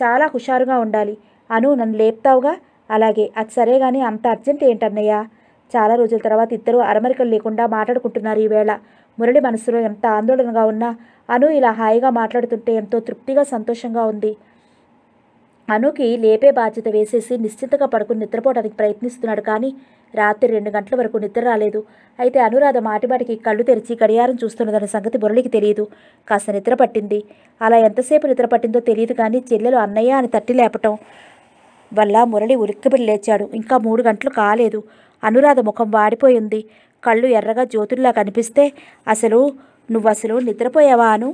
చాలా హుషారుగా ఉండాలి అను నన్ను లేపుతావుగా అలాగే అది సరే కానీ అంత అర్జెంట్ ఏంటన్నయ్య చాలా రోజుల తర్వాత ఇద్దరు అరమరికలు లేకుండా మాట్లాడుకుంటున్నారు ఈవేళ మురళి మనసులో ఎంత ఆందోళనగా ఉన్నా అను ఇలా హాయిగా మాట్లాడుతుంటే ఎంతో తృప్తిగా సంతోషంగా ఉంది అనుకి లేపే బాధ్యత వేసేసి నిశ్చింతగా పడుకుని నిద్రపోవడానికి ప్రయత్నిస్తున్నాడు కానీ రాత్రి రెండు గంటల వరకు నిద్ర రాలేదు అయితే అనురాధ మాటిమాటికి కళ్ళు తెరిచి గడియారం చూస్తున్నదన్న సంగతి మురళికి తెలియదు కాస్త నిద్ర పట్టింది అలా ఎంతసేపు నిద్ర పట్టిందో తెలియదు కానీ చెల్లెలు అన్నయ్య అని తట్టి లేపటం వల్ల మురళి ఉలిక్కిబడి లేచాడు ఇంకా మూడు గంటలు కాలేదు అనురాధ ముఖం వాడిపోయింది కళ్ళు ఎర్రగా జ్యోతుల్లా కనిపిస్తే అసలు నువ్వసలు నిద్రపోయావా అను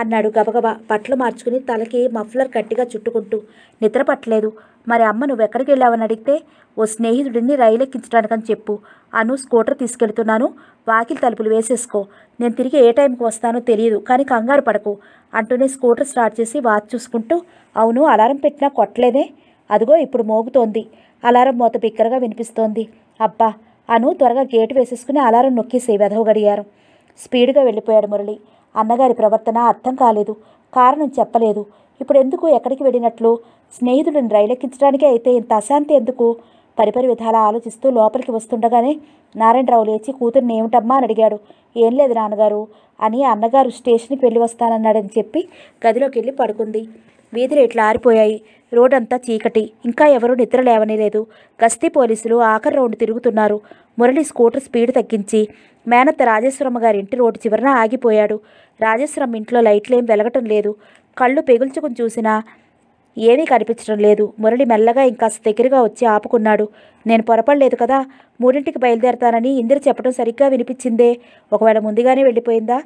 అన్నాడు గబగబా పట్లు మార్చుకుని తలకి మఫ్లర్ గట్టిగా చుట్టుకుంటూ నిద్ర పట్టలేదు మరి అమ్మ నువ్వు ఎక్కడికి వెళ్ళావని అడిగితే ఓ స్నేహితుడిని రైలెక్కించడానికని చెప్పు అను స్కూటర్ తీసుకెళ్తున్నాను వాకిలి తలుపులు వేసేసుకో నేను తిరిగి ఏ టైంకి వస్తానో తెలియదు కానీ కంగారు పడకు అంటూనే స్కూటర్ స్టార్ట్ చేసి వాచ్ చూసుకుంటూ అవును అలారం పెట్టినా కొట్టలేదే అదిగో ఇప్పుడు మోగుతోంది అలారం మూత బిక్కరగా వినిపిస్తోంది అబ్బా అను త్వరగా గేటు వేసేసుకుని అలారం నొక్కేసి వెధవగడిగారు స్పీడ్గా వెళ్ళిపోయాడు మురళి అన్నగారి ప్రవర్తన అర్థం కాలేదు కారణం చెప్పలేదు ఇప్పుడు ఎందుకు ఎక్కడికి వెళ్ళినట్లు స్నేహితుడిని రైలెక్కించడానికే అయితే ఇంత అశాంతి ఎందుకు పరిపరి విధాలా ఆలోచిస్తూ లోపలికి వస్తుండగానే నారాయణరావు లేచి కూతుర్ని ఏమిటమ్మా అని అడిగాడు ఏం లేదు నాన్నగారు అని అన్నగారు స్టేషన్కి వెళ్ళి వస్తానన్నాడని చెప్పి గదిలోకి వెళ్ళి పడుకుంది వీధులు ఇట్లా ఆరిపోయాయి రోడంతా చీకటి ఇంకా ఎవరూ నిద్ర లేవనే లేదు గస్తీ పోలీసులు ఆఖరి రౌండ్ తిరుగుతున్నారు మురళి స్కూటర్ స్పీడ్ తగ్గించి మేనత్త రాజేశ్వరమ్మ గారి ఇంటి రోడ్డు చివరన ఆగిపోయాడు రాజేశ్వరమ్మ ఇంట్లో లైట్లేం వెలగటం లేదు కళ్ళు పెగుల్చుకుని చూసినా ఏమీ కనిపించడం లేదు మురళి మెల్లగా ఇంకాస్త దగ్గరగా వచ్చి ఆపుకున్నాడు నేను పొరపడలేదు కదా మూడింటికి బయలుదేరతానని ఇందిర చెప్పడం సరిగ్గా వినిపించిందే ఒకవేళ ముందుగానే వెళ్ళిపోయిందా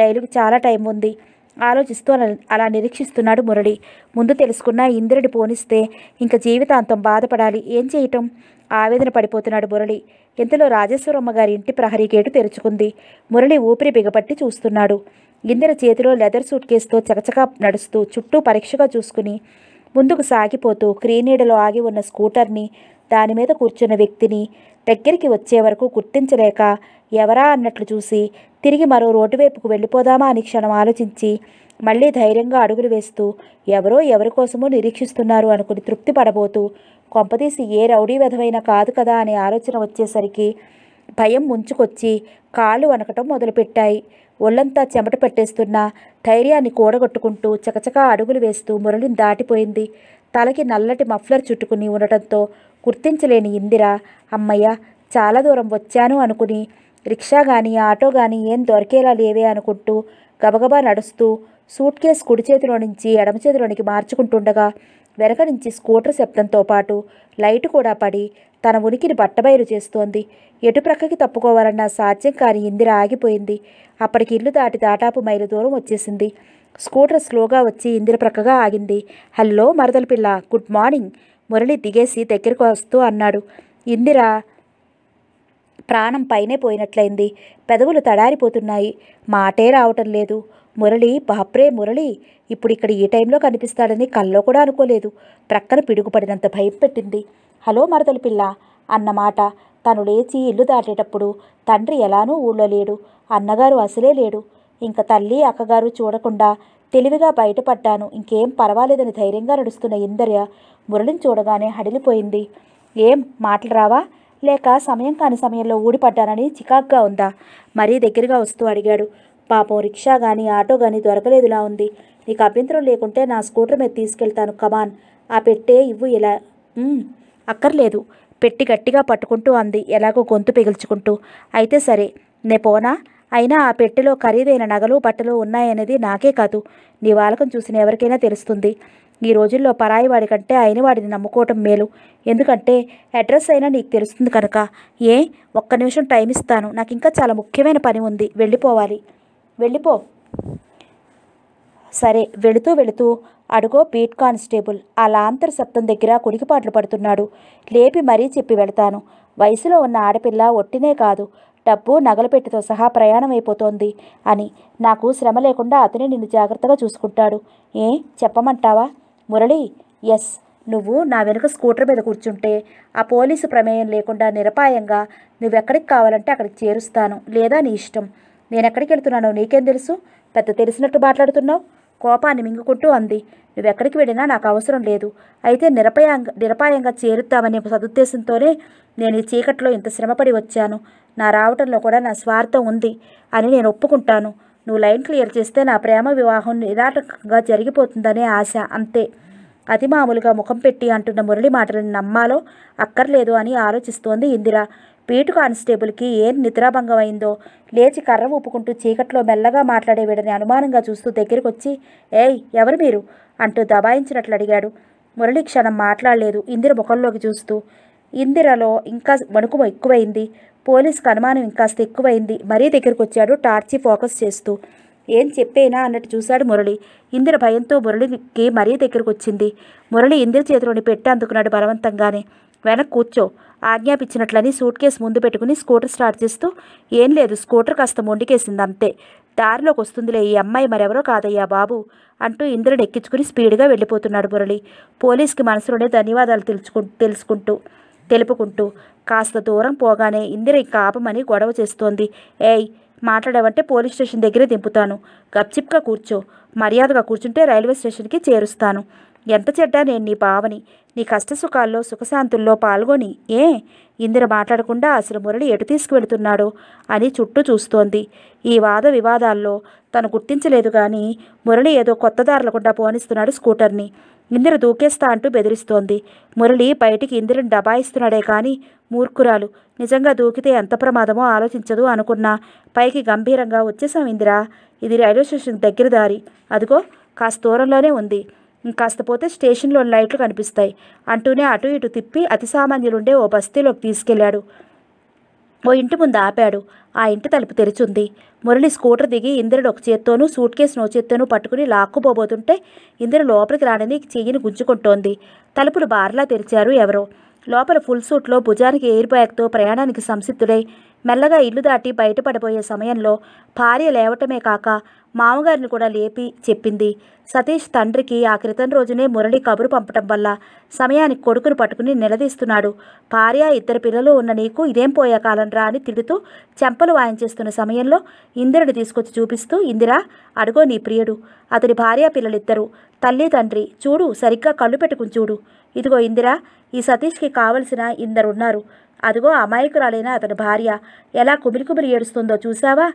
రైలుకి చాలా టైం ఉంది ఆలోచిస్తూ అలా నిరీక్షిస్తున్నాడు మురళి ముందు తెలుసుకున్న ఇంద్రుడి పోనిస్తే ఇంక జీవితాంతం బాధపడాలి ఏం చేయటం ఆవేదన పడిపోతున్నాడు మురళి ఇంతలో రాజేశ్వరమ్మ గారి ఇంటి ప్రహరీ గేటు తెరుచుకుంది మురళి ఊపిరి బిగపట్టి చూస్తున్నాడు గిందెల చేతిలో లెదర్ సూట్ కేసుతో చకచకా నడుస్తూ చుట్టూ పరీక్షగా చూసుకుని ముందుకు సాగిపోతూ క్రీనీడలో ఆగి ఉన్న స్కూటర్ని దాని మీద కూర్చున్న వ్యక్తిని దగ్గరికి వచ్చే వరకు గుర్తించలేక ఎవరా అన్నట్లు చూసి తిరిగి మరో రోడ్డు వైపుకు వెళ్ళిపోదామా అని క్షణం ఆలోచించి మళ్ళీ ధైర్యంగా అడుగులు వేస్తూ ఎవరో ఎవరి కోసమో నిరీక్షిస్తున్నారు అనుకుని తృప్తి పడబోతూ కొంపదీసి ఏ రౌడీ విధమైన కాదు కదా అనే ఆలోచన వచ్చేసరికి భయం ముంచుకొచ్చి కాలు వనకటం మొదలుపెట్టాయి ఒళ్ళంతా చెమట పట్టేస్తున్న ధైర్యాన్ని కూడగొట్టుకుంటూ చకచకా అడుగులు వేస్తూ మురళిని దాటిపోయింది తలకి నల్లటి మఫ్లర్ చుట్టుకుని ఉండటంతో గుర్తించలేని ఇందిర అమ్మయ్య చాలా దూరం వచ్చాను అనుకుని రిక్షా కానీ ఆటో కానీ ఏం దొరికేలా లేవే అనుకుంటూ గబగబా నడుస్తూ సూట్ కేసు కుడి చేతిలో నుంచి ఎడమ చేతిలోనికి మార్చుకుంటుండగా వెనక నుంచి స్కూటర్ శబ్దంతో పాటు లైటు కూడా పడి తన ఉనికిని బట్టబయలు చేస్తోంది ఎటుప్రక్కకి తప్పుకోవాలన్న సాధ్యం కాని ఇందిర ఆగిపోయింది అప్పటికి ఇల్లు దాటి దాటాపు మైలు దూరం వచ్చేసింది స్కూటర్ స్లోగా వచ్చి ఇందిర ప్రక్కగా ఆగింది హలో మరదల పిల్ల గుడ్ మార్నింగ్ మురళి దిగేసి దగ్గరకు వస్తూ అన్నాడు ఇందిర ప్రాణం పైనే పోయినట్లయింది పెదవులు తడారిపోతున్నాయి మాటే రావటం లేదు మురళి బాప్రే మురళి ఇప్పుడు ఇక్కడ ఈ టైంలో కనిపిస్తాడని కల్లో కూడా అనుకోలేదు ప్రక్కన పిడుగుపడినంత భయం పెట్టింది హలో మరతల పిల్ల అన్నమాట తను లేచి ఇల్లు దాటేటప్పుడు తండ్రి ఎలానూ ఊళ్ళో లేడు అన్నగారు అసలే లేడు ఇంక తల్లి అక్కగారు చూడకుండా తెలివిగా బయటపడ్డాను ఇంకేం పర్వాలేదని ధైర్యంగా నడుస్తున్న ఇందర్య మురళిని చూడగానే హడిలిపోయింది ఏం మాటలు రావా లేక సమయం కాని సమయంలో ఊడిపడ్డానని చికాగ్గా ఉందా మరీ దగ్గరగా వస్తూ అడిగాడు పాపం రిక్షా కానీ ఆటో కానీ దొరకలేదులా ఉంది నీకు అభ్యంతరం లేకుంటే నా స్కూటర్ మీద తీసుకెళ్తాను కమాన్ ఆ పెట్టే ఇవ్వు ఇలా అక్కర్లేదు పెట్టి గట్టిగా పట్టుకుంటూ అంది ఎలాగో గొంతు పిగిల్చుకుంటూ అయితే సరే నే పోనా అయినా ఆ పెట్టెలో ఖరీదైన నగలు బట్టలు ఉన్నాయనేది నాకే కాదు నీ వాలకం చూసిన ఎవరికైనా తెలుస్తుంది ఈ రోజుల్లో పరాయి వాడి కంటే అయిన వాడిని నమ్ముకోవటం మేలు ఎందుకంటే అడ్రస్ అయినా నీకు తెలుస్తుంది కనుక ఏ ఒక్క నిమిషం టైం ఇస్తాను నాకు ఇంకా చాలా ముఖ్యమైన పని ఉంది వెళ్ళిపోవాలి వెళ్ళిపో సరే వెళుతూ వెళుతూ అడుగో బీట్ కానిస్టేబుల్ ఆ లాంతర్ సప్తం దగ్గర కుడికిపాట్లు పడుతున్నాడు లేపి మరీ చెప్పి వెళతాను వయసులో ఉన్న ఆడపిల్ల ఒట్టినే కాదు డబ్బు నగలపెట్టితో సహా ప్రయాణం అయిపోతోంది అని నాకు శ్రమ లేకుండా అతనే నిన్ను జాగ్రత్తగా చూసుకుంటాడు ఏ చెప్పమంటావా మురళి ఎస్ నువ్వు నా వెనుక స్కూటర్ మీద కూర్చుంటే ఆ పోలీసు ప్రమేయం లేకుండా నిరపాయంగా నువ్వెక్కడికి కావాలంటే అక్కడికి చేరుస్తాను లేదా నీ ఇష్టం నేను ఎక్కడికి వెళ్తున్నానో నీకేం తెలుసు పెద్ద తెలిసినట్టు మాట్లాడుతున్నావు కోపాన్ని మింగుకుంటూ అంది నువ్వెక్కడికి వెళ్ళినా నాకు అవసరం లేదు అయితే నిరపాయంగా నిరపాయంగా చేరుతామనే సదుద్దేశంతోనే నేను ఈ చీకట్లో ఇంత శ్రమపడి వచ్చాను నా రావటంలో కూడా నా స్వార్థం ఉంది అని నేను ఒప్పుకుంటాను నువ్వు లైన్ క్లియర్ చేస్తే నా ప్రేమ వివాహం నిరాటకంగా జరిగిపోతుందనే ఆశ అంతే అతి మామూలుగా ముఖం పెట్టి అంటున్న మురళి మాటలను నమ్మాలో అక్కర్లేదు అని ఆలోచిస్తోంది ఇందిరా పీటు కానిస్టేబుల్కి ఏం నిద్రాభంగమైందో లేచి కర్ర ఊపుకుంటూ చీకట్లో మెల్లగా మాట్లాడే వీడని అనుమానంగా చూస్తూ దగ్గరికొచ్చి ఏయ్ ఎవరు మీరు అంటూ దబాయించినట్లు అడిగాడు మురళి క్షణం మాట్లాడలేదు ఇందిర ముఖంలోకి చూస్తూ ఇందిరలో ఇంకా వణుకు ఎక్కువైంది పోలీస్కి అనుమానం ఇంకాస్త ఎక్కువైంది మరీ దగ్గరికి వచ్చాడు టార్చి ఫోకస్ చేస్తూ ఏం చెప్పేనా అన్నట్టు చూశాడు మురళి ఇందిర భయంతో మురళికి మరీ దగ్గరకు వచ్చింది మురళి ఇందిర చేతిలోని పెట్టి అందుకున్నాడు బలవంతంగానే వెనక్కి కూర్చో ఆజ్ఞాపించినట్లని సూట్ కేసు ముందు పెట్టుకుని స్కూటర్ స్టార్ట్ చేస్తూ ఏం లేదు స్కూటర్ కాస్త మొండికేసింది అంతే దారిలోకి వస్తుందిలే ఈ అమ్మాయి మరెవరో కాదయ్యా బాబు అంటూ ఇంద్రుడు ఎక్కించుకుని స్పీడ్గా వెళ్ళిపోతున్నాడు మురళి పోలీస్కి మనసులోనే ధన్యవాదాలు తెలుసుకు తెలుసుకుంటూ తెలుపుకుంటూ కాస్త దూరం పోగానే ఇందిర ఇంకా ఆపమని గొడవ చేస్తోంది ఏయ్ మాట్లాడవంటే పోలీస్ స్టేషన్ దగ్గరే దింపుతాను గప్చిప్గా కూర్చో మర్యాదగా కూర్చుంటే రైల్వే స్టేషన్కి చేరుస్తాను ఎంత చెడ్డా నేను నీ బావని నీ కష్టసుఖాల్లో సుఖశాంతుల్లో పాల్గొని ఏ ఇందిర మాట్లాడకుండా అసలు మురళి ఎటు తీసుకువెళుతున్నాడో అని చుట్టూ చూస్తోంది ఈ వాద వివాదాల్లో తను గుర్తించలేదు కానీ మురళి ఏదో కొత్త దారులకుండా పోనిస్తున్నాడు స్కూటర్ని ఇందిర దూకేస్తా అంటూ బెదిరిస్తోంది మురళి బయటికి ఇందిరని డబాయిస్తున్నాడే కానీ మూర్ఖురాలు నిజంగా దూకితే ఎంత ప్రమాదమో ఆలోచించదు అనుకున్నా పైకి గంభీరంగా వచ్చేసాం ఇందిరా ఇది రైల్వే స్టేషన్ దగ్గర దారి అదిగో కాస్త దూరంలోనే ఉంది ఇంకాస్త పోతే స్టేషన్లో లైట్లు కనిపిస్తాయి అంటూనే అటు ఇటు తిప్పి అతి సామాన్యులుండే ఓ బస్తీలోకి తీసుకెళ్లాడు ఓ ఇంటి ముందు ఆపాడు ఆ ఇంటి తలుపు తెరిచుంది మురళి స్కూటర్ దిగి ఇందిరుడు ఒక చేత్తోనూ సూట్ కేసు నో చేత్తోనూ పట్టుకుని లాక్కుపోబోతుంటే ఇందిరు లోపలికి రానని చెయ్యిని గుంజుకుంటోంది తలుపులు బార్లా తెరిచారు ఎవరో లోపల ఫుల్ సూట్లో భుజానికి ఎయిర్ బ్యాగ్తో ప్రయాణానికి సంసిద్ధుడై మెల్లగా ఇల్లు దాటి బయటపడబోయే సమయంలో భార్య లేవటమే కాక మామగారిని కూడా లేపి చెప్పింది సతీష్ తండ్రికి ఆ క్రితం రోజునే మురళి కబురు పంపటం వల్ల సమయానికి కొడుకును పట్టుకుని నిలదీస్తున్నాడు భార్య ఇద్దరు పిల్లలు ఉన్న నీకు ఇదేం పోయే కాలం రా అని తిడుతూ చెంపలు వాయించేస్తున్న సమయంలో ఇందిరని తీసుకొచ్చి చూపిస్తూ ఇందిరా అడుగో నీ ప్రియుడు అతని భార్య పిల్లలిద్దరు తల్లి తండ్రి చూడు సరిగ్గా కళ్ళు పెట్టుకుని చూడు ఇదిగో ఇందిరా ఈ సతీష్కి కావలసిన ఇందరున్నారు అదిగో అమాయకురాలైన అతని భార్య ఎలా కుమిరి కుమిరి ఏడుస్తుందో చూసావా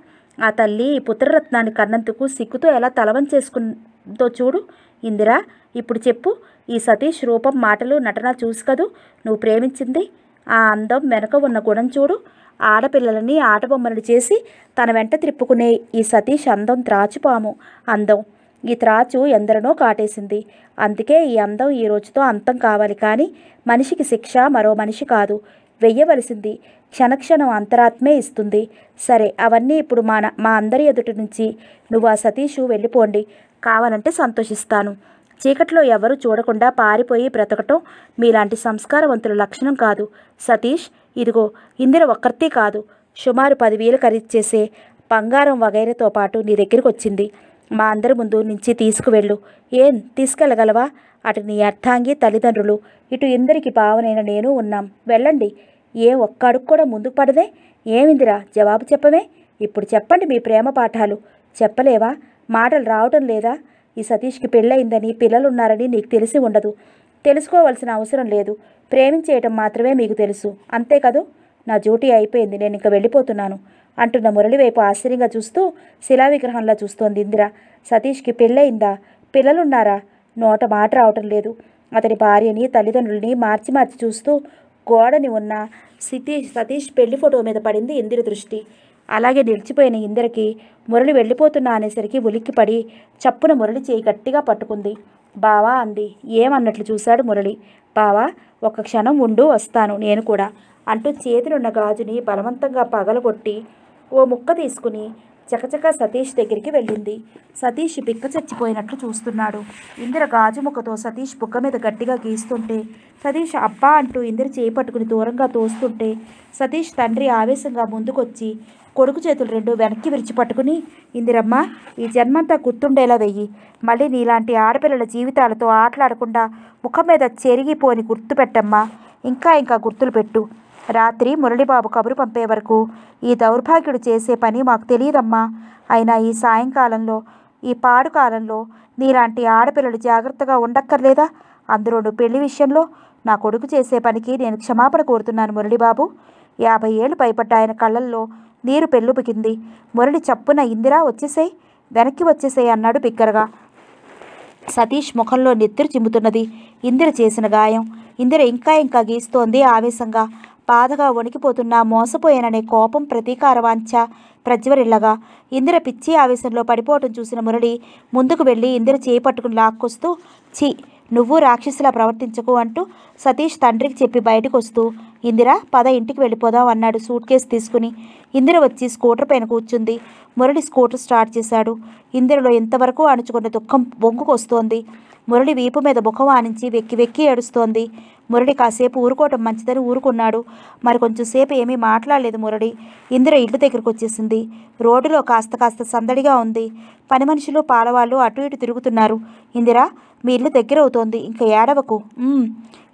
ఆ తల్లి పుత్రరత్నాన్ని కన్నందుకు సిగ్గుతో ఎలా తలవం చేసుకుందో చూడు ఇందిరా ఇప్పుడు చెప్పు ఈ సతీష్ రూపం మాటలు నటన చూసి కదూ నువ్వు ప్రేమించింది ఆ అందం వెనక ఉన్న గుణం చూడు ఆడపిల్లలని ఆటబొమ్మలను చేసి తన వెంట త్రిప్పుకునే ఈ సతీష్ అందం త్రాచుపాము అందం ఈ త్రాచు ఎందరినో కాటేసింది అందుకే ఈ అందం ఈ రోజుతో అంతం కావాలి కానీ మనిషికి శిక్ష మరో మనిషి కాదు వెయ్యవలసింది క్షణక్షణం అంతరాత్మే ఇస్తుంది సరే అవన్నీ ఇప్పుడు మా మా అందరి ఎదుటి నుంచి నువ్వు ఆ సతీషు వెళ్ళిపోండి కావాలంటే సంతోషిస్తాను చీకట్లో ఎవరు చూడకుండా పారిపోయి బ్రతకటం మీలాంటి సంస్కారవంతుల లక్షణం కాదు సతీష్ ఇదిగో ఇందిర ఒక్కర్తే కాదు సుమారు పదివేలు చేసే బంగారం వగైరతో పాటు నీ దగ్గరికి వచ్చింది మా అందరి ముందు నుంచి తీసుకువెళ్ళు ఏం తీసుకెళ్ళగలవా అటు నీ అర్థాంగి తల్లిదండ్రులు ఇటు ఇందరికి భావనైన నేను ఉన్నాం వెళ్ళండి ఏ ఒక్క అడుగు కూడా ముందుకు పడదే ఏమిందిరా జవాబు చెప్పవే ఇప్పుడు చెప్పండి మీ ప్రేమ పాఠాలు చెప్పలేవా మాటలు రావటం లేదా ఈ సతీష్కి పెళ్ళయిందని పిల్లలున్నారని నీకు తెలిసి ఉండదు తెలుసుకోవాల్సిన అవసరం లేదు ప్రేమించేయటం మాత్రమే మీకు తెలుసు అంతే కదూ నా డ్యూటీ అయిపోయింది నేను ఇంకా వెళ్ళిపోతున్నాను అంటున్న మురళివైపు ఆశ్చర్యంగా చూస్తూ శిలా విగ్రహంలా చూస్తోంది ఇందిర సతీష్కి పెళ్ళయిందా పిల్లలున్నారా నోట మాట రావటం లేదు అతని భార్యని తల్లిదండ్రుల్ని మార్చి మార్చి చూస్తూ గోడని ఉన్న సతీష్ సతీష్ పెళ్లి ఫోటో మీద పడింది ఇందిర దృష్టి అలాగే నిలిచిపోయిన ఇందిరకి మురళి వెళ్ళిపోతున్నా అనేసరికి ఉలిక్కిపడి చప్పున మురళి చేయి గట్టిగా పట్టుకుంది బావా అంది ఏమన్నట్లు చూశాడు మురళి బావా ఒక క్షణం ఉండు వస్తాను నేను కూడా అంటూ చేతినున్న గాజుని బలవంతంగా పగలగొట్టి ఓ ముక్క తీసుకుని చకచక సతీష్ దగ్గరికి వెళ్ళింది సతీష్ పిక్క చచ్చిపోయినట్లు చూస్తున్నాడు ఇందిర గాజుముఖతో సతీష్ బుక్క మీద గట్టిగా గీస్తుంటే సతీష్ అబ్బా అంటూ ఇందిర చేపట్టుకుని దూరంగా తోస్తుంటే సతీష్ తండ్రి ఆవేశంగా ముందుకొచ్చి కొడుకు చేతులు రెండు వెనక్కి విరిచిపట్టుకుని ఇందిరమ్మ ఈ జన్మంతా గుర్తుండేలా వెయ్యి మళ్ళీ నీలాంటి ఆడపిల్లల జీవితాలతో ఆటలాడకుండా ముఖం మీద చెరిగిపోని గుర్తు పెట్టమ్మా ఇంకా ఇంకా గుర్తులు పెట్టు రాత్రి మురళిబాబు కబురు పంపే వరకు ఈ దౌర్భాగ్యుడు చేసే పని మాకు తెలియదమ్మా అయినా ఈ సాయంకాలంలో ఈ పాడు కాలంలో నీలాంటి ఆడపిల్లలు జాగ్రత్తగా ఉండక్కర్లేదా అందులోనూ పెళ్లి విషయంలో నా కొడుకు చేసే పనికి నేను క్షమాపణ కోరుతున్నాను మురళిబాబు యాభై ఏళ్ళు పైపడ్డ ఆయన కళ్ళల్లో నీరు పెళ్ళుపుకింది మురళి చప్పున ఇందిరా వచ్చేసే వెనక్కి వచ్చేసే అన్నాడు బిగ్గరగా సతీష్ ముఖంలో నెత్తురు చిమ్ముతున్నది ఇందిర చేసిన గాయం ఇందిర ఇంకా ఇంకా గీస్తోంది ఆవేశంగా బాధగా వణికిపోతున్నా మోసపోయాననే కోపం ప్రతీకార వాంచ ప్రజ్వరిల్లగా ఇందిర పిచ్చి ఆవేశంలో పడిపోవటం చూసిన మురళి ముందుకు వెళ్ళి ఇందిర చేపట్టుకుని లాక్కొస్తూ చి నువ్వు రాక్షసులా ప్రవర్తించకు అంటూ సతీష్ తండ్రికి చెప్పి బయటకు వస్తూ ఇందిర పద ఇంటికి వెళ్ళిపోదాం అన్నాడు సూట్ కేసు తీసుకుని ఇందిర వచ్చి స్కూటర్ పైన కూర్చుంది మురళి స్కూటర్ స్టార్ట్ చేశాడు ఇందిరలో ఇంతవరకు అణుచుకున్న దుఃఖం బొంగుకొస్తోంది మురళి వీపు మీద ముఖం ఆనించి వెక్కి వెక్కి ఏడుస్తోంది మురడి కాసేపు ఊరుకోవటం మంచిదని ఊరుకున్నాడు మరి కొంచెం సేపు ఏమీ మాట్లాడలేదు మురడి ఇందిర ఇల్లు దగ్గరకు వచ్చేసింది రోడ్డులో కాస్త కాస్త సందడిగా ఉంది పని మనుషులు పాలవాళ్ళు అటు ఇటు తిరుగుతున్నారు ఇందిరా మీ ఇల్లు దగ్గర అవుతోంది ఇంకా ఏడవకు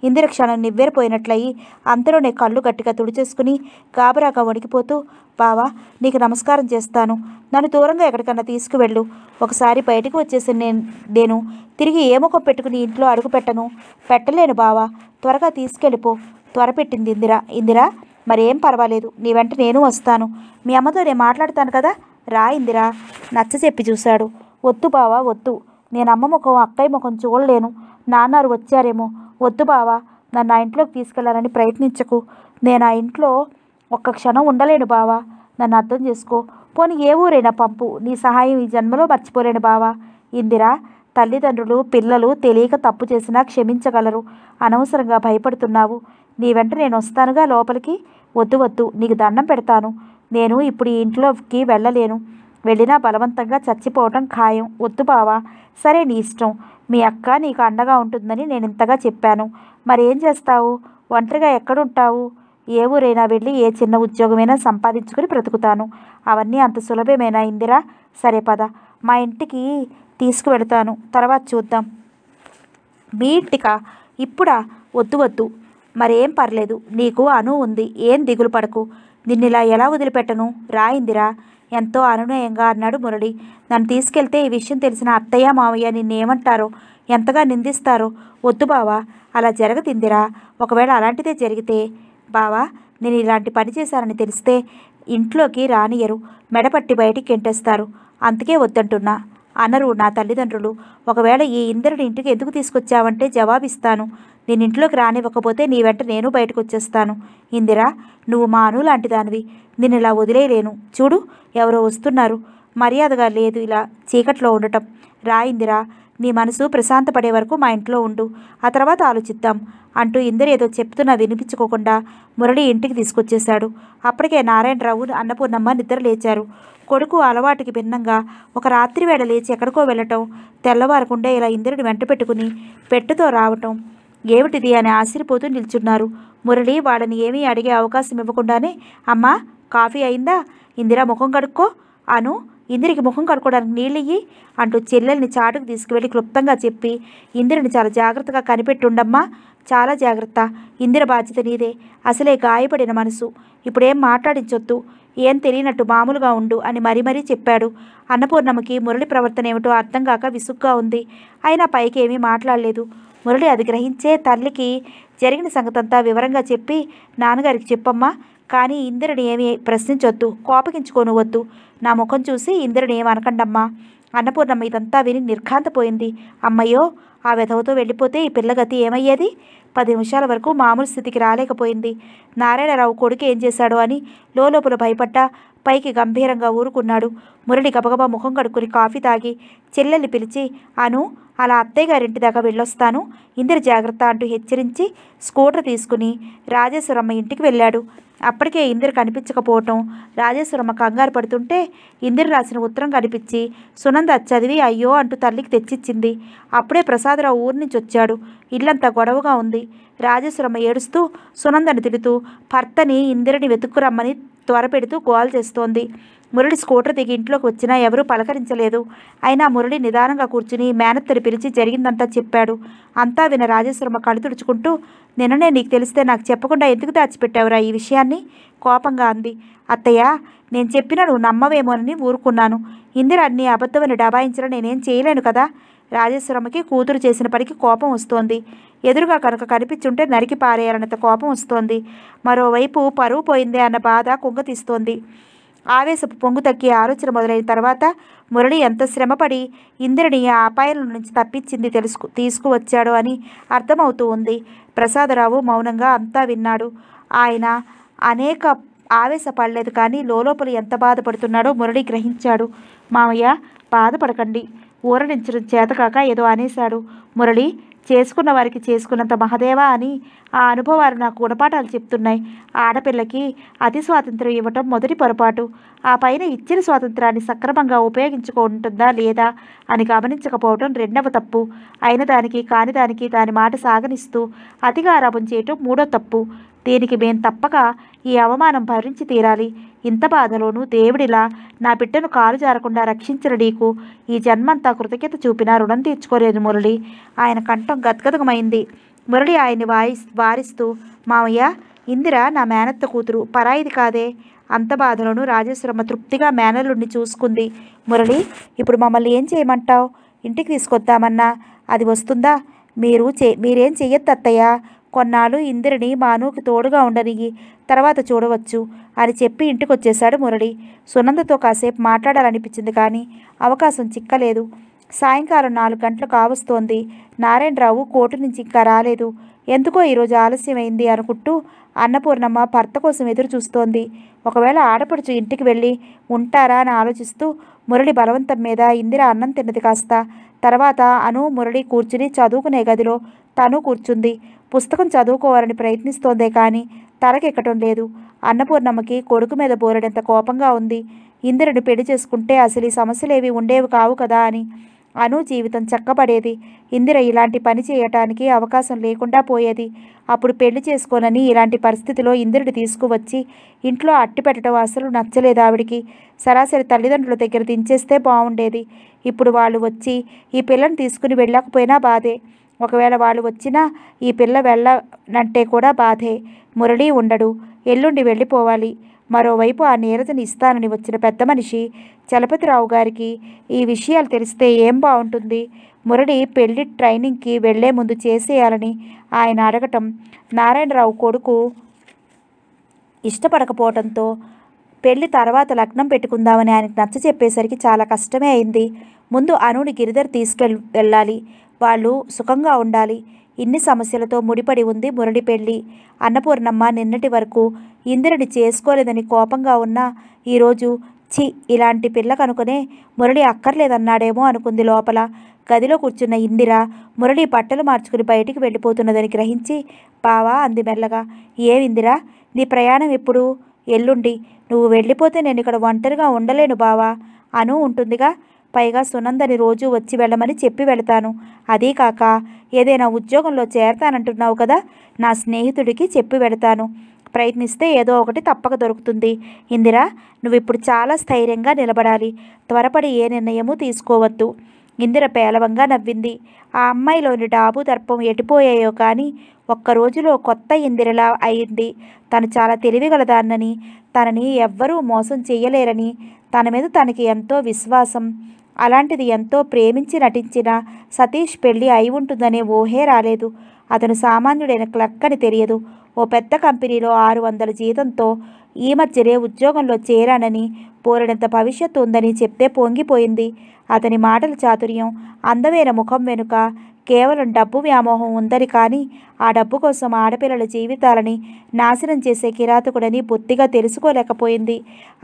ఇందిర క్షణం నివ్వేరిపోయినట్లయి అంతలోనే కళ్ళు గట్టిగా తుడిచేసుకుని గాబరాగా వణికిపోతూ బావా నీకు నమస్కారం చేస్తాను నన్ను దూరంగా ఎక్కడికన్నా తీసుకువెళ్ళు ఒకసారి బయటకు వచ్చేసి నేను నేను తిరిగి ఏ ముఖం పెట్టుకుని ఇంట్లో అడుగు పెట్టను పెట్టలేను బావా త్వరగా తీసుకెళ్ళిపో త్వరపెట్టింది ఇందిరా ఇందిరా మరేం పర్వాలేదు నీ వెంట నేను వస్తాను మీ అమ్మతో నేను మాట్లాడతాను కదా రా ఇందిరా నచ్చ చెప్పి చూశాడు వద్దు బావా వద్దు నేను అమ్మ ముఖం అక్కయ్య ముఖం చూడలేను నాన్నారు వచ్చారేమో వద్దు బావా నన్ను ఆ ఇంట్లోకి తీసుకెళ్లాలని ప్రయత్నించకు నేను ఆ ఇంట్లో ఒక్క క్షణం ఉండలేను బావా నన్ను అర్థం చేసుకో పోని ఏ ఊరైనా పంపు నీ సహాయం ఈ జన్మలో మర్చిపోలేను బావా ఇందిరా తల్లిదండ్రులు పిల్లలు తెలియక తప్పు చేసినా క్షమించగలరు అనవసరంగా భయపడుతున్నావు నీ వెంట నేను వస్తానుగా లోపలికి వద్దు వద్దు నీకు దండం పెడతాను నేను ఇప్పుడు ఈ ఇంట్లోకి వెళ్ళలేను వెళ్ళినా బలవంతంగా చచ్చిపోవటం ఖాయం వద్దు బావా సరే నీ ఇష్టం మీ అక్క నీకు అండగా ఉంటుందని నేను ఇంతగా చెప్పాను మరేం చేస్తావు ఒంటరిగా ఎక్కడుంటావు ఏ ఊరైనా వెళ్ళి ఏ చిన్న ఉద్యోగమైనా సంపాదించుకుని బ్రతుకుతాను అవన్నీ అంత సులభమేనా ఇందిరా సరే పద మా ఇంటికి తీసుకువెళతాను తర్వాత చూద్దాం మీ ఇంటిక ఇప్పుడా వద్దు వద్దు మరేం పర్లేదు నీకు అను ఉంది ఏం దిగులు పడకు ఇలా ఎలా వదిలిపెట్టను రాయిందిరా ఎంతో అనునయంగా అన్నాడు మురళి నన్ను తీసుకెళ్తే ఈ విషయం తెలిసిన అత్తయ్య మావయ్య నిన్నేమంటారో ఎంతగా నిందిస్తారో వద్దు బావా అలా ఇందిరా ఒకవేళ అలాంటిదే జరిగితే బావా నేను ఇలాంటి పని చేశానని తెలిస్తే ఇంట్లోకి రానియరు మెడపట్టి బయటికి ఎంటేస్తారు అందుకే వద్దంటున్నా అనరు నా తల్లిదండ్రులు ఒకవేళ ఈ ఇందరుని ఇంటికి ఎందుకు తీసుకొచ్చావంటే జవాబిస్తాను నేను ఇంట్లోకి రానివ్వకపోతే నీ వెంట నేను బయటకు వచ్చేస్తాను ఇందిరా నువ్వు మా అను లాంటిదానివి నేను ఇలా వదిలేయలేను చూడు ఎవరో వస్తున్నారు మర్యాదగా లేదు ఇలా చీకట్లో ఉండటం రా ఇందిరా నీ మనసు ప్రశాంతపడే వరకు మా ఇంట్లో ఉండు ఆ తర్వాత ఆలోచిద్దాం అంటూ ఇందరు ఏదో చెప్తున్నా వినిపించుకోకుండా మురళి ఇంటికి తీసుకొచ్చేశాడు అప్పటికే నారాయణరావు అన్నపూర్ణమ్మ నిద్ర లేచారు కొడుకు అలవాటుకి భిన్నంగా ఒక రాత్రి వేళ లేచి ఎక్కడికో వెళ్ళటం తెల్లవారకుండా ఇలా ఇందిరుని వెంట పెట్టుకుని పెట్టుతో రావటం ఏమిటిది అని ఆశ్చర్యపోతూ నిల్చున్నారు మురళి వాళ్ళని ఏమీ అడిగే అవకాశం ఇవ్వకుండానే అమ్మా కాఫీ అయిందా ఇందిరా ముఖం కడుక్కో అను ఇందిరికి ముఖం కడుక్కోవడానికి నీళ్ళయ్యి అంటూ చెల్లెల్ని చాటుకు తీసుకువెళ్ళి క్లుప్తంగా చెప్పి ఇందిరిని చాలా జాగ్రత్తగా కనిపెట్టుండమ్మా చాలా జాగ్రత్త ఇందిర బాధ్యత నీదే అసలే గాయపడిన మనసు ఇప్పుడేం మాట్లాడించొద్దు ఏం తెలియనట్టు మామూలుగా ఉండు అని మరీ మరీ చెప్పాడు అన్నపూర్ణమ్మకి మురళి ప్రవర్తన ఏమిటో అర్థం కాక విసుగ్గా ఉంది అయినా పైకి ఏమీ మాట్లాడలేదు మురళి అది గ్రహించే తల్లికి జరిగిన సంగతంతా వివరంగా చెప్పి నాన్నగారికి చెప్పమ్మా కానీ ఇందిరని ఏమీ ప్రశ్నించొద్దు కోపగించుకోనివద్దు నా ముఖం చూసి ఇంద్రుడు ఏమనకండమ్మా అన్నపూర్ణమ్మ ఇదంతా విని నిర్ఘాంతపోయింది అమ్మయ్యో ఆ వెధవతో వెళ్ళిపోతే ఈ పిల్లగతి ఏమయ్యేది పది నిమిషాల వరకు మామూలు స్థితికి రాలేకపోయింది నారాయణరావు కొడుకు ఏం చేశాడు అని లోపల భయపడ్డ పైకి గంభీరంగా ఊరుకున్నాడు మురళి గబగబా ముఖం కడుక్కుని కాఫీ తాగి చెల్లెల్ని పిలిచి అను అలా అత్తయ్య గారింటి దాకా వెళ్ళొస్తాను ఇందిరి జాగ్రత్త అంటూ హెచ్చరించి స్కూటర్ తీసుకుని రాజేశ్వరమ్మ ఇంటికి వెళ్ళాడు అప్పటికే ఇందిర కనిపించకపోవటం రాజేశ్వరమ్మ కంగారు పడుతుంటే ఇందిర రాసిన ఉత్తరం కనిపించి సునంద చదివి అయ్యో అంటూ తల్లికి తెచ్చిచ్చింది అప్పుడే ప్రసాదరావు ఊరి నుంచి వచ్చాడు ఇల్లంతా గొడవగా ఉంది రాజేశ్వరమ్మ ఏడుస్తూ సునందని తిడుతూ భర్తని ఇందిరని వెతుక్కురమ్మని త్వరపెడుతూ గోల్ చేస్తోంది మురళి స్కూటర్ దిగి ఇంట్లోకి వచ్చినా ఎవరూ పలకరించలేదు అయినా మురళి నిదానంగా కూర్చుని మేనత్తని పిలిచి జరిగిందంతా చెప్పాడు అంతా విన రాజేశ్వరమ్మ కళ్ళు తుడుచుకుంటూ నిన్ననే నీకు తెలిస్తే నాకు చెప్పకుండా ఎందుకు దాచిపెట్టావురా ఈ విషయాన్ని కోపంగా అంది అత్తయ్య నేను చెప్పినా నువ్వు నమ్మవేమోనని ఊరుకున్నాను ఇందిరాన్ని అబద్ధమని డబాయించడం నేనేం చేయలేను కదా రాజేశ్వరమ్మకి కూతురు చేసిన పనికి కోపం వస్తోంది ఎదురుగా కనుక కనిపించుంటే నరికి పారేయాలన్నంత కోపం వస్తోంది మరోవైపు పరువు పోయిందే అన్న బాధ కుంగతీస్తోంది ఆవేశపు పొంగు తగ్గి ఆలోచన మొదలైన తర్వాత మురళి ఎంత శ్రమపడి ఇంద్రుని ఆ అపాయాల నుంచి తప్పించింది తెలుసుకు తీసుకువచ్చాడు అని అర్థమవుతూ ఉంది ప్రసాదరావు మౌనంగా అంతా విన్నాడు ఆయన అనేక ఆవేశపడలేదు కానీ లోపల ఎంత బాధపడుతున్నాడో మురళి గ్రహించాడు మామయ్య బాధపడకండి ఊరడించడం చేతకాక ఏదో అనేశాడు మురళి చేసుకున్న వారికి చేసుకున్నంత మహదేవా అని ఆ అనుభవాలు నాకు గుణపాఠాలు చెప్తున్నాయి ఆడపిల్లకి అతి స్వాతంత్రం ఇవ్వటం మొదటి పొరపాటు ఆ పైన ఇచ్చిన స్వాతంత్రాన్ని సక్రమంగా ఉపయోగించుకుంటుందా లేదా అని గమనించకపోవటం రెండవ తప్పు అయిన దానికి కాని దానికి దాని మాట సాగనిస్తూ అతిగా చేయటం మూడో తప్పు దీనికి మేం తప్పక ఈ అవమానం భరించి తీరాలి ఇంత బాధలోనూ దేవుడిలా నా బిడ్డను కాలు జారకుండా రక్షించిన నీకు ఈ జన్మంతా కృతజ్ఞత చూపినా రుణం తీర్చుకోలేదు మురళి ఆయన కంఠం గద్గదకమైంది మురళి ఆయన్ని వాయి వారిస్తూ మామయ్య ఇందిర నా మేనత్త కూతురు పరాయిది కాదే అంత బాధలోనూ రాజేశ్వరమ్మ తృప్తిగా మేనల్లుడిని చూసుకుంది మురళి ఇప్పుడు మమ్మల్ని ఏం చేయమంటావు ఇంటికి తీసుకొద్దామన్నా అది వస్తుందా మీరు చే మీరేం చెయ్యొద్దు అత్తయ్యా కొన్నాళ్ళు ఇందిరిని మానూకి తోడుగా ఉండనియ్యి తర్వాత చూడవచ్చు అని చెప్పి ఇంటికొచ్చేశాడు మురళి సునందతో కాసేపు మాట్లాడాలనిపించింది కానీ అవకాశం చిక్కలేదు సాయంకాలం నాలుగు గంటలు కావస్తోంది నారాయణరావు కోర్టు నుంచి ఇంకా రాలేదు ఎందుకో ఈరోజు ఆలస్యమైంది అనుకుంటూ అన్నపూర్ణమ్మ భర్త కోసం ఎదురు చూస్తోంది ఒకవేళ ఆడపడుచు ఇంటికి వెళ్ళి ఉంటారా అని ఆలోచిస్తూ మురళి బలవంతం మీద ఇందిర అన్నం తిన్నది కాస్త తర్వాత అను మురళి కూర్చుని చదువుకునే గదిలో తను కూర్చుంది పుస్తకం చదువుకోవాలని ప్రయత్నిస్తోందే కానీ తలకెక్కటం లేదు అన్నపూర్ణమ్మకి కొడుకు మీద బోరెడంత కోపంగా ఉంది ఇందిరని పెళ్లి చేసుకుంటే అసలు ఈ సమస్యలేవి ఉండేవి కావు కదా అని అను జీవితం చక్కబడేది ఇందిర ఇలాంటి పని చేయటానికి అవకాశం లేకుండా పోయేది అప్పుడు పెళ్లి చేసుకోనని ఇలాంటి పరిస్థితిలో ఇందిరుడు తీసుకువచ్చి ఇంట్లో అట్టి పెట్టడం అసలు నచ్చలేదు ఆవిడికి సరాసరి తల్లిదండ్రుల దగ్గర దించేస్తే బాగుండేది ఇప్పుడు వాళ్ళు వచ్చి ఈ పిల్లని తీసుకుని వెళ్ళకపోయినా బాధే ఒకవేళ వాళ్ళు వచ్చినా ఈ పిల్ల వెళ్ళనంటే కూడా బాధే మురళి ఉండడు ఎల్లుండి వెళ్ళిపోవాలి మరోవైపు ఆ నీరజని ఇస్తానని వచ్చిన పెద్ద మనిషి చలపతిరావు గారికి ఈ విషయాలు తెలిస్తే ఏం బాగుంటుంది మురళి పెళ్లి ట్రైనింగ్కి వెళ్లే ముందు చేసేయాలని ఆయన అడగటం నారాయణరావు కొడుకు ఇష్టపడకపోవడంతో పెళ్లి తర్వాత లగ్నం పెట్టుకుందామని ఆయనకు నచ్చ చెప్పేసరికి చాలా కష్టమే అయింది ముందు అనుని గిరిధర్ తీసుకెళ్ వెళ్ళాలి వాళ్ళు సుఖంగా ఉండాలి ఇన్ని సమస్యలతో ముడిపడి ఉంది మురళి పెళ్ళి అన్నపూర్ణమ్మ నిన్నటి వరకు ఇందిరని చేసుకోలేదని కోపంగా ఉన్న ఈరోజు చి ఇలాంటి పిల్ల కనుకునే మురళి అక్కర్లేదన్నాడేమో అనుకుంది లోపల గదిలో కూర్చున్న ఇందిర మురళి బట్టలు మార్చుకుని బయటికి వెళ్ళిపోతున్నదని గ్రహించి బావా అంది మెల్లగా ఏమిందిరా నీ ప్రయాణం ఎప్పుడు ఎల్లుండి నువ్వు వెళ్ళిపోతే నేను ఇక్కడ ఒంటరిగా ఉండలేను బావా అను ఉంటుందిగా పైగా సునందని రోజు వచ్చి వెళ్ళమని చెప్పి వెళతాను అదీకాక కాక ఏదైనా ఉద్యోగంలో చేరతానంటున్నావు కదా నా స్నేహితుడికి చెప్పి వెళతాను ప్రయత్నిస్తే ఏదో ఒకటి తప్పక దొరుకుతుంది ఇందిరా నువ్వు ఇప్పుడు చాలా స్థైర్యంగా నిలబడాలి త్వరపడి ఏ నిర్ణయము తీసుకోవద్దు ఇందిర పేలవంగా నవ్వింది ఆ అమ్మాయిలోని డాబు దర్పం ఎటిపోయాయో కానీ ఒక్క రోజులో కొత్త ఇందిరలా అయింది తను చాలా తెలివిగలదాన్నని తనని ఎవ్వరూ మోసం చేయలేరని తన మీద తనకి ఎంతో విశ్వాసం అలాంటిది ఎంతో ప్రేమించి నటించిన సతీష్ పెళ్లి అయి ఉంటుందనే ఊహే రాలేదు అతను సామాన్యుడైన క్లర్క్ అని తెలియదు ఓ పెద్ద కంపెనీలో ఆరు వందల జీతంతో ఈ మధ్యనే ఉద్యోగంలో చేరానని పోరినంత భవిష్యత్తు ఉందని చెప్తే పొంగిపోయింది అతని మాటల చాతుర్యం అందమైన ముఖం వెనుక కేవలం డబ్బు వ్యామోహం ఉందని కానీ ఆ డబ్బు కోసం ఆడపిల్లల జీవితాలని నాశనం చేసే కిరాతకుడని బొత్తిగా తెలుసుకోలేకపోయింది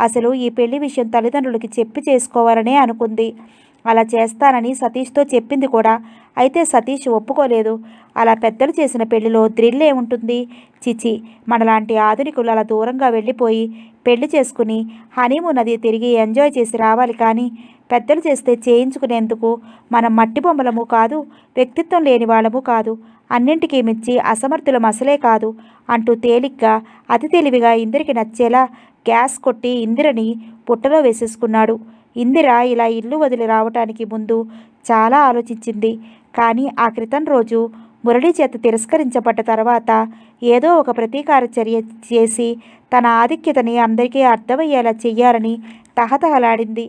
అసలు ఈ పెళ్లి విషయం తల్లిదండ్రులకి చెప్పి చేసుకోవాలనే అనుకుంది అలా చేస్తానని సతీష్తో చెప్పింది కూడా అయితే సతీష్ ఒప్పుకోలేదు అలా పెద్దలు చేసిన పెళ్లిలో థ్రిల్ ఏముంటుంది చిచి మనలాంటి ఆధునికులు అలా దూరంగా వెళ్ళిపోయి పెళ్లి చేసుకుని హనీమూన్ అది తిరిగి ఎంజాయ్ చేసి రావాలి కానీ పెద్దలు చేస్తే చేయించుకునేందుకు మనం మట్టి బొమ్మలము కాదు వ్యక్తిత్వం లేని వాళ్ళము కాదు అన్నింటికీ మించి అసమర్థులం అసలే కాదు అంటూ తేలిగ్గా అతి తెలివిగా ఇందిరికి నచ్చేలా గ్యాస్ కొట్టి ఇందిరని పుట్టలో వేసేసుకున్నాడు ఇందిర ఇలా ఇల్లు వదిలి రావటానికి ముందు చాలా ఆలోచించింది కానీ ఆ క్రితం రోజు మురళి చేత తిరస్కరించబడ్డ తర్వాత ఏదో ఒక ప్రతీకార చర్య చేసి తన ఆధిక్యతని అందరికీ అర్థమయ్యేలా చెయ్యాలని తహతహలాడింది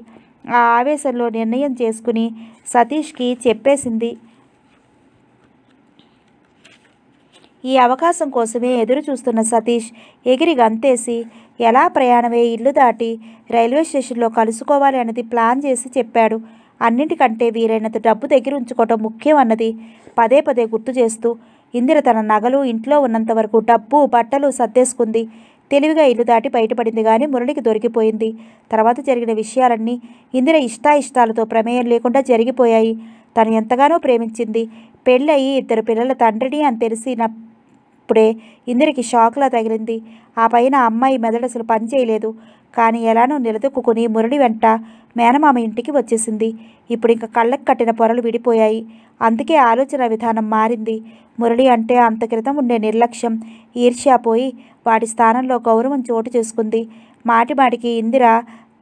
ఆ ఆవేశంలో నిర్ణయం చేసుకుని సతీష్కి చెప్పేసింది ఈ అవకాశం కోసమే ఎదురు చూస్తున్న సతీష్ ఎగిరి గంతేసి ఎలా ప్రయాణమే ఇల్లు దాటి రైల్వే స్టేషన్లో కలుసుకోవాలి అన్నది ప్లాన్ చేసి చెప్పాడు అన్నింటికంటే వీరైనంత డబ్బు దగ్గర ఉంచుకోవటం ముఖ్యం అన్నది పదే పదే గుర్తు చేస్తూ ఇందిర తన నగలు ఇంట్లో ఉన్నంత వరకు డబ్బు బట్టలు సర్దేసుకుంది తెలివిగా ఇల్లు దాటి బయటపడింది కానీ మురళికి దొరికిపోయింది తర్వాత జరిగిన విషయాలన్నీ ఇందిర ఇష్టాయిష్టాలతో ప్రమేయం లేకుండా జరిగిపోయాయి తను ఎంతగానో ప్రేమించింది పెళ్ళయి ఇద్దరు పిల్లల తండ్రిని అని తెలిసినప్పుడే ఇందిరకి షాక్లా తగిలింది ఆ పైన అమ్మాయి మెదడు అసలు పనిచేయలేదు కానీ ఎలానో నిలదొక్కుని మురళి వెంట మేనమామ ఇంటికి వచ్చేసింది ఇప్పుడు ఇంకా కళ్ళకు కట్టిన పొరలు విడిపోయాయి అందుకే ఆలోచన విధానం మారింది మురళి అంటే అంత క్రితం ఉండే నిర్లక్ష్యం ఈర్ష్యా పోయి వాటి స్థానంలో గౌరవం చోటు చేసుకుంది మాటిమాటికి ఇందిర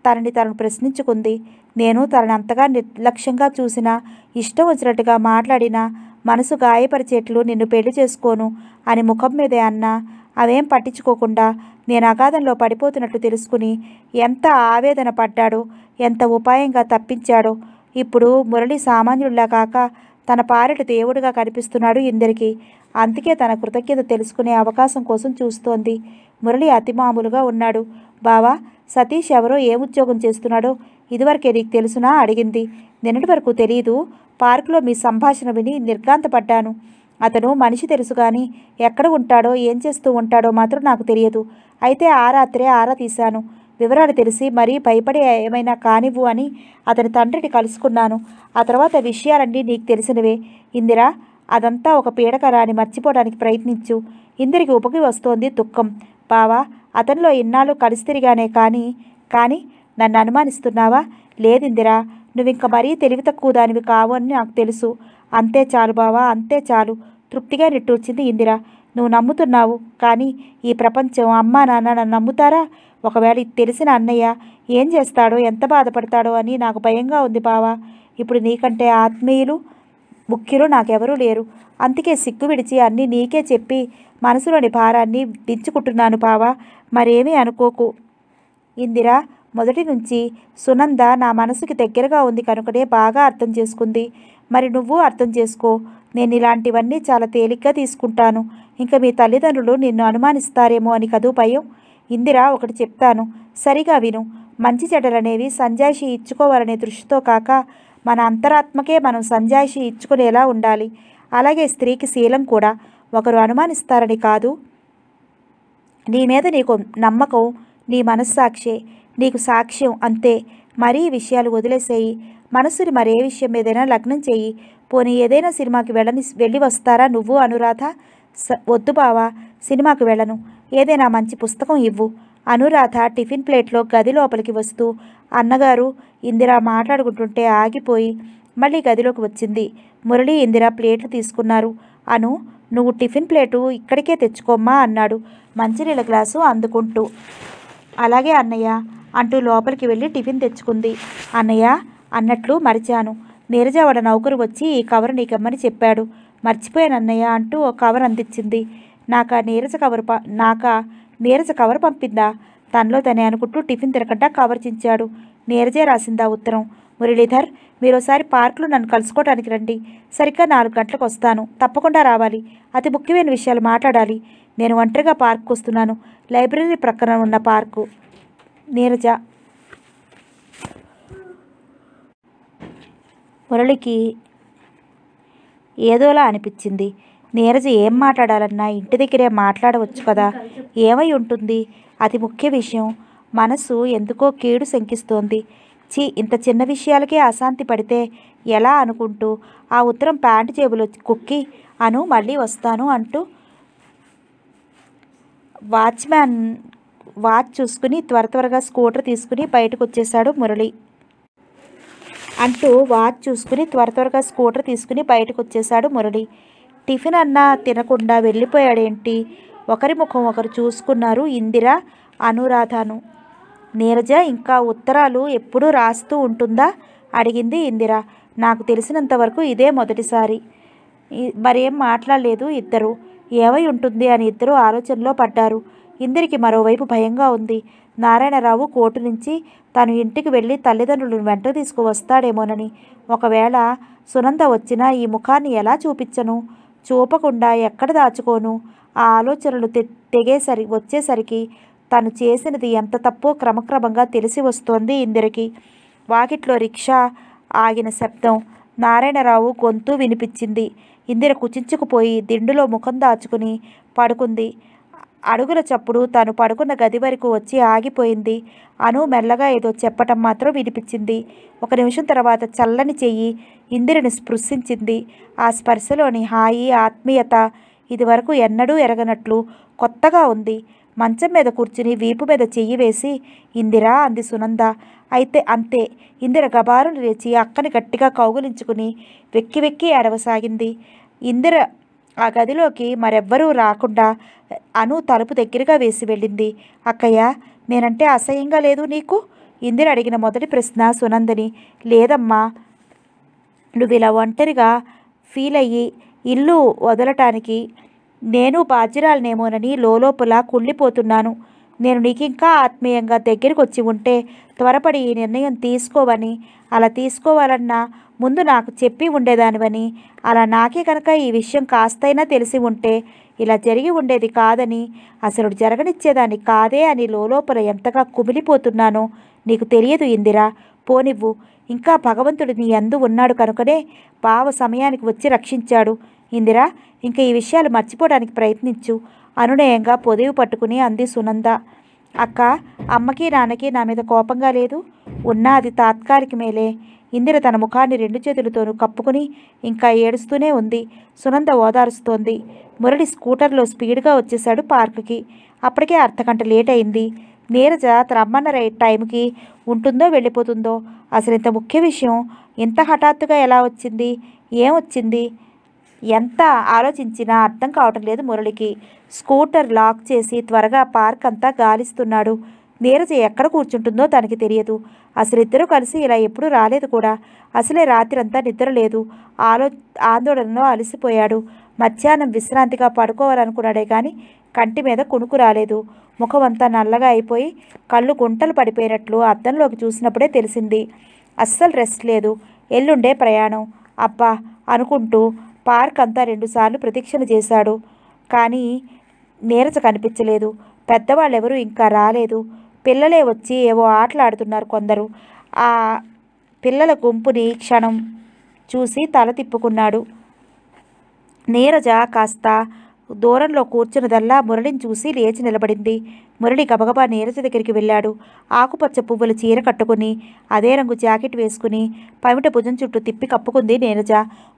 తనని తనను ప్రశ్నించుకుంది నేను తనని అంతగా నిర్లక్ష్యంగా చూసినా ఇష్టం వచ్చినట్టుగా మాట్లాడినా మనసు గాయపరిచేట్లు నిన్ను పెళ్లి చేసుకోను అని ముఖం మీదే అన్నా అవేం పట్టించుకోకుండా నేను అగాధంలో పడిపోతున్నట్లు తెలుసుకుని ఎంత ఆవేదన పడ్డాడో ఎంత ఉపాయంగా తప్పించాడో ఇప్పుడు మురళి సామాన్యుడిలా కాక తన పాలిట దేవుడిగా కనిపిస్తున్నాడు ఇందరికీ అందుకే తన కృతజ్ఞత తెలుసుకునే అవకాశం కోసం చూస్తోంది మురళి అతిమామూలుగా ఉన్నాడు బావా సతీష్ ఎవరో ఏ ఉద్యోగం చేస్తున్నాడో ఇదివరకే నీకు తెలుసునా అడిగింది నిన్నటి వరకు తెలియదు పార్కులో మీ సంభాషణ విని నిర్గాంతపడ్డాను అతను మనిషి తెలుసు కానీ ఎక్కడ ఉంటాడో ఏం చేస్తూ ఉంటాడో మాత్రం నాకు తెలియదు అయితే ఆ రాత్రే ఆరా తీశాను వివరాలు తెలిసి మరీ భయపడి ఏమైనా కానివ్వు అని అతని తండ్రిని కలుసుకున్నాను ఆ తర్వాత విషయాలన్నీ నీకు తెలిసినవే ఇందిరా అదంతా ఒక పీడకరా అని మర్చిపోవడానికి ప్రయత్నించు ఇందిరికి ఉపకి వస్తోంది దుఃఖం బావా అతనిలో ఇన్నాళ్ళు కలిసి తిరిగానే కానీ కానీ నన్ను అనుమానిస్తున్నావా లేదిందిరా నువ్వింక మరీ తెలివి తక్కువ దానివి కావు అని నాకు తెలుసు అంతే చాలు బావా అంతే చాలు తృప్తిగా నిట్టూర్చింది ఇందిరా నువ్వు నమ్ముతున్నావు కానీ ఈ ప్రపంచం అమ్మా నాన్న నన్ను నమ్ముతారా ఒకవేళ ఇది తెలిసిన అన్నయ్య ఏం చేస్తాడో ఎంత బాధపడతాడో అని నాకు భయంగా ఉంది బావా ఇప్పుడు నీకంటే ఆత్మీయులు ముఖ్యులు నాకెవరూ లేరు అందుకే సిగ్గు విడిచి అన్నీ నీకే చెప్పి మనసులోని భారాన్ని దించుకుంటున్నాను పావా మరేమీ అనుకోకు ఇందిరా మొదటి నుంచి సునంద నా మనసుకి దగ్గరగా ఉంది కనుకనే బాగా అర్థం చేసుకుంది మరి నువ్వు అర్థం చేసుకో నేను ఇలాంటివన్నీ చాలా తేలిగ్గా తీసుకుంటాను ఇంకా మీ తల్లిదండ్రులు నిన్ను అనుమానిస్తారేమో అని కదూ భయం ఇందిరా ఒకటి చెప్తాను సరిగా విను మంచి చెడలనేవి సంజాయిషి ఇచ్చుకోవాలనే దృష్టితో కాక మన అంతరాత్మకే మనం సంజాయిషి ఇచ్చుకునేలా ఉండాలి అలాగే స్త్రీకి శీలం కూడా ఒకరు అనుమానిస్తారని కాదు నీ మీద నీకు నమ్మకం నీ మనస్సాక్షే నీకు సాక్ష్యం అంతే మరీ విషయాలు వదిలేసేయి మనసుని మరే విషయం ఏదైనా లగ్నం చేయి పోనీ ఏదైనా సినిమాకి వెళ్ళని వెళ్ళి వస్తారా నువ్వు అనురాధ వద్దు బావా సినిమాకు వెళ్ళను ఏదైనా మంచి పుస్తకం ఇవ్వు అనురాధ టిఫిన్ ప్లేట్లో గది లోపలికి వస్తూ అన్నగారు ఇందిరా మాట్లాడుకుంటుంటే ఆగిపోయి మళ్ళీ గదిలోకి వచ్చింది మురళి ఇందిరా ప్లేట్లు తీసుకున్నారు అను నువ్వు టిఫిన్ ప్లేటు ఇక్కడికే తెచ్చుకోమ్మా అన్నాడు మంచినీళ్ళ గ్లాసు అందుకుంటూ అలాగే అన్నయ్య అంటూ లోపలికి వెళ్ళి టిఫిన్ తెచ్చుకుంది అన్నయ్య అన్నట్లు మరిచాను నీరజ వాళ్ళ నౌకరు వచ్చి ఈ కవర్ నీకమ్మని చెప్పాడు మర్చిపోయాను అన్నయ్య అంటూ ఒక కవర్ అందించింది నాక నీరజ కవర్ ప నాక నీరజ కవర్ పంపిందా తనలో తనే అనుకుంటూ టిఫిన్ తిరగడ్డా కవర్ చించాడు నీరజే రాసిందా ఉత్తరం మురళీధర్ మీరోసారి పార్కులో నన్ను కలుసుకోవడానికి రండి సరిగ్గా నాలుగు గంటలకు వస్తాను తప్పకుండా రావాలి అతి ముఖ్యమైన విషయాలు మాట్లాడాలి నేను ఒంటరిగా పార్క్ వస్తున్నాను లైబ్రరీ ప్రక్కన ఉన్న పార్కు నీరజ మురళికి ఏదోలా అనిపించింది నీరజ ఏం మాట్లాడాలన్నా ఇంటి దగ్గరే మాట్లాడవచ్చు కదా ఏమై ఉంటుంది అతి ముఖ్య విషయం మనసు ఎందుకో కీడు శంకిస్తోంది చి ఇంత చిన్న విషయాలకే అశాంతి పడితే ఎలా అనుకుంటూ ఆ ఉత్తరం ప్యాంటు జేబులో కుక్కి అను మళ్ళీ వస్తాను అంటూ వాచ్మ్యాన్ వాచ్ చూసుకుని త్వర త్వరగా స్కూటర్ తీసుకుని బయటకు వచ్చేశాడు మురళి అంటూ వాచ్ చూసుకుని త్వర త్వరగా స్కూటర్ తీసుకుని బయటకు వచ్చేశాడు మురళి టిఫిన్ అన్నా తినకుండా వెళ్ళిపోయాడేంటి ఒకరి ముఖం ఒకరు చూసుకున్నారు ఇందిర అనురాధను నీరజ ఇంకా ఉత్తరాలు ఎప్పుడూ రాస్తూ ఉంటుందా అడిగింది ఇందిర నాకు తెలిసినంతవరకు ఇదే మొదటిసారి మరేం మాట్లాడలేదు ఇద్దరు ఏమై ఉంటుంది అని ఇద్దరు ఆలోచనలో పడ్డారు ఇందిరికి మరోవైపు భయంగా ఉంది నారాయణరావు కోర్టు నుంచి తను ఇంటికి వెళ్ళి తల్లిదండ్రులను వెంట తీసుకువస్తాడేమోనని ఒకవేళ సునంద వచ్చినా ఈ ముఖాన్ని ఎలా చూపించను చూపకుండా ఎక్కడ దాచుకోను ఆ ఆలోచనలు తెగేసరి వచ్చేసరికి తాను చేసినది ఎంత తప్పో క్రమక్రమంగా తెలిసి వస్తోంది ఇందిరకి వాకిట్లో రిక్షా ఆగిన శబ్దం నారాయణరావు గొంతు వినిపించింది ఇందిర కుచించుకుపోయి దిండులో ముఖం దాచుకుని పడుకుంది అడుగుల చప్పుడు తాను పడుకున్న గది వరకు వచ్చి ఆగిపోయింది అను మెల్లగా ఏదో చెప్పటం మాత్రం వినిపించింది ఒక నిమిషం తర్వాత చల్లని చెయ్యి ఇందిరను స్పృశించింది ఆ స్పర్శలోని హాయి ఆత్మీయత ఇదివరకు ఎన్నడూ ఎరగనట్లు కొత్తగా ఉంది మంచం మీద కూర్చుని వీపు మీద చెయ్యి వేసి ఇందిరా అంది సునంద అయితే అంతే ఇందిర గబారులు లేచి అక్కని గట్టిగా కౌగులించుకుని వెక్కి వెక్కి ఏడవసాగింది ఇందిర ఆ గదిలోకి మరెవ్వరూ రాకుండా అను తలుపు దగ్గరగా వేసి వెళ్ళింది అక్కయ్య నేనంటే అసహ్యంగా లేదు నీకు ఇందిర అడిగిన మొదటి ప్రశ్న సునందని లేదమ్మా నువ్వు ఇలా ఒంటరిగా ఫీల్ అయ్యి ఇల్లు వదలటానికి నేను బాధ్యురాలనేమోనని లోపల కుళ్ళిపోతున్నాను నేను నీకు ఇంకా ఆత్మీయంగా దగ్గరికి వచ్చి ఉంటే త్వరపడి ఈ నిర్ణయం తీసుకోవని అలా తీసుకోవాలన్నా ముందు నాకు చెప్పి ఉండేదానివని అలా నాకే కనుక ఈ విషయం కాస్తైనా తెలిసి ఉంటే ఇలా జరిగి ఉండేది కాదని అసలు జరగనిచ్చేదాన్ని కాదే అని లోపల ఎంతగా కుమిలిపోతున్నానో నీకు తెలియదు ఇందిరా పోనివ్వు ఇంకా భగవంతుడు నీ అందు ఉన్నాడు కనుకనే పావ సమయానికి వచ్చి రక్షించాడు ఇందిరా ఇంకా ఈ విషయాలు మర్చిపోవడానికి ప్రయత్నించు అనునయంగా పొదివి పట్టుకుని అంది సునంద అక్క అమ్మకి నాన్నకి నా మీద కోపంగా లేదు ఉన్నా అది తాత్కాలికమేలే ఇందిర తన ముఖాన్ని రెండు చేతులతోనూ కప్పుకుని ఇంకా ఏడుస్తూనే ఉంది సునంద ఓదారుస్తోంది మురళి స్కూటర్లో స్పీడ్గా వచ్చేశాడు పార్కుకి అప్పటికే అర్ధగంట లేట్ అయింది నీరజ రమ్మన్న రైట్ టైంకి ఉంటుందో వెళ్ళిపోతుందో అసలు ఇంత ముఖ్య విషయం ఇంత హఠాత్తుగా ఎలా వచ్చింది ఏమొచ్చింది ఎంత ఆలోచించినా అర్థం కావటం లేదు మురళికి స్కూటర్ లాక్ చేసి త్వరగా పార్క్ అంతా గాలిస్తున్నాడు నీరజ ఎక్కడ కూర్చుంటుందో తనకి తెలియదు అసలు ఇద్దరూ కలిసి ఇలా ఎప్పుడూ రాలేదు కూడా అసలే రాత్రంతా నిద్ర లేదు ఆలో ఆందోళనలో అలసిపోయాడు మధ్యాహ్నం విశ్రాంతిగా పడుకోవాలనుకున్నాడే కానీ కంటి మీద కొనుకు రాలేదు ముఖం అంతా నల్లగా అయిపోయి కళ్ళు గుంటలు పడిపోయినట్లు అద్దంలోకి చూసినప్పుడే తెలిసింది అస్సలు రెస్ట్ లేదు ఎల్లుండే ప్రయాణం అబ్బా అనుకుంటూ పార్క్ అంతా రెండుసార్లు ప్రదక్షిణ చేశాడు కానీ నీరస కనిపించలేదు పెద్దవాళ్ళెవరూ ఇంకా రాలేదు పిల్లలే వచ్చి ఏవో ఆటలాడుతున్నారు కొందరు ఆ పిల్లల గుంపుని క్షణం చూసి తల తిప్పుకున్నాడు నీరజ కాస్త దూరంలో కూర్చున్నదల్లా మురళిని చూసి లేచి నిలబడింది మురళి గబగబా నీరజ దగ్గరికి వెళ్ళాడు ఆకుపచ్చ పువ్వులు చీర కట్టుకుని అదే రంగు జాకెట్ వేసుకుని పమిట భుజం చుట్టూ తిప్పి కప్పుకుంది నీరజ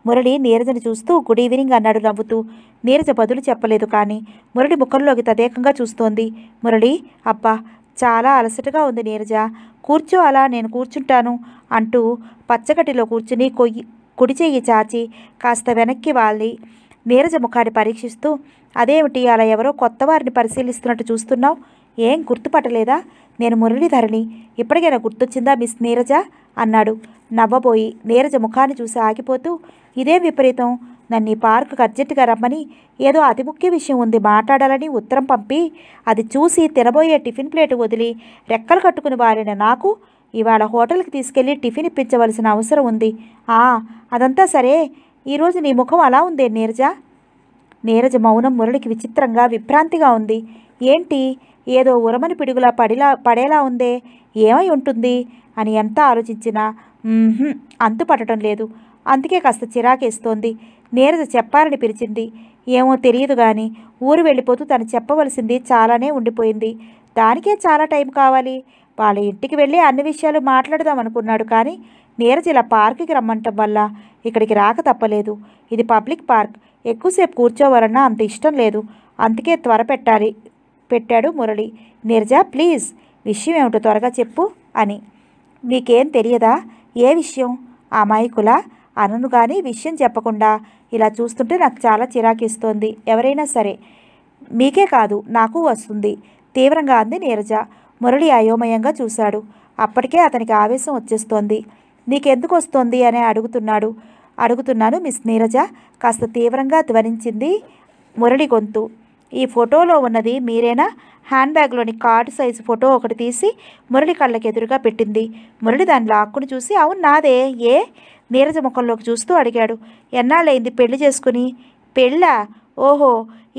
మురళి నీరజని చూస్తూ గుడ్ ఈవినింగ్ అన్నాడు నవ్వుతూ నీరజ బదులు చెప్పలేదు కానీ మురళి ముఖంలోకి తదేకంగా చూస్తోంది మురళి అబ్బా చాలా అలసటగా ఉంది నీరజ కూర్చో అలా నేను కూర్చుంటాను అంటూ పచ్చగడ్డిలో కూర్చుని కొయ్యి కుడి చెయ్యి చాచి కాస్త వెనక్కి వాలి నీరజ ముఖాన్ని పరీక్షిస్తూ అదేమిటి అలా ఎవరో కొత్త వారిని పరిశీలిస్తున్నట్టు చూస్తున్నావు ఏం గుర్తుపట్టలేదా నేను మురళీధరణి ఇప్పటికైనా గుర్తొచ్చిందా మిస్ నీరజ అన్నాడు నవ్వబోయి నీరజ ముఖాన్ని చూసి ఆగిపోతూ ఇదే విపరీతం నన్ను ఈ పార్కు అర్జెంటుగా రమ్మని ఏదో అతి ముఖ్య విషయం ఉంది మాట్లాడాలని ఉత్తరం పంపి అది చూసి తినబోయే టిఫిన్ ప్లేట్ వదిలి రెక్కలు కట్టుకుని వారిన నాకు ఇవాళ హోటల్కి తీసుకెళ్ళి టిఫిన్ ఇప్పించవలసిన అవసరం ఉంది ఆ అదంతా సరే ఈరోజు నీ ముఖం అలా ఉందే నీరజ నీరజ మౌనం మురళికి విచిత్రంగా విభ్రాంతిగా ఉంది ఏంటి ఏదో ఉరమని పిడుగులా పడిలా పడేలా ఉందే ఏమై ఉంటుంది అని ఎంత ఆలోచించినా అంతు పట్టడం లేదు అందుకే కాస్త చిరాకేస్తోంది నీరజ చెప్పాలని పిలిచింది ఏమో తెలియదు కానీ ఊరు వెళ్ళిపోతూ తను చెప్పవలసింది చాలానే ఉండిపోయింది దానికే చాలా టైం కావాలి వాళ్ళ ఇంటికి వెళ్ళి అన్ని విషయాలు మాట్లాడదాం అనుకున్నాడు కానీ నీరజ ఇలా పార్కుకి రమ్మంటం వల్ల ఇక్కడికి రాక తప్పలేదు ఇది పబ్లిక్ పార్క్ ఎక్కువసేపు కూర్చోవాలన్నా అంత ఇష్టం లేదు అందుకే త్వర పెట్టాలి పెట్టాడు మురళి నిర్జా ప్లీజ్ విషయం ఏమిటో త్వరగా చెప్పు అని మీకేం తెలియదా ఏ విషయం అమాయకుల అనను కానీ విషయం చెప్పకుండా ఇలా చూస్తుంటే నాకు చాలా చిరాకిస్తోంది ఎవరైనా సరే మీకే కాదు నాకు వస్తుంది తీవ్రంగా అంది నీరజ మురళి అయోమయంగా చూశాడు అప్పటికే అతనికి ఆవేశం వచ్చేస్తోంది నీకెందుకు వస్తోంది అని అడుగుతున్నాడు అడుగుతున్నాను మిస్ నీరజ కాస్త తీవ్రంగా ధ్వనించింది మురళి గొంతు ఈ ఫోటోలో ఉన్నది మీరేనా హ్యాండ్ బ్యాగ్లోని కార్డు సైజు ఫోటో ఒకటి తీసి మురళి కళ్ళకి ఎదురుగా పెట్టింది మురళి దాని లాక్కుని చూసి అవును నాదే ఏ నీరజ ముఖంలోకి చూస్తూ అడిగాడు ఎన్నాళ్ళైంది పెళ్లి చేసుకుని పెళ్ళా ఓహో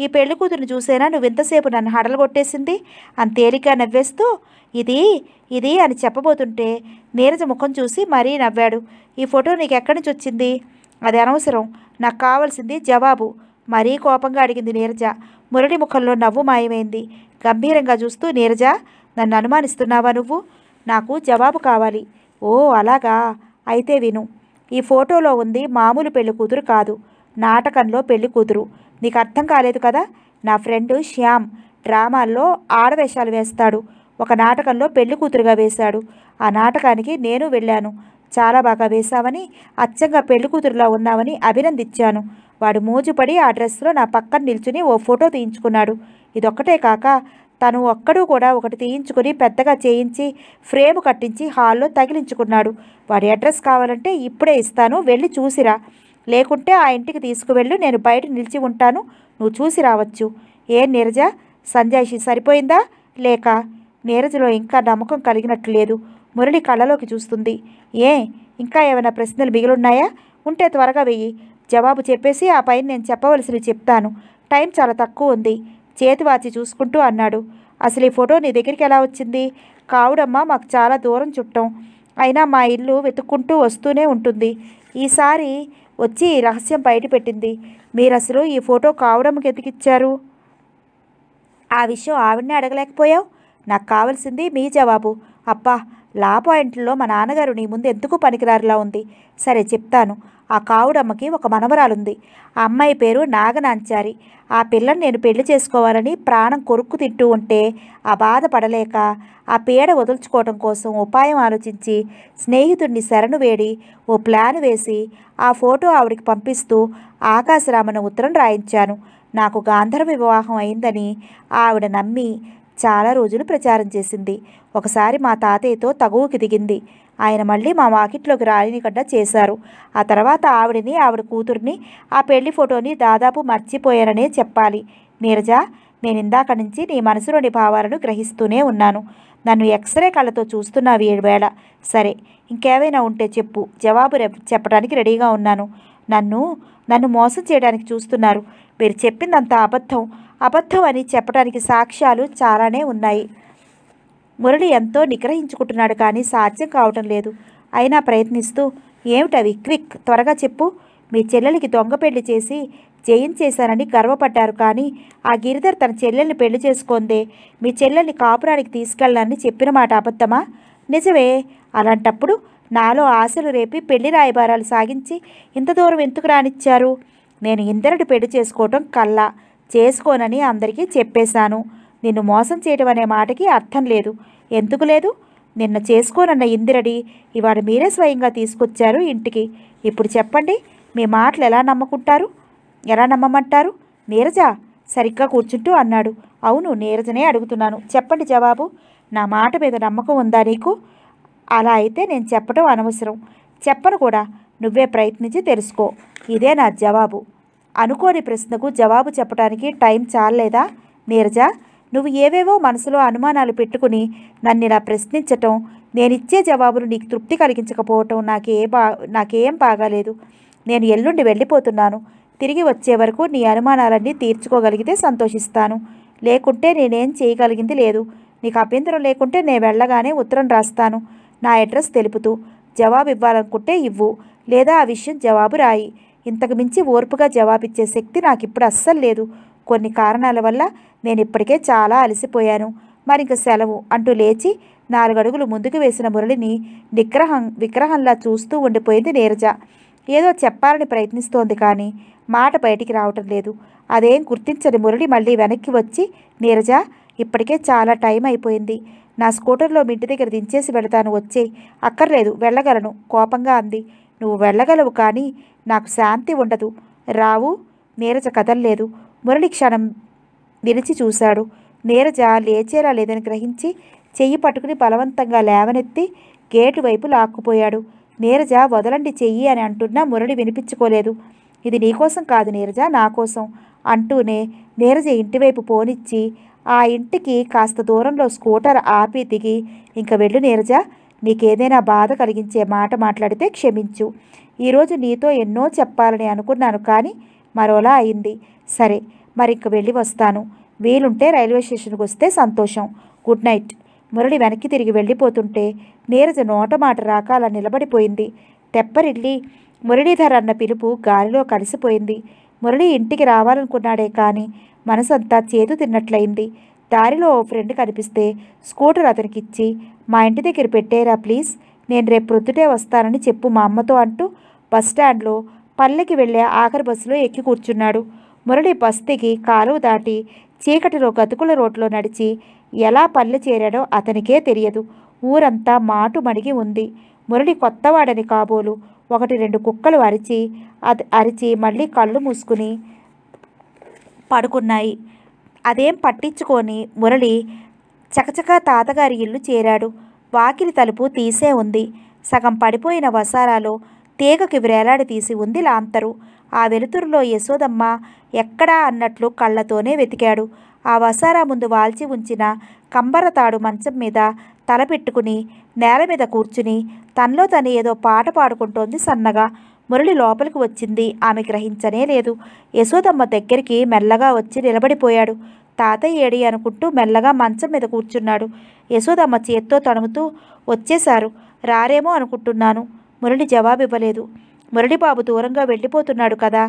ఈ పెళ్లి కూతురుని చూసేనా ఇంతసేపు నన్ను హడలు కొట్టేసింది అని తేలిక నవ్వేస్తూ ఇది ఇది అని చెప్పబోతుంటే నీరజ ముఖం చూసి మరీ నవ్వాడు ఈ ఫోటో నీకు ఎక్కడి నుంచి వచ్చింది అది అనవసరం నాకు కావాల్సింది జవాబు మరీ కోపంగా అడిగింది నీరజ మురళి ముఖంలో నవ్వు మాయమైంది గంభీరంగా చూస్తూ నీరజ నన్ను అనుమానిస్తున్నావా నువ్వు నాకు జవాబు కావాలి ఓ అలాగా అయితే విను ఈ ఫోటోలో ఉంది మామూలు పెళ్లి కూతురు కాదు నాటకంలో పెళ్లి కూతురు నీకు అర్థం కాలేదు కదా నా ఫ్రెండ్ శ్యామ్ డ్రామాల్లో ఆడవేషాలు వేస్తాడు ఒక నాటకంలో పెళ్లి కూతురుగా వేశాడు ఆ నాటకానికి నేను వెళ్ళాను చాలా బాగా వేశావని అచ్చంగా పెళ్లి కూతురులా ఉన్నావని అభినందించాను వాడు మోజుపడి ఆ డ్రెస్లో నా పక్కన నిల్చుని ఓ ఫోటో తీయించుకున్నాడు ఇదొక్కటే కాక తను ఒక్కడూ కూడా ఒకటి తీయించుకుని పెద్దగా చేయించి ఫ్రేమ్ కట్టించి హాల్లో తగిలించుకున్నాడు వాడి అడ్రస్ కావాలంటే ఇప్పుడే ఇస్తాను వెళ్ళి చూసిరా లేకుంటే ఆ ఇంటికి తీసుకువెళ్ళు నేను బయట నిలిచి ఉంటాను నువ్వు చూసి రావచ్చు ఏ నిరజ సంజాయిషి సరిపోయిందా లేక నీరజలో ఇంకా నమ్మకం కలిగినట్లు లేదు మురళి కళ్ళలోకి చూస్తుంది ఏ ఇంకా ఏమైనా ప్రశ్నలు మిగిలున్నాయా ఉంటే త్వరగా వెయ్యి జవాబు చెప్పేసి ఆ పైన నేను చెప్పవలసినవి చెప్తాను టైం చాలా తక్కువ ఉంది చేతి వాచి చూసుకుంటూ అన్నాడు అసలు ఈ ఫోటో నీ దగ్గరికి ఎలా వచ్చింది కావుడమ్మ మాకు చాలా దూరం చుట్టం అయినా మా ఇల్లు వెతుక్కుంటూ వస్తూనే ఉంటుంది ఈసారి వచ్చి రహస్యం బయటపెట్టింది మీరు అసలు ఈ ఫోటో కావుడమ్మకి ఎందుకు ఇచ్చారు ఆ విషయం ఆవిడనే అడగలేకపోయావు నాకు కావాల్సింది మీ జవాబు అప్పా లా పాయింట్లో మా నాన్నగారు నీ ముందు ఎందుకు పనికిరారులా ఉంది సరే చెప్తాను ఆ కావుడమ్మకి ఒక మనవరాలుంది ఆ అమ్మాయి పేరు నాగనాంచారి ఆ పిల్లని నేను పెళ్లి చేసుకోవాలని ప్రాణం కొరుక్కు తింటూ ఉంటే ఆ బాధ పడలేక ఆ పీడ వదుల్చుకోవటం కోసం ఉపాయం ఆలోచించి స్నేహితుడిని శరణు వేడి ఓ ప్లాన్ వేసి ఆ ఫోటో ఆవిడికి పంపిస్తూ ఆకాశరామను ఉత్తరం రాయించాను నాకు గాంధర్వ వివాహం అయిందని ఆవిడ నమ్మి చాలా రోజులు ప్రచారం చేసింది ఒకసారి మా తాతయ్యతో తగువుకి దిగింది ఆయన మళ్ళీ మా వాకిట్లోకి రానికుండా చేశారు ఆ తర్వాత ఆవిడని ఆవిడ కూతుర్ని ఆ పెళ్లి ఫోటోని దాదాపు మర్చిపోయాననే చెప్పాలి నీరజ నేను ఇందాక నుంచి నీ మనసులోని భావాలను గ్రహిస్తూనే ఉన్నాను నన్ను ఎక్స్రే కళ్ళతో చూస్తున్నావు ఏడువేళ సరే ఇంకేమైనా ఉంటే చెప్పు జవాబు చెప్పడానికి రెడీగా ఉన్నాను నన్ను నన్ను మోసం చేయడానికి చూస్తున్నారు మీరు చెప్పిందంత అబద్ధం అబద్ధం అని చెప్పడానికి సాక్ష్యాలు చాలానే ఉన్నాయి మురళి ఎంతో నిగ్రహించుకుంటున్నాడు కానీ సాధ్యం కావటం లేదు అయినా ప్రయత్నిస్తూ ఏమిటవి క్విక్ త్వరగా చెప్పు మీ చెల్లెలికి దొంగ పెళ్లి చేసి జయించేశానని గర్వపడ్డారు కానీ ఆ గిరిధర్ తన చెల్లెల్ని పెళ్లి చేసుకుందే మీ చెల్లెల్ని కాపురానికి తీసుకెళ్ళాలని చెప్పిన మాట అబద్ధమా నిజమే అలాంటప్పుడు నాలో ఆశలు రేపి పెళ్లి రాయబారాలు సాగించి ఇంత దూరం ఎందుకు రానిచ్చారు నేను ఇందరటి పెళ్లి చేసుకోవటం కల్లా చేసుకోనని అందరికీ చెప్పేశాను నిన్ను మోసం చేయడం అనే మాటకి అర్థం లేదు ఎందుకు లేదు నిన్న చేసుకోనన్న ఇందిరడి ఇవాడు మీరే స్వయంగా తీసుకొచ్చారు ఇంటికి ఇప్పుడు చెప్పండి మీ మాటలు ఎలా నమ్ముకుంటారు ఎలా నమ్మమంటారు నీరజా సరిగ్గా కూర్చుంటూ అన్నాడు అవును నీరజనే అడుగుతున్నాను చెప్పండి జవాబు నా మాట మీద నమ్మకం ఉందా నీకు అలా అయితే నేను చెప్పడం అనవసరం చెప్పను కూడా నువ్వే ప్రయత్నించి తెలుసుకో ఇదే నా జవాబు అనుకోని ప్రశ్నకు జవాబు చెప్పడానికి టైం చాలలేదా నీరజా నువ్వు ఏవేవో మనసులో అనుమానాలు పెట్టుకుని నన్ను ఇలా ప్రశ్నించటం నేనిచ్చే జవాబులు నీకు తృప్తి కలిగించకపోవటం నాకే బా నాకేం బాగాలేదు నేను ఎల్లుండి వెళ్ళిపోతున్నాను తిరిగి వచ్చే వరకు నీ అనుమానాలన్నీ తీర్చుకోగలిగితే సంతోషిస్తాను లేకుంటే నేనేం చేయగలిగింది లేదు నీకు అభ్యంతరం లేకుంటే నేను వెళ్ళగానే ఉత్తరం రాస్తాను నా అడ్రస్ తెలుపుతూ జవాబు ఇవ్వాలనుకుంటే ఇవ్వు లేదా ఆ విషయం జవాబు రాయి ఇంతకు మించి ఓర్పుగా జవాబిచ్చే శక్తి నాకు ఇప్పుడు అస్సలు లేదు కొన్ని కారణాల వల్ల నేను ఇప్పటికే చాలా అలసిపోయాను మరింక సెలవు అంటూ లేచి నాలుగడుగులు ముందుకు వేసిన మురళిని నిగ్రహం విగ్రహంలా చూస్తూ ఉండిపోయింది నీరజ ఏదో చెప్పాలని ప్రయత్నిస్తోంది కానీ మాట బయటికి రావటం లేదు అదేం గుర్తించని మురళి మళ్ళీ వెనక్కి వచ్చి నీరజ ఇప్పటికే చాలా టైం అయిపోయింది నా స్కూటర్లో మీ ఇంటి దగ్గర దించేసి వెళతాను వచ్చే అక్కర్లేదు వెళ్ళగలను కోపంగా అంది నువ్వు వెళ్ళగలవు కానీ నాకు శాంతి ఉండదు రావు నీరజ కదల్లేదు మురళి క్షణం విరిచి చూశాడు నీరజ లేచేలా లేదని గ్రహించి చెయ్యి పట్టుకుని బలవంతంగా లేవనెత్తి గేటు వైపు లాక్కుపోయాడు నీరజ వదలండి చెయ్యి అని అంటున్నా మురళి వినిపించుకోలేదు ఇది నీకోసం కాదు నీరజ నా కోసం అంటూనే నీరజ ఇంటివైపు పోనిచ్చి ఆ ఇంటికి కాస్త దూరంలో స్కూటర్ ఆపి దిగి ఇంక వెళ్ళు నీరజ నీకేదైనా బాధ కలిగించే మాట మాట్లాడితే క్షమించు ఈరోజు నీతో ఎన్నో చెప్పాలని అనుకున్నాను కానీ మరోలా అయింది సరే మరి వెళ్ళి వస్తాను వీలుంటే రైల్వే స్టేషన్కి వస్తే సంతోషం గుడ్ నైట్ మురళి వెనక్కి తిరిగి వెళ్ళిపోతుంటే నీరజ నోటమాట రాకాల నిలబడిపోయింది తెప్పరిల్లి మురళీధర్ అన్న పిలుపు గాలిలో కలిసిపోయింది మురళి ఇంటికి రావాలనుకున్నాడే కానీ మనసంతా చేదు తిన్నట్లయింది దారిలో ఓ ఫ్రెండ్ కనిపిస్తే స్కూటర్ అతనికిచ్చి మా ఇంటి దగ్గర పెట్టేరా ప్లీజ్ నేను రేపు ప్రొద్దుటే వస్తానని చెప్పు మా అమ్మతో అంటూ బస్టాండ్లో పల్లెకి వెళ్ళే ఆఖరి బస్సులో ఎక్కి కూర్చున్నాడు మురళి బస్తీకి కాలువ దాటి చీకటిలో గతుకుల రోడ్లో నడిచి ఎలా పల్లె చేరాడో అతనికే తెలియదు ఊరంతా మాటు మణిగి ఉంది మురళి కొత్తవాడని కాబోలు ఒకటి రెండు కుక్కలు అరిచి అది అరిచి మళ్ళీ కళ్ళు మూసుకుని పడుకున్నాయి అదేం పట్టించుకొని మురళి చకచక తాతగారి ఇల్లు చేరాడు వాకిలి తలుపు తీసే ఉంది సగం పడిపోయిన వసారాలో తీగకి వ్రేలాడి తీసి ఉంది లాంతరు ఆ వెలుతురులో యశోదమ్మ ఎక్కడా అన్నట్లు కళ్ళతోనే వెతికాడు ఆ వసారా ముందు వాల్చి ఉంచిన కంబరతాడు మంచం మీద తలపెట్టుకుని నేల మీద కూర్చుని తనలో తను ఏదో పాట పాడుకుంటోంది సన్నగా మురళి లోపలికి వచ్చింది ఆమె గ్రహించనే లేదు యశోదమ్మ దగ్గరికి మెల్లగా వచ్చి నిలబడిపోయాడు తాతయ్యేడి అనుకుంటూ మెల్లగా మంచం మీద కూర్చున్నాడు యశోదమ్మ చేత్తో తణుముతూ వచ్చేశారు రారేమో అనుకుంటున్నాను మురళి జవాబివ్వలేదు మురళిబాబు దూరంగా వెళ్ళిపోతున్నాడు కదా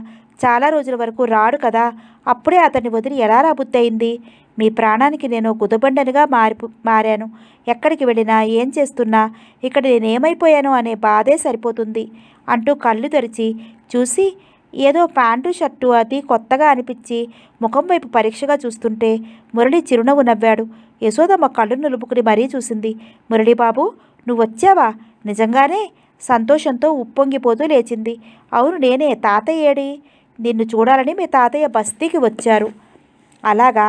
చాలా రోజుల వరకు రాడు కదా అప్పుడే అతన్ని వదిలి ఎలా రాబుద్దయింది మీ ప్రాణానికి నేను గుదబండనిగా మారి మారాను ఎక్కడికి వెళ్ళినా ఏం చేస్తున్నా ఇక్కడ నేనేమైపోయాను అనే బాధే సరిపోతుంది అంటూ కళ్ళు తెరిచి చూసి ఏదో ప్యాంటు షర్టు అది కొత్తగా అనిపించి ముఖం వైపు పరీక్షగా చూస్తుంటే మురళి చిరునవ్వు నవ్వాడు యశోదమ్మ కళ్ళు నులుపుకుని మరీ చూసింది మురళీబాబు నువ్వొచ్చావా నిజంగానే సంతోషంతో ఉప్పొంగిపోతూ లేచింది అవును నేనే తాతయ్య ఏడి నిన్ను చూడాలని మీ తాతయ్య బస్తీకి వచ్చారు అలాగా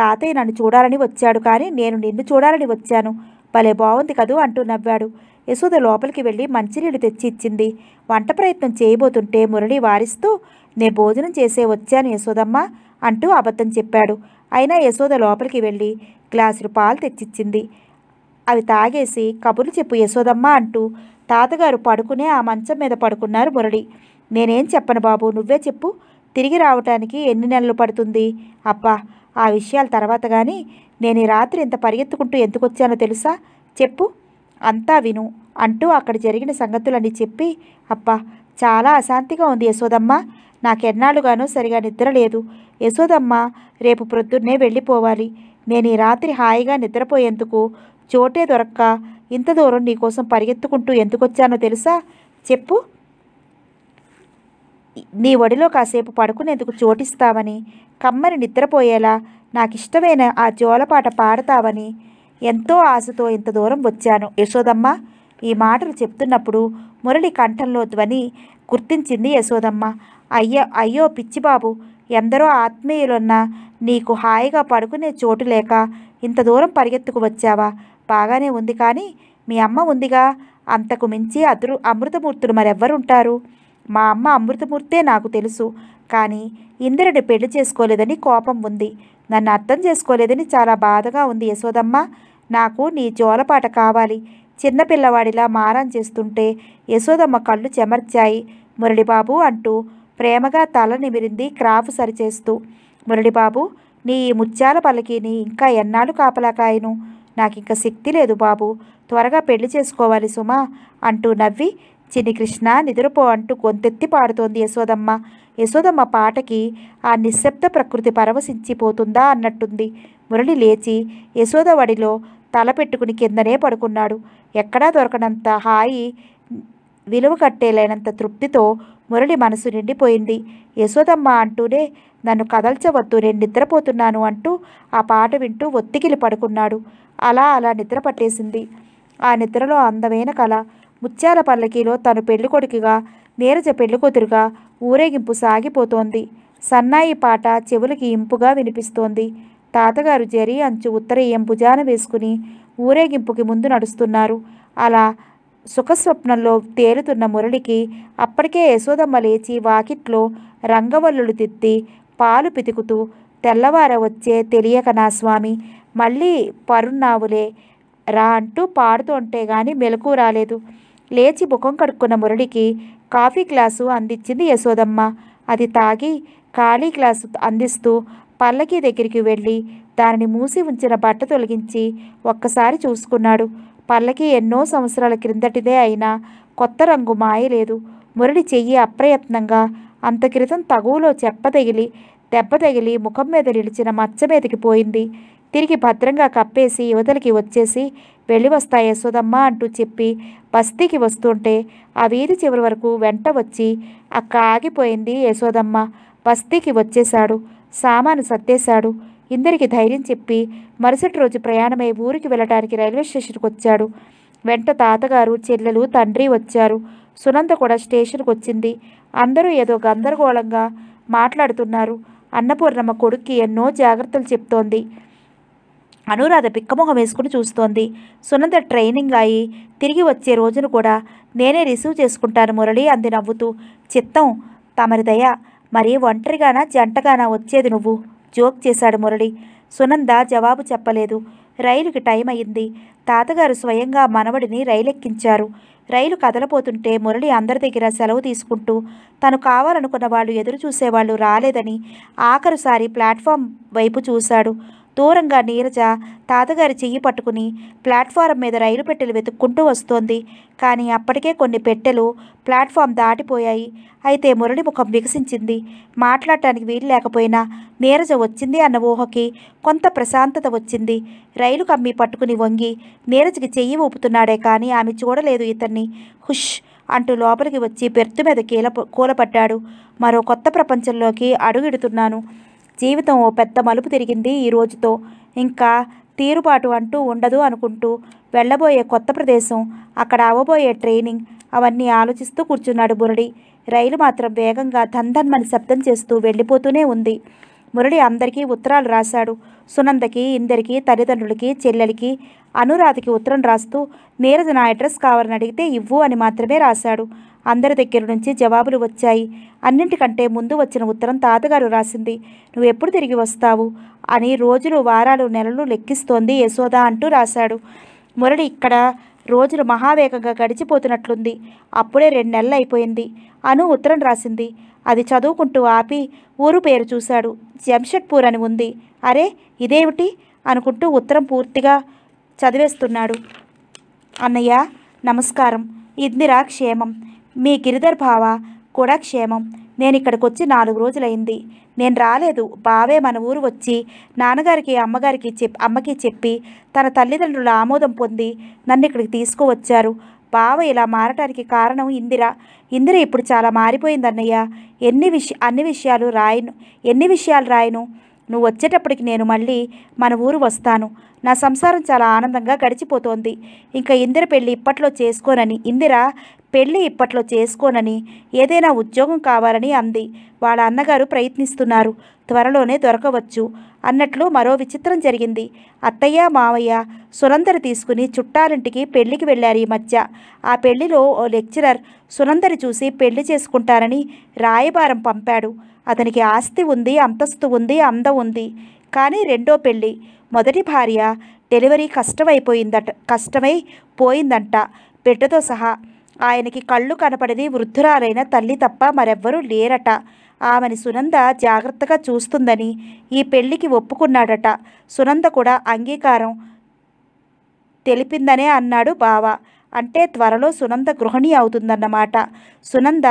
తాతయ్య నన్ను చూడాలని వచ్చాడు కానీ నేను నిన్ను చూడాలని వచ్చాను భలే బాగుంది కదూ అంటూ నవ్వాడు యశోద లోపలికి వెళ్ళి మంచినీళ్ళు తెచ్చి ఇచ్చింది వంట ప్రయత్నం చేయబోతుంటే మురళి వారిస్తూ నే భోజనం చేసే వచ్చాను యశోదమ్మ అంటూ అబద్ధం చెప్పాడు అయినా యశోద లోపలికి వెళ్ళి గ్లాసులు పాలు తెచ్చిచ్చింది అవి తాగేసి కబుర్లు చెప్పు యశోదమ్మ అంటూ తాతగారు పడుకునే ఆ మంచం మీద పడుకున్నారు మురళి నేనేం చెప్పను బాబు నువ్వే చెప్పు తిరిగి రావటానికి ఎన్ని నెలలు పడుతుంది అబ్బా ఆ విషయాల తర్వాత కానీ నేను ఈ రాత్రి ఇంత పరిగెత్తుకుంటూ ఎందుకొచ్చానో తెలుసా చెప్పు అంతా విను అంటూ అక్కడ జరిగిన సంగతులన్నీ చెప్పి అప్పా చాలా అశాంతిగా ఉంది యశోదమ్మ నాకెన్నాళ్ళుగానూ సరిగా నిద్ర లేదు యశోదమ్మ రేపు ప్రొద్దున్నే వెళ్ళిపోవాలి నేను ఈ రాత్రి హాయిగా నిద్రపోయేందుకు చోటే దొరక్క ఇంత దూరం నీకోసం పరిగెత్తుకుంటూ ఎందుకొచ్చానో తెలుసా చెప్పు నీ ఒడిలో కాసేపు పడుకునేందుకు చోటిస్తావని కమ్మని నిద్రపోయేలా నాకిష్టమైన ఆ జోలపాట పాడతావని ఎంతో ఆశతో ఇంత దూరం వచ్చాను యశోదమ్మ ఈ మాటలు చెప్తున్నప్పుడు మురళి కంఠంలో ధ్వని గుర్తించింది యశోదమ్మ అయ్యో అయ్యో పిచ్చిబాబు ఎందరో ఆత్మీయులున్నా నీకు హాయిగా పడుకునే చోటు లేక ఇంత దూరం పరిగెత్తుకు వచ్చావా బాగానే ఉంది కానీ మీ అమ్మ ఉందిగా అంతకు మించి అదురు అమృతమూర్తులు మరెవ్వరుంటారు మా అమ్మ అమృతమూర్తే నాకు తెలుసు కానీ ఇందిరని పెళ్లి చేసుకోలేదని కోపం ఉంది నన్ను అర్థం చేసుకోలేదని చాలా బాధగా ఉంది యశోదమ్మ నాకు నీ జోలపాట కావాలి చిన్నపిల్లవాడిలా మారం చేస్తుంటే యశోదమ్మ కళ్ళు చెమర్చాయి మురళిబాబు అంటూ ప్రేమగా తల నిమిరింది క్రాఫ్ సరిచేస్తూ మురళిబాబు నీ ముత్యాల పల్లకిని ఇంకా ఎన్నాళ్ళు కాపలాకాయను నాకు ఇంకా శక్తి లేదు బాబు త్వరగా పెళ్లి చేసుకోవాలి సుమా అంటూ నవ్వి చిన్ని కృష్ణ నిద్రపో అంటూ గొంతెత్తి పాడుతోంది యశోదమ్మ యశోదమ్మ పాటకి ఆ నిశ్శబ్ద ప్రకృతి పరవశించిపోతుందా అన్నట్టుంది మురళి లేచి యశోద వడిలో తల పెట్టుకుని కిందనే పడుకున్నాడు ఎక్కడా దొరకనంత హాయి విలువ కట్టేలేనంత తృప్తితో మురళి మనసు నిండిపోయింది యశోదమ్మ అంటూనే నన్ను కదల్చవద్దు నేను నిద్రపోతున్నాను అంటూ ఆ పాట వింటూ ఒత్తికిలి పడుకున్నాడు అలా అలా నిద్ర పట్టేసింది ఆ నిద్రలో అందమైన కళ ముత్యాల పల్లకీలో తను పెళ్ళికొడుకుగా నీరజ పెళ్ళికూతురుగా ఊరేగింపు సాగిపోతోంది సన్నాయి పాట చెవులకి ఇంపుగా వినిపిస్తోంది తాతగారు జరి అంచు ఉత్తరీయం భుజాన వేసుకుని ఊరేగింపుకి ముందు నడుస్తున్నారు అలా సుఖస్వప్నంలో తేలుతున్న మురళికి అప్పటికే యశోదమ్మ లేచి వాకిట్లో రంగవల్లులు తిత్తి పాలు పితుకుతూ తెల్లవార వచ్చే తెలియక నా స్వామి మళ్ళీ పరున్నావులే రా అంటూ పాడుతుంటే గాని మెలకు రాలేదు లేచి ముఖం కడుక్కున్న మురళికి కాఫీ గ్లాసు అందించింది యశోదమ్మ అది తాగి ఖాళీ గ్లాసు అందిస్తూ పల్లకి దగ్గరికి వెళ్ళి దానిని మూసి ఉంచిన బట్ట తొలగించి ఒక్కసారి చూసుకున్నాడు పల్లకి ఎన్నో సంవత్సరాల క్రిందటిదే అయినా కొత్త రంగు మాయలేదు మురడి చెయ్యి అప్రయత్నంగా అంత క్రితం తగువులో చెప్పదగిలి దెబ్బతగిలి దెబ్బ తగిలి ముఖం మీద నిలిచిన మచ్చ మీదకి పోయింది తిరిగి భద్రంగా కప్పేసి యువతలకి వచ్చేసి వెళ్ళి వస్తా యశోదమ్మ అంటూ చెప్పి బస్తీకి వస్తుంటే ఆ వీధి చివరి వరకు వెంట వచ్చి అక్క ఆగిపోయింది యశోదమ్మ బస్తీకి వచ్చేశాడు సామాను సర్దేశాడు ఇందరికి ధైర్యం చెప్పి మరుసటి రోజు ప్రయాణమై ఊరికి వెళ్ళటానికి రైల్వే స్టేషన్కి వచ్చాడు వెంట తాతగారు చెల్లెలు తండ్రి వచ్చారు సునంద కూడా స్టేషన్కి వచ్చింది అందరూ ఏదో గందరగోళంగా మాట్లాడుతున్నారు అన్నపూర్ణమ్మ కొడుక్కి ఎన్నో జాగ్రత్తలు చెప్తోంది అనురాధ పిక్కమొహం వేసుకుని చూస్తోంది సునంద ట్రైనింగ్ అయి తిరిగి వచ్చే రోజును కూడా నేనే రిసీవ్ చేసుకుంటాను మురళి అంది నవ్వుతూ చిత్తం తమరి దయ మరి ఒంటరిగానా జంటగానా వచ్చేది నువ్వు జోక్ చేశాడు మురళి సునంద జవాబు చెప్పలేదు రైలుకి టైం అయింది తాతగారు స్వయంగా మనవడిని రైలెక్కించారు రైలు కదలపోతుంటే మురళి అందరి దగ్గర సెలవు తీసుకుంటూ తను కావాలనుకున్న వాళ్ళు ఎదురు చూసేవాళ్ళు రాలేదని ఆఖరుసారి ప్లాట్ఫామ్ వైపు చూశాడు దూరంగా నీరజ తాతగారి చెయ్యి పట్టుకుని ప్లాట్ఫారం మీద రైలు పెట్టెలు వెతుక్కుంటూ వస్తోంది కానీ అప్పటికే కొన్ని పెట్టెలు ప్లాట్ఫామ్ దాటిపోయాయి అయితే మురళి ముఖం వికసించింది మాట్లాడటానికి వీలు లేకపోయినా నీరజ వచ్చింది అన్న ఊహకి కొంత ప్రశాంతత వచ్చింది రైలు కమ్మి పట్టుకుని వంగి నీరజకి చెయ్యి ఊపుతున్నాడే కానీ ఆమె చూడలేదు ఇతన్ని హుష్ అంటూ లోపలికి వచ్చి బెర్త్ మీద కీల కూలపడ్డాడు మరో కొత్త ప్రపంచంలోకి అడుగిడుతున్నాను జీవితం ఓ పెద్ద మలుపు తిరిగింది ఈ రోజుతో ఇంకా తీరుబాటు అంటూ ఉండదు అనుకుంటూ వెళ్ళబోయే కొత్త ప్రదేశం అక్కడ అవ్వబోయే ట్రైనింగ్ అవన్నీ ఆలోచిస్తూ కూర్చున్నాడు మురళి రైలు మాత్రం వేగంగా ధన్ధన్మని శబ్దం చేస్తూ వెళ్ళిపోతూనే ఉంది మురళి అందరికీ ఉత్తరాలు రాశాడు సునందకి ఇందరికి తల్లిదండ్రులకి చెల్లెలికి అనురాధకి ఉత్తరం రాస్తూ నీరజ నా అడ్రస్ కావాలని అడిగితే ఇవ్వు అని మాత్రమే రాశాడు అందరి దగ్గర నుంచి జవాబులు వచ్చాయి అన్నింటికంటే ముందు వచ్చిన ఉత్తరం తాతగారు రాసింది నువ్వు ఎప్పుడు తిరిగి వస్తావు అని రోజులు వారాలు నెలలు లెక్కిస్తోంది యశోద అంటూ రాశాడు మురళి ఇక్కడ రోజులు మహావేగంగా గడిచిపోతున్నట్లుంది అప్పుడే రెండు నెలలు అయిపోయింది అను ఉత్తరం రాసింది అది చదువుకుంటూ ఆపి ఊరు పేరు చూశాడు జంషెడ్పూర్ అని ఉంది అరే ఇదేమిటి అనుకుంటూ ఉత్తరం పూర్తిగా చదివేస్తున్నాడు అన్నయ్య నమస్కారం ఇందిరా క్షేమం మీ గిరిధర్ బావ కూడా క్షేమం నేను ఇక్కడికి వచ్చి నాలుగు రోజులైంది నేను రాలేదు బావే మన ఊరు వచ్చి నాన్నగారికి అమ్మగారికి చెప్ అమ్మకి చెప్పి తన తల్లిదండ్రుల ఆమోదం పొంది నన్ను ఇక్కడికి తీసుకువచ్చారు బావ ఇలా మారటానికి కారణం ఇందిర ఇందిర ఇప్పుడు చాలా మారిపోయింది అన్నయ్య ఎన్ని విష అన్ని విషయాలు రాయను ఎన్ని విషయాలు రాయను నువ్వు వచ్చేటప్పటికి నేను మళ్ళీ మన ఊరు వస్తాను నా సంసారం చాలా ఆనందంగా గడిచిపోతోంది ఇంకా ఇందిర పెళ్ళి ఇప్పట్లో చేసుకోనని ఇందిర పెళ్ళి ఇప్పట్లో చేసుకోనని ఏదైనా ఉద్యోగం కావాలని అంది వాళ్ళ అన్నగారు ప్రయత్నిస్తున్నారు త్వరలోనే దొరకవచ్చు అన్నట్లు మరో విచిత్రం జరిగింది అత్తయ్య మావయ్య సునందరి తీసుకుని చుట్టాలింటికి పెళ్లికి వెళ్ళారు ఈ మధ్య ఆ పెళ్లిలో ఓ లెక్చరర్ సునందరి చూసి పెళ్లి చేసుకుంటారని రాయబారం పంపాడు అతనికి ఆస్తి ఉంది అంతస్తు ఉంది అందం ఉంది కానీ రెండో పెళ్ళి మొదటి భార్య డెలివరీ కష్టమైపోయిందట కష్టమై పోయిందంట బిడ్డతో సహా ఆయనకి కళ్ళు కనపడని వృద్ధురాలైన తల్లి తప్ప మరెవ్వరూ లేరట ఆమెని సునంద జాగ్రత్తగా చూస్తుందని ఈ పెళ్లికి ఒప్పుకున్నాడట సునంద కూడా అంగీకారం తెలిపిందనే అన్నాడు బావ అంటే త్వరలో సునంద గృహిణి అవుతుందన్నమాట సునంద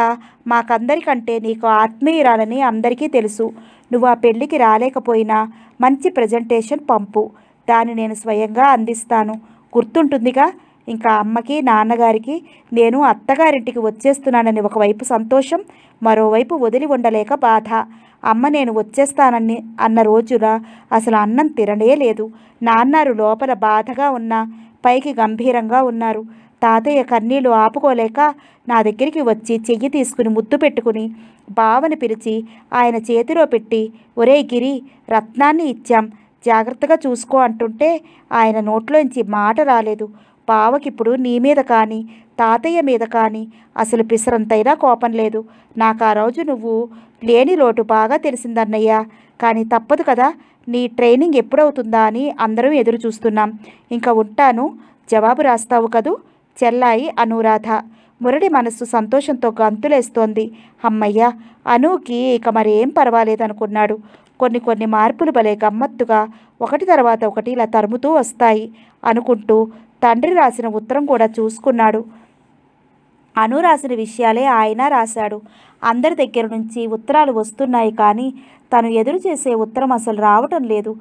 మాకందరికంటే నీకు ఆత్మీయురాలని అందరికీ తెలుసు నువ్వు ఆ పెళ్లికి రాలేకపోయినా మంచి ప్రజెంటేషన్ పంపు దాన్ని నేను స్వయంగా అందిస్తాను గుర్తుంటుందిగా ఇంకా అమ్మకి నాన్నగారికి నేను అత్తగారింటికి వచ్చేస్తున్నానని ఒకవైపు సంతోషం మరోవైపు వదిలి ఉండలేక బాధ అమ్మ నేను వచ్చేస్తానని అన్న రోజున అసలు అన్నం తినడే లేదు నాన్నారు లోపల బాధగా ఉన్నా పైకి గంభీరంగా ఉన్నారు తాతయ్య కన్నీళ్లు ఆపుకోలేక నా దగ్గరికి వచ్చి చెయ్యి తీసుకుని ముద్దు పెట్టుకుని బావని పిలిచి ఆయన చేతిలో పెట్టి ఒరే గిరి రత్నాన్ని ఇచ్చాం జాగ్రత్తగా చూసుకో అంటుంటే ఆయన నోట్లోంచి మాట రాలేదు పావకిప్పుడు నీ మీద కానీ తాతయ్య మీద కానీ అసలు పిసరంతైనా కోపం లేదు నాకు ఆ రోజు నువ్వు లేని లోటు బాగా తెలిసిందన్నయ్య కానీ తప్పదు కదా నీ ట్రైనింగ్ ఎప్పుడవుతుందా అని అందరం ఎదురు చూస్తున్నాం ఇంకా ఉంటాను జవాబు రాస్తావు కదూ చెల్లాయి అనురాధ మురడి మనస్సు సంతోషంతో గంతులేస్తోంది అమ్మయ్య అనుకి ఇక మరేం పర్వాలేదనుకున్నాడు కొన్ని కొన్ని మార్పులు భలే గమ్మత్తుగా ఒకటి తర్వాత ఒకటి ఇలా తరుముతూ వస్తాయి అనుకుంటూ తండ్రి రాసిన ఉత్తరం కూడా చూసుకున్నాడు అను రాసిన విషయాలే ఆయన రాశాడు అందరి దగ్గర నుంచి ఉత్తరాలు వస్తున్నాయి కానీ తను ఎదురు చేసే ఉత్తరం అసలు రావటం లేదు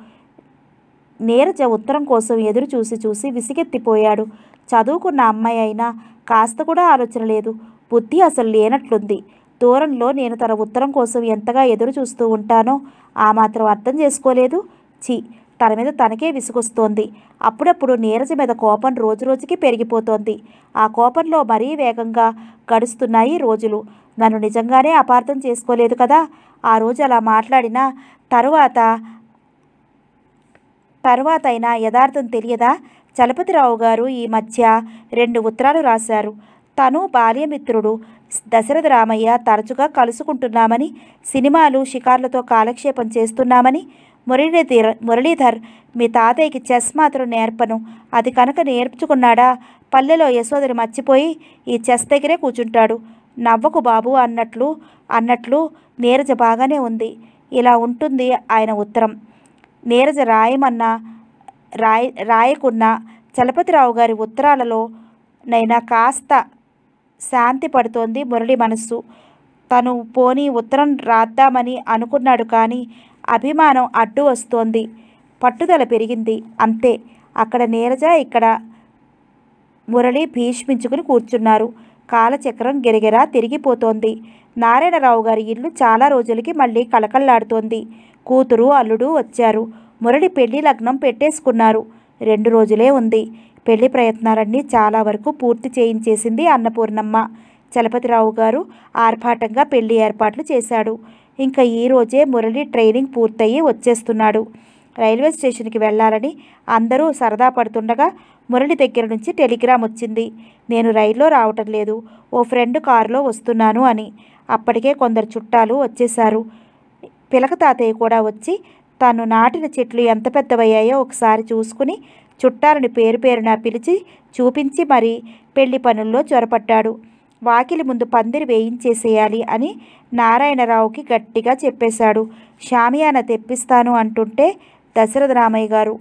నీరజ ఉత్తరం కోసం ఎదురు చూసి చూసి విసిగెత్తిపోయాడు చదువుకున్న అమ్మాయి అయినా కాస్త కూడా ఆలోచన లేదు బుద్ధి అసలు లేనట్లుంది దూరంలో నేను తన ఉత్తరం కోసం ఎంతగా ఎదురు చూస్తూ ఉంటానో ఆ మాత్రం అర్థం చేసుకోలేదు చీ తన మీద తనకే విసుగొస్తోంది అప్పుడప్పుడు నీరజ మీద కోపం రోజురోజుకి పెరిగిపోతోంది ఆ కోపంలో మరీ వేగంగా గడుస్తున్నాయి రోజులు నన్ను నిజంగానే అపార్థం చేసుకోలేదు కదా ఆ రోజు అలా మాట్లాడిన తరువాత తరువాత అయినా యథార్థం తెలియదా చలపతిరావు గారు ఈ మధ్య రెండు ఉత్తరాలు రాశారు తను బాల్యమిత్రుడు దశరథ రామయ్య తరచుగా కలుసుకుంటున్నామని సినిమాలు షికార్లతో కాలక్షేపం చేస్తున్నామని మురళీధర్ మురళీధర్ మీ తాతయ్యకి చెస్ మాత్రం నేర్పను అది కనుక నేర్పుచుకున్నాడా పల్లెలో యశోదరి మర్చిపోయి ఈ చెస్ దగ్గరే కూర్చుంటాడు నవ్వకు బాబు అన్నట్లు అన్నట్లు నీరజ బాగానే ఉంది ఇలా ఉంటుంది ఆయన ఉత్తరం నీరజ రాయమన్నా రాయ రాయకున్న చలపతిరావు గారి ఉత్తరాలలో నైనా కాస్త శాంతి పడుతోంది మురళి మనస్సు తను పోనీ ఉత్తరం రాద్దామని అనుకున్నాడు కానీ అభిమానం అడ్డు వస్తోంది పట్టుదల పెరిగింది అంతే అక్కడ నీరజ ఇక్కడ మురళి భీష్మించుకుని కూర్చున్నారు కాలచక్రం గిరగిరా తిరిగిపోతోంది నారాయణరావు గారి ఇల్లు చాలా రోజులకి మళ్ళీ కలకల్లాడుతోంది కూతురు అల్లుడు వచ్చారు మురళి పెళ్లి లగ్నం పెట్టేసుకున్నారు రెండు రోజులే ఉంది పెళ్లి ప్రయత్నాలన్నీ చాలా వరకు పూర్తి చేయించేసింది అన్నపూర్ణమ్మ చలపతిరావు గారు ఆర్భాటంగా పెళ్లి ఏర్పాట్లు చేశాడు ఇంకా ఈరోజే మురళి ట్రైనింగ్ పూర్తయ్యి వచ్చేస్తున్నాడు రైల్వే స్టేషన్కి వెళ్ళాలని అందరూ సరదా పడుతుండగా మురళి దగ్గర నుంచి టెలిగ్రామ్ వచ్చింది నేను రైల్లో రావటం లేదు ఓ ఫ్రెండ్ కారులో వస్తున్నాను అని అప్పటికే కొందరు చుట్టాలు వచ్చేశారు పిలక తాతయ్య కూడా వచ్చి తను నాటిన చెట్లు ఎంత పెద్దవయ్యాయో ఒకసారి చూసుకుని చుట్టాలని పేరు పేరున పిలిచి చూపించి మరి పెళ్లి పనుల్లో చొరపడ్డాడు వాకిలి ముందు పందిరి వేయించేసేయాలి అని నారాయణరావుకి గట్టిగా చెప్పేశాడు షామియాన తెప్పిస్తాను అంటుంటే దశరథ రామయ్య గారు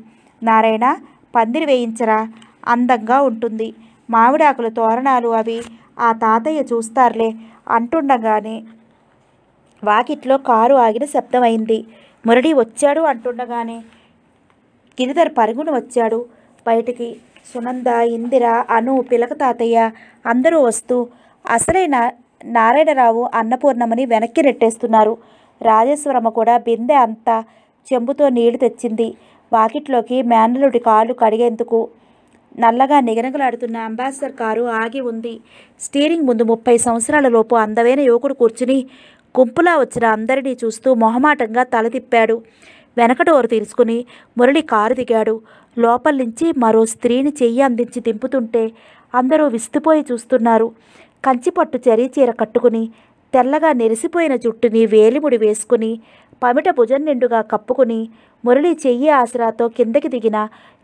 నారాయణ పందిరి వేయించరా అందంగా ఉంటుంది మామిడాకుల తోరణాలు అవి ఆ తాతయ్య చూస్తారులే అంటుండగానే వాకిట్లో కారు ఆగిన శబ్దమైంది మురళి వచ్చాడు అంటుండగానే గిరిధర్ పరుగును వచ్చాడు బయటికి సునంద ఇందిర అను పిలక తాతయ్య అందరూ వస్తూ అసలైన నారాయణరావు అన్నపూర్ణమని వెనక్కి రెట్టేస్తున్నారు రాజేశ్వరమ్మ కూడా బిందె అంతా చెంబుతో నీళ్లు తెచ్చింది వాకిట్లోకి మేనలుడి కాళ్ళు కడిగేందుకు నల్లగా నిగనగలాడుతున్న అంబాసిడర్ కారు ఆగి ఉంది స్టీరింగ్ ముందు ముప్పై సంవత్సరాల లోపు అందమైన యువకుడు కూర్చుని గుంపులా వచ్చిన అందరినీ చూస్తూ మొహమాటంగా తల తిప్పాడు వెనక డోరు తీసుకుని మురళి కారు దిగాడు లోపల నుంచి మరో స్త్రీని చెయ్యి అందించి దింపుతుంటే అందరూ విస్తుపోయి చూస్తున్నారు కంచిపట్టు చరి చీర కట్టుకుని తెల్లగా నెరిసిపోయిన జుట్టుని వేలిముడి వేసుకుని పమిట భుజం నిండుగా కప్పుకుని మురళి చెయ్యి ఆసరాతో కిందకి దిగిన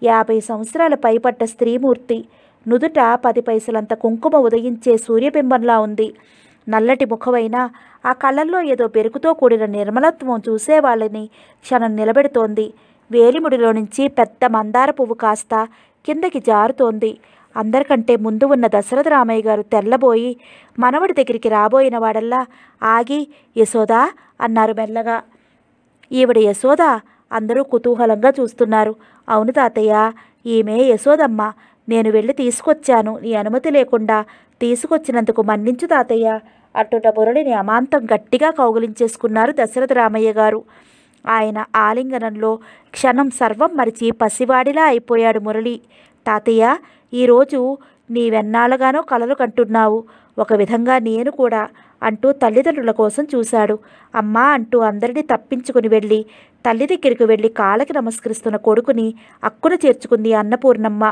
యాభై సంవత్సరాల పైపడ్డ స్త్రీమూర్తి నుదుట పది పైసలంత కుంకుమ ఉదయించే సూర్యబింబంలా ఉంది నల్లటి ముఖమైన ఆ కళ్ళల్లో ఏదో పెరుగుతో కూడిన నిర్మలత్వం చూసేవాళ్ళని క్షణం నిలబెడుతోంది వేలిముడిలో నుంచి పెద్ద మందార పువ్వు కాస్త కిందకి జారుతోంది అందరికంటే ముందు ఉన్న దశరథ రామయ్య గారు తెల్లబోయి మనవడి దగ్గరికి రాబోయిన వాడల్లా ఆగి యశోదా అన్నారు మెల్లగా ఈవిడ యశోద అందరూ కుతూహలంగా చూస్తున్నారు అవును తాతయ్య ఈమె యశోదమ్మ నేను వెళ్ళి తీసుకొచ్చాను నీ అనుమతి లేకుండా తీసుకొచ్చినందుకు మన్నించు తాతయ్య అటుట మురళిని అమాంతం గట్టిగా కౌగులించేసుకున్నారు దశరథ రామయ్య గారు ఆయన ఆలింగనంలో క్షణం సర్వం మరిచి పసివాడిలా అయిపోయాడు మురళి తాతయ్య ఈరోజు నీవెన్నాళ్ళగానో కలలు కంటున్నావు ఒక విధంగా నేను కూడా అంటూ తల్లిదండ్రుల కోసం చూశాడు అమ్మా అంటూ అందరినీ తప్పించుకుని వెళ్ళి తల్లి దగ్గరికి వెళ్ళి కాళ్ళకి నమస్కరిస్తున్న కొడుకుని అక్కున చేర్చుకుంది అన్నపూర్ణమ్మ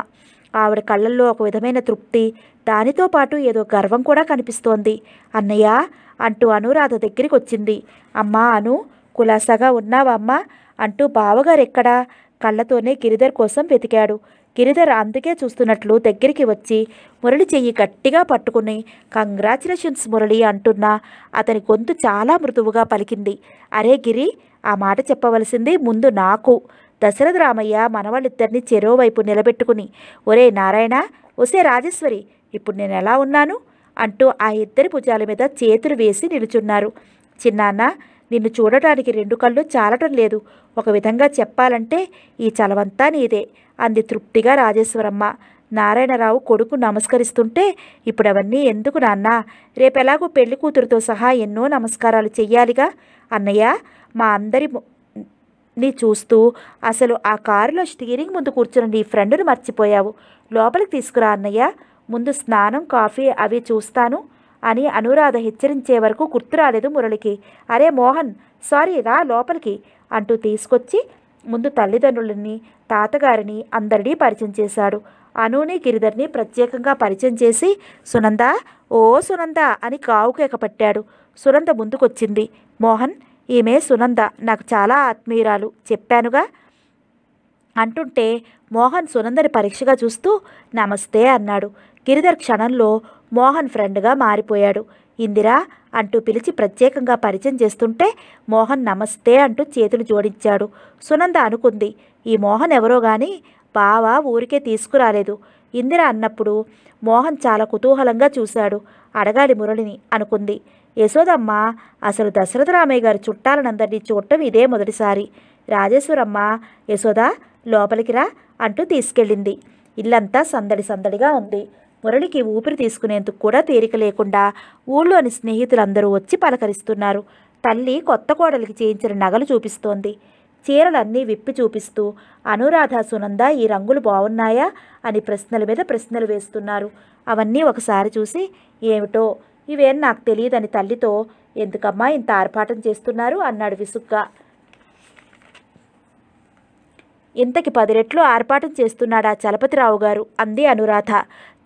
ఆవిడ కళ్ళల్లో ఒక విధమైన తృప్తి దానితో పాటు ఏదో గర్వం కూడా కనిపిస్తోంది అన్నయ్య అంటూ అనురాధ దగ్గరికి వచ్చింది అమ్మా అను కులాసాగా ఉన్నావా అమ్మా అంటూ బావగారు ఎక్కడా కళ్ళతోనే గిరిధర్ కోసం వెతికాడు గిరిధర్ అందుకే చూస్తున్నట్లు దగ్గరికి వచ్చి మురళి చెయ్యి గట్టిగా పట్టుకుని కంగ్రాచులేషన్స్ మురళి అంటున్నా అతని గొంతు చాలా మృదువుగా పలికింది అరే గిరి ఆ మాట చెప్పవలసింది ముందు నాకు దశరథ రామయ్య మనవాళ్ళిద్దరిని చెరోవైపు నిలబెట్టుకుని ఒరే నారాయణ ఒసే రాజేశ్వరి ఇప్పుడు నేను ఎలా ఉన్నాను అంటూ ఆ ఇద్దరి భుజాల మీద చేతులు వేసి నిలుచున్నారు చిన్నాన్న నిన్ను చూడటానికి రెండు కళ్ళు చాలటం లేదు ఒక విధంగా చెప్పాలంటే ఈ చలవంతా నీదే అంది తృప్తిగా రాజేశ్వరమ్మ నారాయణరావు కొడుకు నమస్కరిస్తుంటే ఇప్పుడవన్నీ ఎందుకు నాన్న రేపెలాగో పెళ్లి కూతురుతో సహా ఎన్నో నమస్కారాలు చెయ్యాలిగా అన్నయ్య మా అందరి ని చూస్తూ అసలు ఆ కారులో స్టీరింగ్ ముందు కూర్చుని నీ ఫ్రెండును మర్చిపోయావు లోపలికి తీసుకురా అన్నయ్య ముందు స్నానం కాఫీ అవి చూస్తాను అని అనురాధ హెచ్చరించే వరకు గుర్తు రాలేదు మురళికి అరే మోహన్ సారీ రా లోపలికి అంటూ తీసుకొచ్చి ముందు తల్లిదండ్రులని తాతగారిని అందరినీ పరిచయం చేశాడు అనుని గిరిధర్ని ప్రత్యేకంగా పరిచయం చేసి సునంద ఓ సునంద అని కావుకేక పట్టాడు సునంద ముందుకొచ్చింది మోహన్ ఈమె సునంద నాకు చాలా ఆత్మీయురాలు చెప్పానుగా అంటుంటే మోహన్ సునందని పరీక్షగా చూస్తూ నమస్తే అన్నాడు గిరిధర్ క్షణంలో మోహన్ ఫ్రెండ్గా మారిపోయాడు ఇందిరా అంటూ పిలిచి ప్రత్యేకంగా పరిచయం చేస్తుంటే మోహన్ నమస్తే అంటూ చేతులు జోడించాడు సునంద అనుకుంది ఈ మోహన్ ఎవరో గాని బావ ఊరికే తీసుకురాలేదు ఇందిర అన్నప్పుడు మోహన్ చాలా కుతూహలంగా చూశాడు అడగాలి మురళిని అనుకుంది యశోదమ్మ అసలు దశరథరామయ్య గారి చుట్టాలనందరినీ చూడటం ఇదే మొదటిసారి రాజేశ్వరమ్మ యశోద లోపలికి రా అంటూ తీసుకెళ్ళింది ఇల్లంతా సందడి సందడిగా ఉంది మురళికి ఊపిరి తీసుకునేందుకు కూడా తీరిక లేకుండా ఊళ్ళోని స్నేహితులందరూ వచ్చి పలకరిస్తున్నారు తల్లి కొత్త కోడలికి చేయించిన నగలు చూపిస్తోంది చీరలన్నీ విప్పి చూపిస్తూ అనురాధ సునంద ఈ రంగులు బాగున్నాయా అని ప్రశ్నల మీద ప్రశ్నలు వేస్తున్నారు అవన్నీ ఒకసారి చూసి ఏమిటో ఇవేం నాకు తెలియదని తల్లితో ఎందుకమ్మా ఇంత ఆర్భాటం చేస్తున్నారు అన్నాడు విసుగ్గా ఇంతకి పది రెట్లు ఆర్పాటం చేస్తున్నాడా చలపతిరావు గారు అంది అనురాధ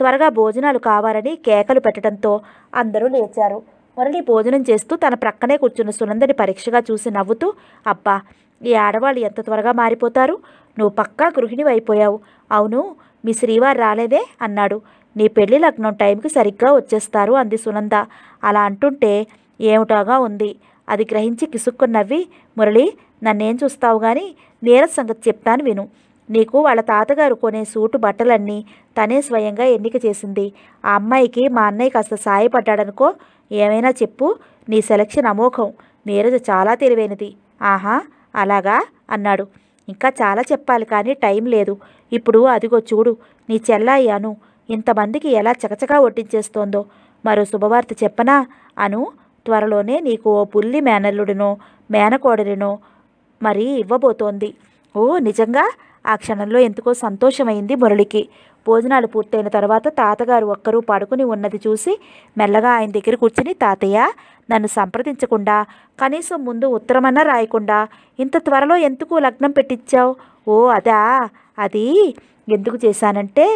త్వరగా భోజనాలు కావాలని కేకలు పెట్టడంతో అందరూ లేచారు మురళి భోజనం చేస్తూ తన ప్రక్కనే కూర్చున్న సునందని పరీక్షగా చూసి నవ్వుతూ అబ్బా ఈ ఆడవాళ్ళు ఎంత త్వరగా మారిపోతారు నువ్వు పక్కా గృహిణి అయిపోయావు అవును మీ శ్రీవారు రాలేదే అన్నాడు నీ పెళ్లి లగ్నం టైంకి సరిగ్గా వచ్చేస్తారు అంది సునంద అలా అంటుంటే ఏమిటాగా ఉంది అది గ్రహించి కిసుక్కున్నవి మురళి నన్నేం చూస్తావు కానీ నీరజ్ సంగతి చెప్తాను విను నీకు వాళ్ళ తాతగారు కొనే సూటు బట్టలన్నీ తనే స్వయంగా ఎన్నిక చేసింది ఆ అమ్మాయికి మా అన్నయ్య కాస్త సాయపడ్డాడనుకో ఏమైనా చెప్పు నీ సెలక్షన్ అమోఘం నీరజ చాలా తెలివైనది ఆహా అలాగా అన్నాడు ఇంకా చాలా చెప్పాలి కానీ టైం లేదు ఇప్పుడు అదిగో చూడు నీ చెల్లాయి ఇంతమందికి ఎలా చకచకా ఒట్టించేస్తోందో మరో శుభవార్త చెప్పనా అను త్వరలోనే నీకు ఓ పుల్లి మేనల్లుడినో మేనకోడలినో మరీ ఇవ్వబోతోంది ఓ నిజంగా ఆ క్షణంలో ఎందుకో సంతోషమైంది మురళికి భోజనాలు పూర్తయిన తర్వాత తాతగారు ఒక్కరూ పడుకుని ఉన్నది చూసి మెల్లగా ఆయన దగ్గర కూర్చుని తాతయ్య నన్ను సంప్రదించకుండా కనీసం ముందు ఉత్తరమన్నా రాయకుండా ఇంత త్వరలో ఎందుకు లగ్నం పెట్టించావు ఓ అదా అది ఎందుకు చేశానంటే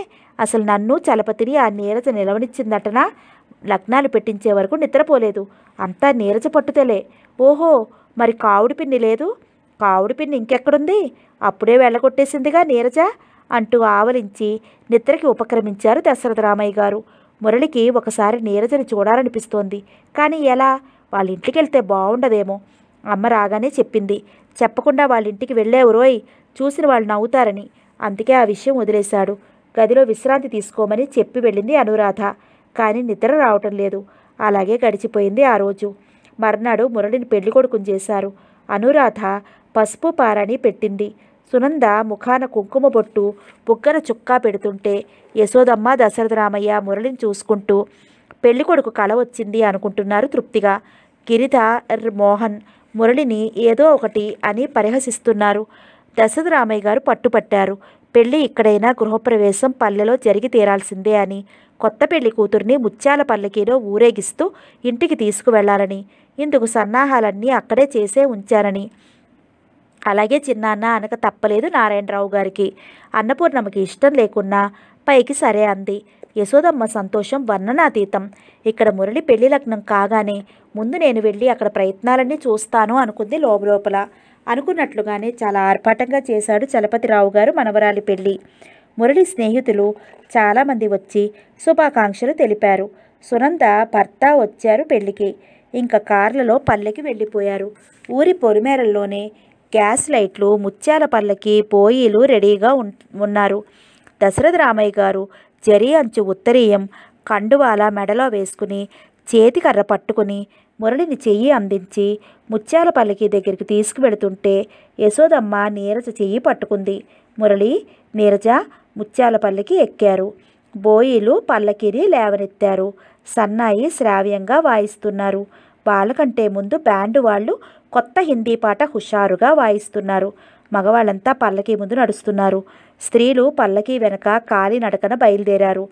అసలు నన్ను చలపతిని ఆ నీరజ నిలవనిచ్చిందటన లగ్నాలు పెట్టించే వరకు నిద్రపోలేదు అంతా నీరజ పట్టుదలే ఓహో మరి కావుడి పిన్ని లేదు కావుడి పిన్ని ఇంకెక్కడుంది అప్పుడే వెళ్ళగొట్టేసిందిగా నీరజ అంటూ ఆవలించి నిద్రకి ఉపక్రమించారు దశరథ రామయ్య గారు మురళికి ఒకసారి నీరజని చూడాలనిపిస్తోంది కానీ ఎలా వాళ్ళ ఇంటికి వెళ్తే బాగుండదేమో అమ్మ రాగానే చెప్పింది చెప్పకుండా వాళ్ళ ఇంటికి వెళ్ళేవరోయ్ చూసిన వాళ్ళు నవ్వుతారని అందుకే ఆ విషయం వదిలేశాడు గదిలో విశ్రాంతి తీసుకోమని చెప్పి వెళ్ళింది అనురాధ కానీ నిద్ర రావటం లేదు అలాగే గడిచిపోయింది ఆ రోజు మర్నాడు మురళిని పెళ్లి కొడుకుని చేశారు అనురాధ పసుపు పారని పెట్టింది సునంద ముఖాన కుంకుమ బొట్టు బుగ్గన చుక్కా పెడుతుంటే యశోదమ్మ దశరథరామయ్య మురళిని చూసుకుంటూ పెళ్ళికొడుకు కళ వచ్చింది అనుకుంటున్నారు తృప్తిగా గిరిధ మోహన్ మురళిని ఏదో ఒకటి అని పరిహసిస్తున్నారు దశరథరామయ్య గారు పట్టుపట్టారు పెళ్ళి ఇక్కడైనా గృహప్రవేశం పల్లెలో జరిగి తీరాల్సిందే అని కొత్త పెళ్లి కూతుర్ని ముత్యాల పల్లకిలో ఊరేగిస్తూ ఇంటికి తీసుకువెళ్లాలని ఇందుకు సన్నాహాలన్నీ అక్కడే చేసే ఉంచారని అలాగే చిన్నాన్న అనక తప్పలేదు నారాయణరావు గారికి అన్నపూర్ణమ్మకి ఇష్టం లేకున్నా పైకి సరే అంది యశోదమ్మ సంతోషం వర్ణనాతీతం ఇక్కడ మురళి పెళ్లి లగ్నం కాగానే ముందు నేను వెళ్ళి అక్కడ ప్రయత్నాలన్నీ చూస్తాను అనుకుంది లోపలోపల అనుకున్నట్లుగానే చాలా ఆర్భాటంగా చేశాడు చలపతిరావు గారు మనవరాలి పెళ్ళి మురళి స్నేహితులు చాలామంది వచ్చి శుభాకాంక్షలు తెలిపారు సునంద భర్త వచ్చారు పెళ్లికి ఇంకా కార్లలో పల్లెకి వెళ్ళిపోయారు ఊరి పొరిమేరల్లోనే గ్యాస్ లైట్లు ముత్యాల పళ్ళకి పోయిలు రెడీగా ఉన్నారు దశరథ రామయ్య గారు జరి అంచు ఉత్తరీయం కండువాల మెడలో వేసుకుని చేతికర్ర పట్టుకుని మురళిని చెయ్యి అందించి ముత్యాల పల్లకి దగ్గరికి తీసుకువెడుతుంటే యశోదమ్మ నీరజ చెయ్యి పట్టుకుంది మురళి నీరజ ముత్యాల పల్లకి ఎక్కారు బోయిలు పల్లకిని లేవనెత్తారు సన్నాయి శ్రావ్యంగా వాయిస్తున్నారు వాళ్ళకంటే ముందు బ్యాండ్ వాళ్ళు కొత్త హిందీ పాట హుషారుగా వాయిస్తున్నారు మగవాళ్ళంతా పల్లకీ ముందు నడుస్తున్నారు స్త్రీలు పల్లకీ వెనక కాలి నడకన బయలుదేరారు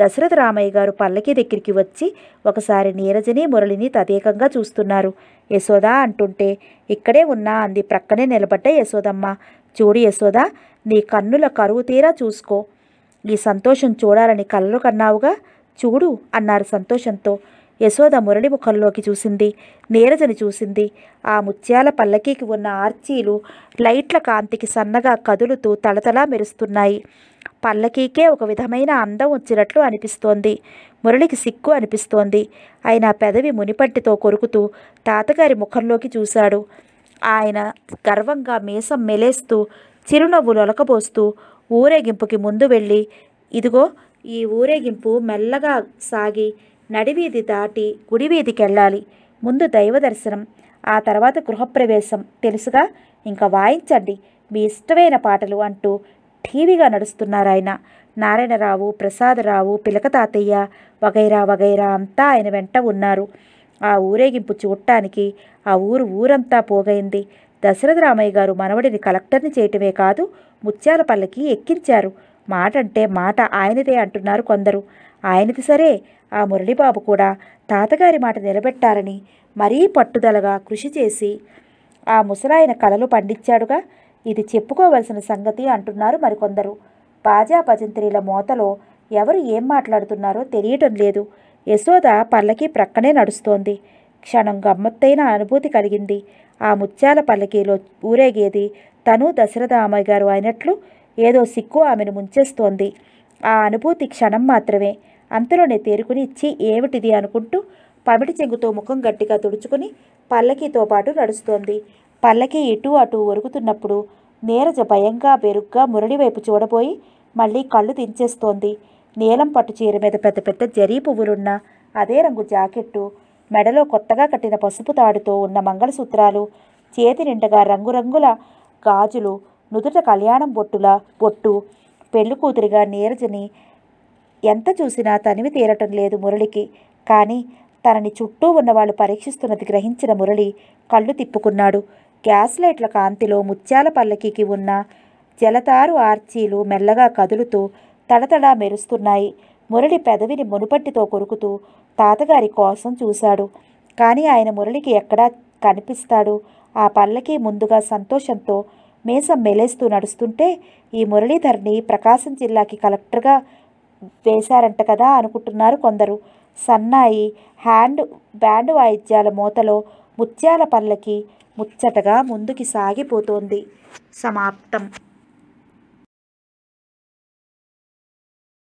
దశరథ రామయ్య గారు పల్లకి దగ్గరికి వచ్చి ఒకసారి నీరజని మురళిని తదేకంగా చూస్తున్నారు యశోద అంటుంటే ఇక్కడే ఉన్నా అంది ప్రక్కనే నిలబడ్డ యశోదమ్మ చూడు యశోద నీ కన్నుల కరువు తీరా చూసుకో నీ సంతోషం చూడాలని కళ్ళు కన్నావుగా చూడు అన్నారు సంతోషంతో యశోద మురళి ముఖంలోకి చూసింది నీరజని చూసింది ఆ ముత్యాల పల్లకీకి ఉన్న ఆర్చీలు లైట్ల కాంతికి సన్నగా కదులుతూ తలతలా మెరుస్తున్నాయి పల్లకీకే ఒక విధమైన అందం వచ్చినట్లు అనిపిస్తోంది మురళికి సిక్కు అనిపిస్తోంది ఆయన పెదవి మునిపట్టితో కొరుకుతూ తాతగారి ముఖంలోకి చూశాడు ఆయన గర్వంగా మేసం మెలేస్తూ చిరునవ్వు లొలకబోస్తూ ఊరేగింపుకి ముందు వెళ్ళి ఇదిగో ఈ ఊరేగింపు మెల్లగా సాగి నడివీధి దాటి గుడివీధికెళ్ళాలి ముందు దైవ దర్శనం ఆ తర్వాత గృహప్రవేశం తెలుసుగా ఇంకా వాయించండి మీ ఇష్టమైన పాటలు అంటూ నడుస్తున్నారు నడుస్తున్నారాయన నారాయణరావు ప్రసాదరావు పిలక తాతయ్య వగైరా వగైరా అంతా ఆయన వెంట ఉన్నారు ఆ ఊరేగింపు చూడటానికి ఆ ఊరు ఊరంతా పోగైంది దశరథ రామయ్య గారు మనవడిని కలెక్టర్ని చేయటమే కాదు ముత్యాల ఎక్కించారు మాట అంటే మాట ఆయనదే అంటున్నారు కొందరు ఆయనది సరే ఆ మురళీబాబు కూడా తాతగారి మాట నిలబెట్టాలని మరీ పట్టుదలగా కృషి చేసి ఆ ముసలాయన కళలు పండించాడుగా ఇది చెప్పుకోవలసిన సంగతి అంటున్నారు మరికొందరు పాజా భజంత్రీల మోతలో ఎవరు ఏం మాట్లాడుతున్నారో తెలియటం లేదు యశోద పల్లకి ప్రక్కనే నడుస్తోంది క్షణం గమ్మత్తైన అనుభూతి కలిగింది ఆ ముత్యాల పల్లకీలో ఊరేగేది తను దశరథ అమ్మాయి గారు అయినట్లు ఏదో సిక్కు ఆమెను ముంచేస్తోంది ఆ అనుభూతి క్షణం మాత్రమే అంతలోనే తేరుకుని ఇచ్చి ఏమిటిది అనుకుంటూ పమిటి చెంగుతో ముఖం గట్టిగా తుడుచుకుని పల్లకీతో పాటు నడుస్తోంది పల్లకి ఇటు అటు ఒరుగుతున్నప్పుడు నీరజ భయంగా బెరుగ్గా మురడివైపు చూడబోయి మళ్ళీ కళ్ళు దించేస్తోంది నీలం పట్టు చీర మీద పెద్ద పెద్ద జరీ పువ్వులున్న అదే రంగు జాకెట్టు మెడలో కొత్తగా కట్టిన పసుపు తాడుతో ఉన్న మంగళసూత్రాలు చేతి నిండగా రంగురంగుల గాజులు నుదుట కళ్యాణం బొట్టుల బొట్టు పెళ్లి కూతురిగా నీరజని ఎంత చూసినా తనివి తీరటం లేదు మురళికి కానీ తనని చుట్టూ ఉన్నవాళ్ళు పరీక్షిస్తున్నది గ్రహించిన మురళి కళ్ళు తిప్పుకున్నాడు గ్యాస్ లైట్ల కాంతిలో ముత్యాల పల్లకీకి ఉన్న జలతారు ఆర్చీలు మెల్లగా కదులుతూ తడతడా మెరుస్తున్నాయి మురళి పెదవిని మునుపట్టితో కొరుకుతూ తాతగారి కోసం చూశాడు కానీ ఆయన మురళికి ఎక్కడా కనిపిస్తాడు ఆ పల్లకి ముందుగా సంతోషంతో మేసం మెలేస్తూ నడుస్తుంటే ఈ మురళీధర్ని ప్రకాశం జిల్లాకి కలెక్టర్గా వేశారంట కదా అనుకుంటున్నారు కొందరు సన్నాయి హ్యాండ్ బ్యాండ్ వాయిద్యాల మూతలో ముత్యాల పల్లకి ముచ్చటగా ముందుకి సాగిపోతోంది సమాప్తం